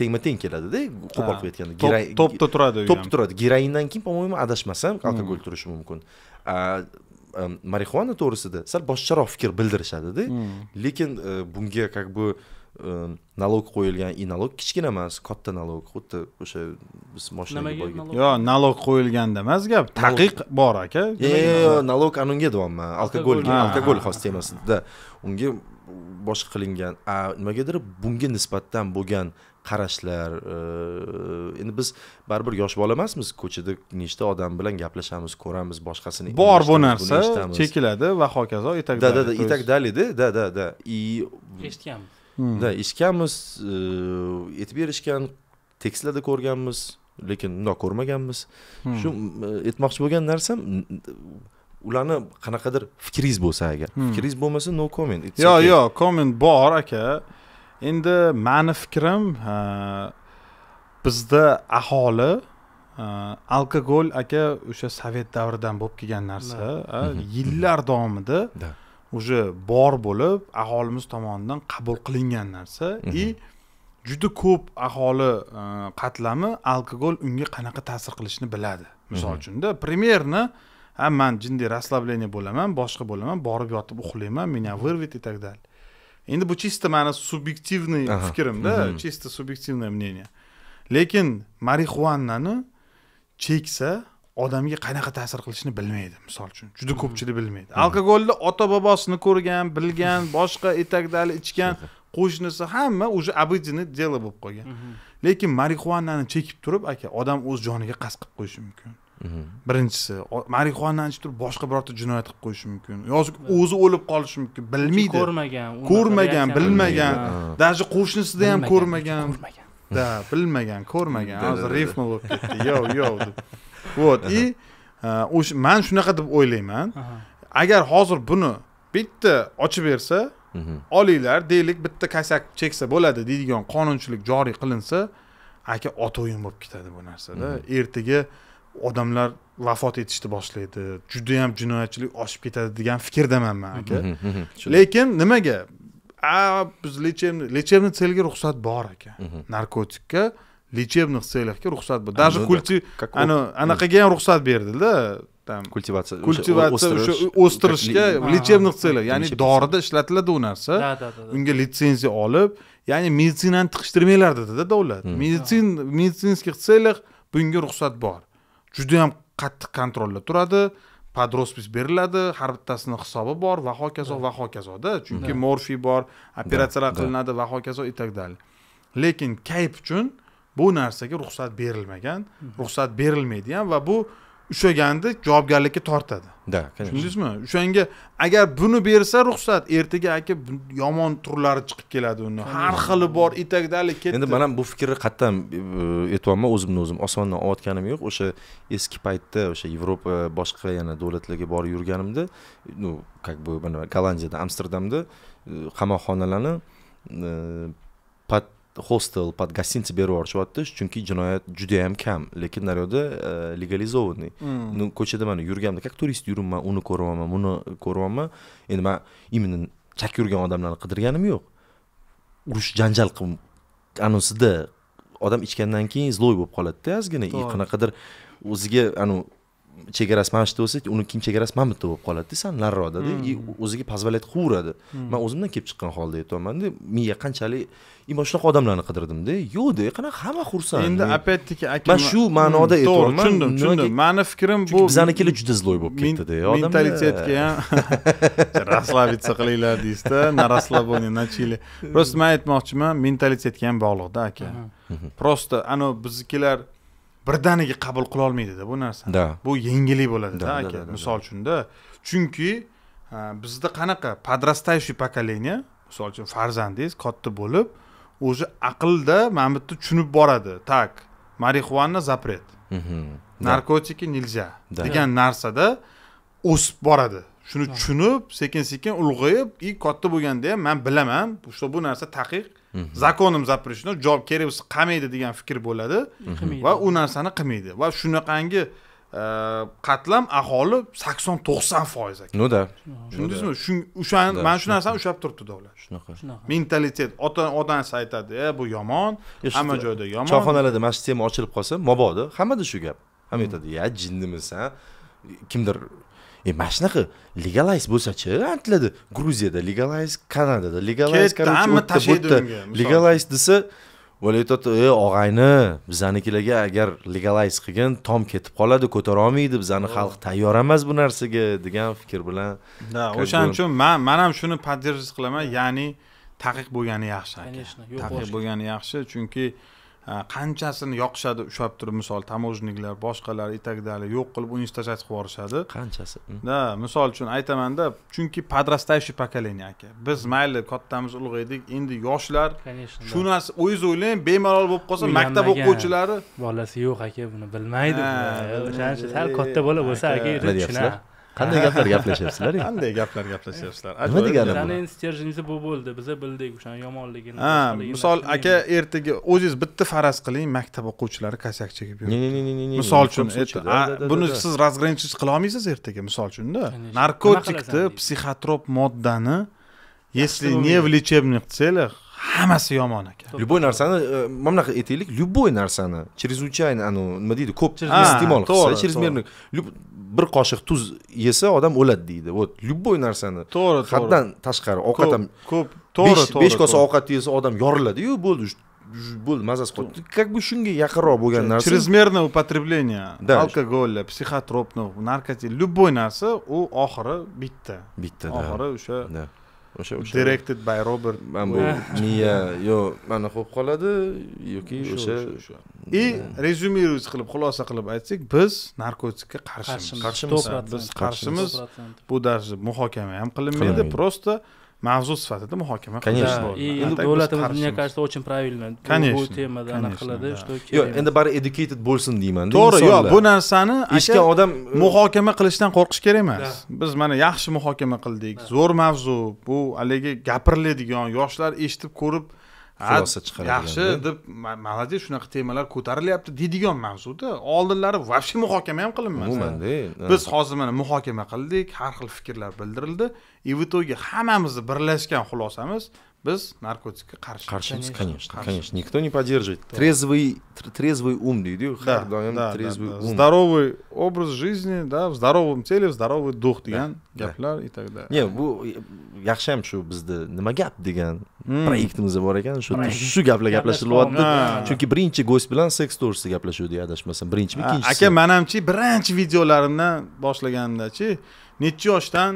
tengma teng keladida qo'pol qilib aytganda to'pda turadi to'pda turadi geroindan keyin по моему adashmasam alkogol turishi hmm. mumkin marixuana to'g'risida sal boshqacharoq fikr bildirishadida hmm. lekin e, bunga как бы nalog qo'yilgan и nalog kichkina emas katta nalog xuddi o'sha biz mashinaga borgan yo'q nalog qo'yilganda emas gap taqiq bor aka yo'q nalog anunga deyapman alkogolga alkogol xos temasida unga boshqa qilingan nimagadir bunga nisbatan bo'lgan qarashlar e, endi biz baribir yosh bola emasmiz ko'chada nechta odam bilan gaplashamiz ko'ramiz boshqasini bor bu narsa chekiladi va hokazo и так далее да да и так далее да да да и eshitganmiz да hmm. eshitganmiz aytib e, berishgan tekstlarda ko'rganmiz lekin bundoq ko'rmaganmiz hmm. shu aytmoqchi e, bo'lgan narsam ularni qanaqadir fikringiz bo'lsa agar hmm. fikringiz bo'lmasa no comment yo'q yo'q comment bor aka endi mani fikrim bizda aholi alkogol aka o'sha sovet davridan bo'lib kelgan narsa yillar davomida уже bor bo'lib aholimiz tomonidan qabul qilingan narsa и juda ko'p aholi qatlami alkogol unga qanaqa ta'sir qilishini biladi misol uchunda примерно man jinday расслабление bo'laman boshqa bo'laman borib yotib uxlayman меня вырвет и так далее endi bu чисто mani subyektivniy fikrimda чисто mhm. subyektivniy мнение lekin marixuanani cheksa odamga qanaqa ta'sir qilishini bilmaydi misol uchun juda mhm. ko'pchilik bilmaydi mhm. alkogolni ota bobosini ko'rgan bilgan boshqa etakdali ichgan qo'shnisi hamma уже обыденный дело bo'lib qolgan lekin marixuanani chekib turib aka odam o'z joniga qasd qilib qo'yishi mumkin birinchisi marixuana ichib turib boshqa birorta jinoyat qilib qo'yishi mumkin yoki o'zi o'lib qolishi mumkin bilmaydi ko'rmagan ko'rmagan bilmagan даже qo'shnisida ham ko'rmagan да bilmagan ko'rmagan hozir rifma bo'lib ketdi yo' yo' вот и o'sha man shunaqa deb o'ylayman agar hozir buni bitta ochib bersa mhm. olinglar deylik bitta kasak cheksa bo'ladi deydigan qonunchilik joriy qilinsa aka ot o'yin bo'lib ketadi bu narsada mhm. ertaga odamlar vafot etishni boshlaydi judayam jinoyatchilik oshib ketadi degan fikrdaman man aka mhm, mhm, mhm, lekin nimaga a biz lechebniy lechebniy цельga ruxsat bor ekan narkotikka лечебных целяхga ruxsat bor даже kulti anaqaga ham ruxsat berdida там культивация культивация o'sha o'stirishga лечебных целях ya'ni dorida ishlatiladi u narsa unga litsenziya olib ya'ni meditsinani tiqishtirmanglar dedida davlat meditsin медицинских целях bunga ruxsat bor juda yam qattiq kontrolda turadi podrоспись beriladi har bittasini hisobi bor va hokazo va hokazoda chunki morfiy bor operatsiyalar qilinadi va hokazo и так далее lekin kayf uchun bu narsaga ruxsat berilmagan ruxsat berilmaydi ham va bu ushlaganni javobgarlikka tortadi да tushundingizmi o'shanga agar buni bersa ruxsat ertaga aka yomon turlari chiqib keladi uni har xili bor etagdalik ketdi endi man ham bu fikrni qattan aytyapman e, o'zimni o'zim osmondan olayotganim yo'q o'sha eski paytda o'sha yevropa boshqa yana davlatlarga borib yurganimda ну как бы mana gollandiyada amsterdamda e, qamoqxonalarni e, hostel под гостиницей беру yuborishyapti chunki jinoyat juda ham kam lekin naryoqda ну коче mana yurganimda как turist yuribman uni ko'ryapman buni ko'ryapman endi man именно chak yurgan odamlarni qidirganim yo'q urush janjal qilib адам odam ichgandan keyin zloy bo'lib qoladida ozgina qanaqadir o'ziga ану, chegarasi mana shu yerda bo'lsa uni kim chegarasi mana bu yerda bo'lib qoladida san nariroqdada и o'ziga позволять qilaveradi man o'zimdan kelib chiqqan holda aytyapmanda miya qanchalik и mana shunaqa odamlarni qidirdimda yo'qda qanaqa hamma xursand endi опять таки man shu ma'noda to'g'ri tushundim tushundim mani fikrim bu bizanikilar juda zloy bo'lib ketdida mentalitetga ham расслабиться qilinglar deysizda на расслабоне начали просто man aytmoqchiman mentalitetga ham bog'liqda aka просто anavi biznikilar birdaniga qabul qila olmaydida bu narsani да bu yengillik bo'ladida aka misol uchunda chunki bizda qanaqa подрастающий поколение misol uchun farzandingiz katta bo'lib o'zi aqlda mana bu yerda tushunib boradi так marixuana запрет narkotiki нельзя degan narsada o'sib boradi shuni tushunib sekin sekin ulg'ayib и katta bo'lganda ham man bilaman что bu narsa taqiq zakonim запрещено javob kerak bo'lsa degan fikr bo'ladi va u narsani qilmaydi va shunaqangi e, qatlam aholi sakson to'qson foiz ekan ну да tushundingizmi o'shani mana shu narsani ushlab turibdi davlat shunaqa shunaqa mentalitet ota onasi aytadi e bu yomon e, hamma joyda yomon choyxonalarda mana shu tema ochilib qolsa mabodo hammada shu gap hamma aytadi ya jinnimisan kimdir e mana shunaqa legalize bo'lsachi aytiladi gruziyada legalayz kanadada legalize hamma tashlaydi unga legalize desa valyutat e og'ayni bizanikilarga agar legalayz qilgin tom ketib qoladi ko'tara olmaydi bizani oh. xalq tayyor emas bu narsaga degan fikr bilan да o'shaning uchun man man ham shuni поддерживать qilaman ya'ni taqiq bo'lgani yaxshi конечно taqiq bo'lgani yaxshi chunki qanchasini yoqishadi ushlab turib misol таможенниклар boshqalar itagdali yo'q qilib uni qilib yuborishadi qanchasi да misol uchun aytamanda chunki подрастающий поколение aka biz mayli kattamiz ulg'aydik endi yoshlar конечно shu narsa o'zingiz o'ylang bemalol bo'lib qolsa maktab o'quvchilari bolasi yo'q aka buni bilmaydi o'shaning uchun sal katta bola bo'lsa aka tushunadi qanday gaplar gaplashyapsizlar qanday gaplar gaplashyapsizlar nima degani bu endi стерженьimiz bu bo'ldi biza bildik o'shani yomonligini ha misol aka ertaga o'zingiz bitta faraz qiling maktab o'quvchilari kosyak chekib yuribdi misol uchun buni siz разграничить qila olmaysiz ertaga misol uchunda narkotikni psixotrop moddani если не в лечебных целях hammasi yomon ekan любой narsani э, mana bunaqa aytaylik любой narsani чрезвычайно anavi nima deydi ko'p iste'mol qilsa чрезмерно bir qoshiq tuz yesa odam o'ladi deydi вот любой narsani to'g'ri haddan tashqari ovqat ham ko'p to'g'ri to'g'ri besh kosa ovqat yesa odam yoriladiyu bo'ldi bo'ldi mazasi qoldi как бы shunga yaqinroq bo'lgan narsa чрезмерное употребление да alkogoля psixotropных narkotik любой narsa u oxiri bitta bitta oxiri o'sha o'sha o'sha directed by robert man bu miya yo mana qolib qoladi yoki o'sha и резюмировать qilib xulosa qilib aytsak biz narkotikka qarshimiz qarshimiz biz qarshimiz bu даже muhokama ham qilinmaydi просто mavzu sifatida muhokama qilish конечно davlatimiz мне кажется очень правильно конечно bu temada anaqa qiladi что yo'q endi bari educated bo'lsin deymanda to'g'ri yo'q bu narsani eshitgan odam e, muhokama qilishdan qo'rqish kerak emas biz mana yaxshi muhokama qildik zo'r mavzu bu haligi gapiriladigan yoshlar eshitib ko'rib xulosa chiqaradi yaxshi deb молодец shunaqa temalar ko'tarilyapti deydigan mavzuda oldinlari вообще muhokama ham qilinmasdi umumanda biz hozir mana muhokama qildik har xil fikrlar bildirildi и в итоге hammamizni birlashgan xulosamiz biz narkotikka qarshi qarshimiz конечно конечно никто не поддерживает трезвый трезвый ум deydiyu har doim трезвый ум здоровый образ жизни да в здоровом теле в здоровый дух degan gaplar и так далее не bu yaxshi ham shu bizda nima gap degan proyektimiz bor ekan shu shu gaplar gaplashilyapti chunki birinchi go'sht bilan seks to'g'risida gaplashuvdik adashmasam birinchimi ikkinchi aka man hamchi birinchi videolarimdan boshlaganimdachi nechi yoshdan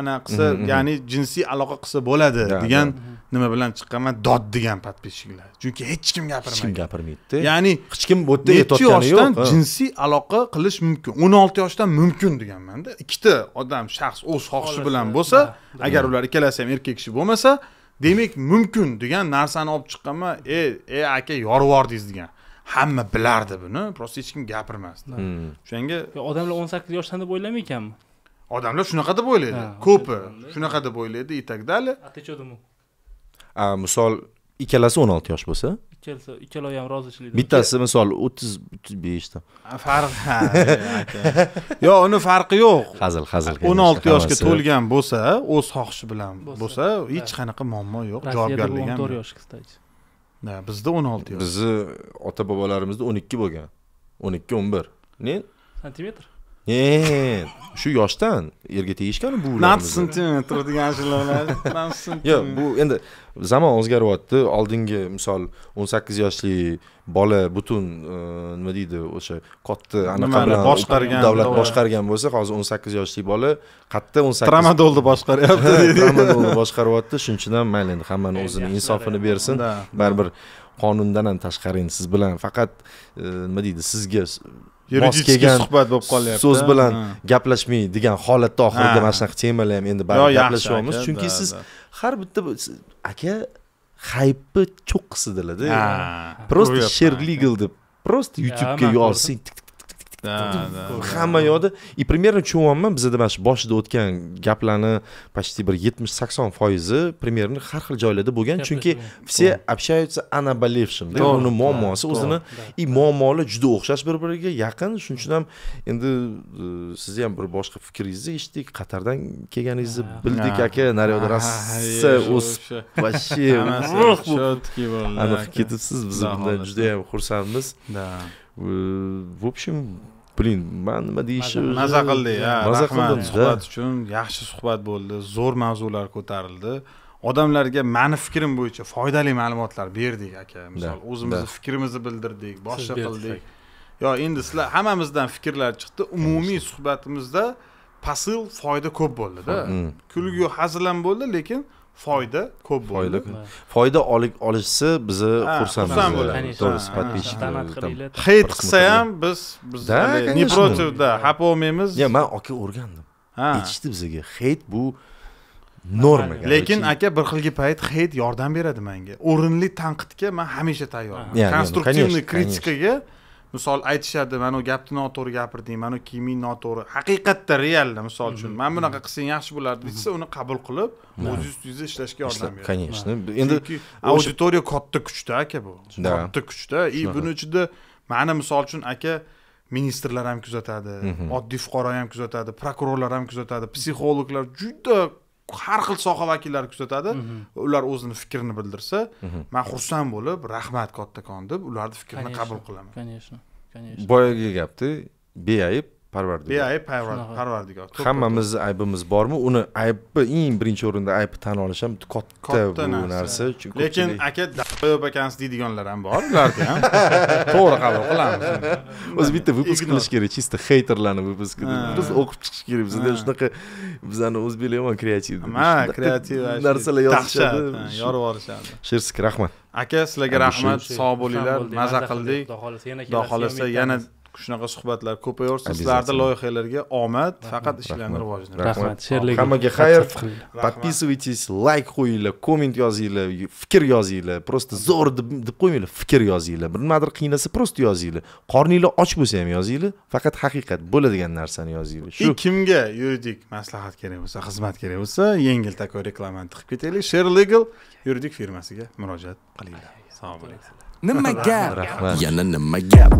anaqa qilsa ya'ni jinsiy aloqa qilsa bo'ladi degan nima bilan chiqqanman dod degan подписчиклар chunki hech kim gapirmaydi hech kim gapirmaydida ya'ni hech kim bu yerda yetti yoshdan jinsiy aloqa qilish mumkin o'n olti yoshdan mumkin deganmanda ikkita odam shaxs o'z xohishi bilan bo'lsa agar ular ikkalasi ham erkak kishi bo'lmasa demak mumkin degan narsani olib chiqqanman e e aka yorib yubordingiz degan hamma bilardi buni просто hech kim gapirmasdi hmm. o'shanga odamlar o'n sakkiz yoshdan deb o'ylamaganmi odamlar shunaqa deb o'ylaydi ko'pi shunaqa deb o'ylaydi и так далее а ты что думал misol ikkalasi o'n olti yosh bo'lsa ikkalasi ikkalovi ham rozichilik bittasi misol o'ttiz beshda farq yo'q uni farqi yo'q hazil hazil o'n olti yoshga to'lgan bo'lsa o'z xohishi bilan bo'lsa hech qanaqa muammo yo'q javobgarlik ham to'rt yosh кстати bizda o'n olti yosh bizni ota bobolarimizda o'n ikki bo'lgan o'n ikki o'n bir santimetr e shu yoshdan erga tegishgan bu nats santimetr degan shular yo'q bu endi zamon o'zgaryapti oldingi misol o'n sakkiz yoshli bola butun e, nima deydi o'sha katta anaqa boshqargan davlat boshqargan bo'lsa hozir o'n sakkiz yoshli bola qayerda o'n sakkiz tramadolni boshqaryapti tramadolni boshqaryapti shuning uchun ham mayli endi hammani o'zini insofini bersin baribir qonundan ham tashqari siz bilan faqat e, nima deydi sizga mos kelgan suhbat bo'lib qolyapti so'z bilan gaplashmay degan holatda oxirida mana shunaqa temalar ham endi baribir gaplashyapmiz chunki siz har bitta aka haypni cho'qqisidilarda просто sher legal deb просто youtubega yozsang tik hamma yoqda и примерно tushunyapman bizada mana shu boshida o'tgan gaplarni почти bir yetmish sakson foizi примерно har xil joylarda bo'lgan chunki все общаются о наболевшем uni muammosi o'zini и muammolar juda o'xshash bir biriga yaqin shuning uchun ham endi sizni ham bir boshqa fikringizni eshitdik qatardan kelganingizni bildik aka naryoqda rossiya o'sib вообще anaqa ketibsiz biz bundan judayam xursandmiz в общем блин man nima deyishi maza qildi maza qildi suhbat uchun yaxshi suhbat bo'ldi zo'r mavzular ko'tarildi odamlarga mani fikrim bo'yicha foydali ma'lumotlar berdik aka misol o'zimizni fikrimizni bildirdik boshqa qildik yo endi sizlar hammamizdan fikrlar chiqdi umumiy suhbatimizda pasil foyda ko'p bo'ldida mm. kulgu hazil ham bo'ldi lekin foyda ko'p bo'ldi foyda olishsa bizni xursand bo'lamiz qilsa ham biz biz не против да xafa bo'lmaymiz yo'q man aka o'rgandim aytishdi bizga heyt bu norma lekin aka bir xilgi payt heyt yordam beradi menga o'rinli tanqidga man hamisha tayyorman konstruktivniy kritikaga misol aytishadi mana u gapni noto'g'ri gapirding mana u kiyiming noto'g'ri haqiqatda realda misol uchun mana mm-hmm. bunaqa mm-hmm. qilsang yaxshi bo'lardi desa uni qabul qilib mm-hmm. o'z ustingizda ishlashga yordam beradi конечно endi auditoriya katta kuchda aka bu katta kuchda и buni ichida mani misol uchun aka ministrlar ham kuzatadi oddiy fuqaro ham kuzatadi prokurorlar ham kuzatadi psixologlar juda har xil soha vakillari kuzatadi ular o'zini fikrini bildirsa man xursand bo'lib rahmat kattakon deb ularni fikrini qabul qilaman конечно Конечно. Боя ги гапты, бияйып, parvardigor beayb parvardigor hammamizni aybimiz bormi uni aybni eng birinchi o'rinda aybni tan olish ham katta bu narsa lekin aka dayob ekansiz deydiganlar ham bor ularni ham to'g'ri qabul qilamiz o'zi bitta выпуск qilish kerak чисто хейтерlarni выпуск biz o'qib chiqish kerak bizda shunaqa bizani o'zbeklar yomon kreativ ha kreativ narsalar yozishadi yorib yuborishadi shersik rahmat aka sizlarga rahmat sog' bo'linglar maza qildik xudo xohlasa yana shunaqa suhbatlar ko'payaversin sizlarni loyihalarga omad faqat ishlarni rivojini rahmat sherlik hammaga xayr подписывайтесь layk qo'yinglar komment yozinglar fikr yozinglar просто zo'r deb qo'ymanglar fikr yozinglar bir nimadir qiynasa просто yozinglar qorninglar och bo'lsa ham yozinglar faqat haqiqat bo'ladigan narsani yozinglar shu kimga yuridik maslahat kerak bo'lsa xizmat kerak bo'lsa yengil takov reklamani tiqib ketaylik sher legal yuridik firmasiga murojaat qilinglar sog' bo'linglar nima gap yana nima gap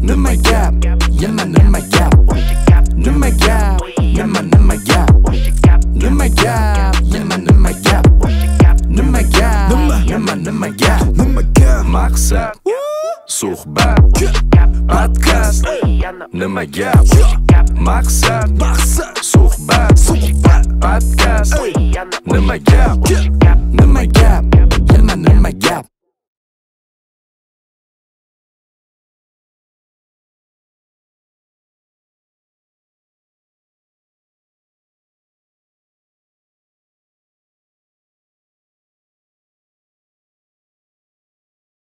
nima gap yana nima gap nima gap yana nima gap nima gap yana nima gap nima gap yana nima gap nima gap maqsad suhbat podkast nima gap maqsad suhbat suhbat podkast nima gap nima gap yana nima gap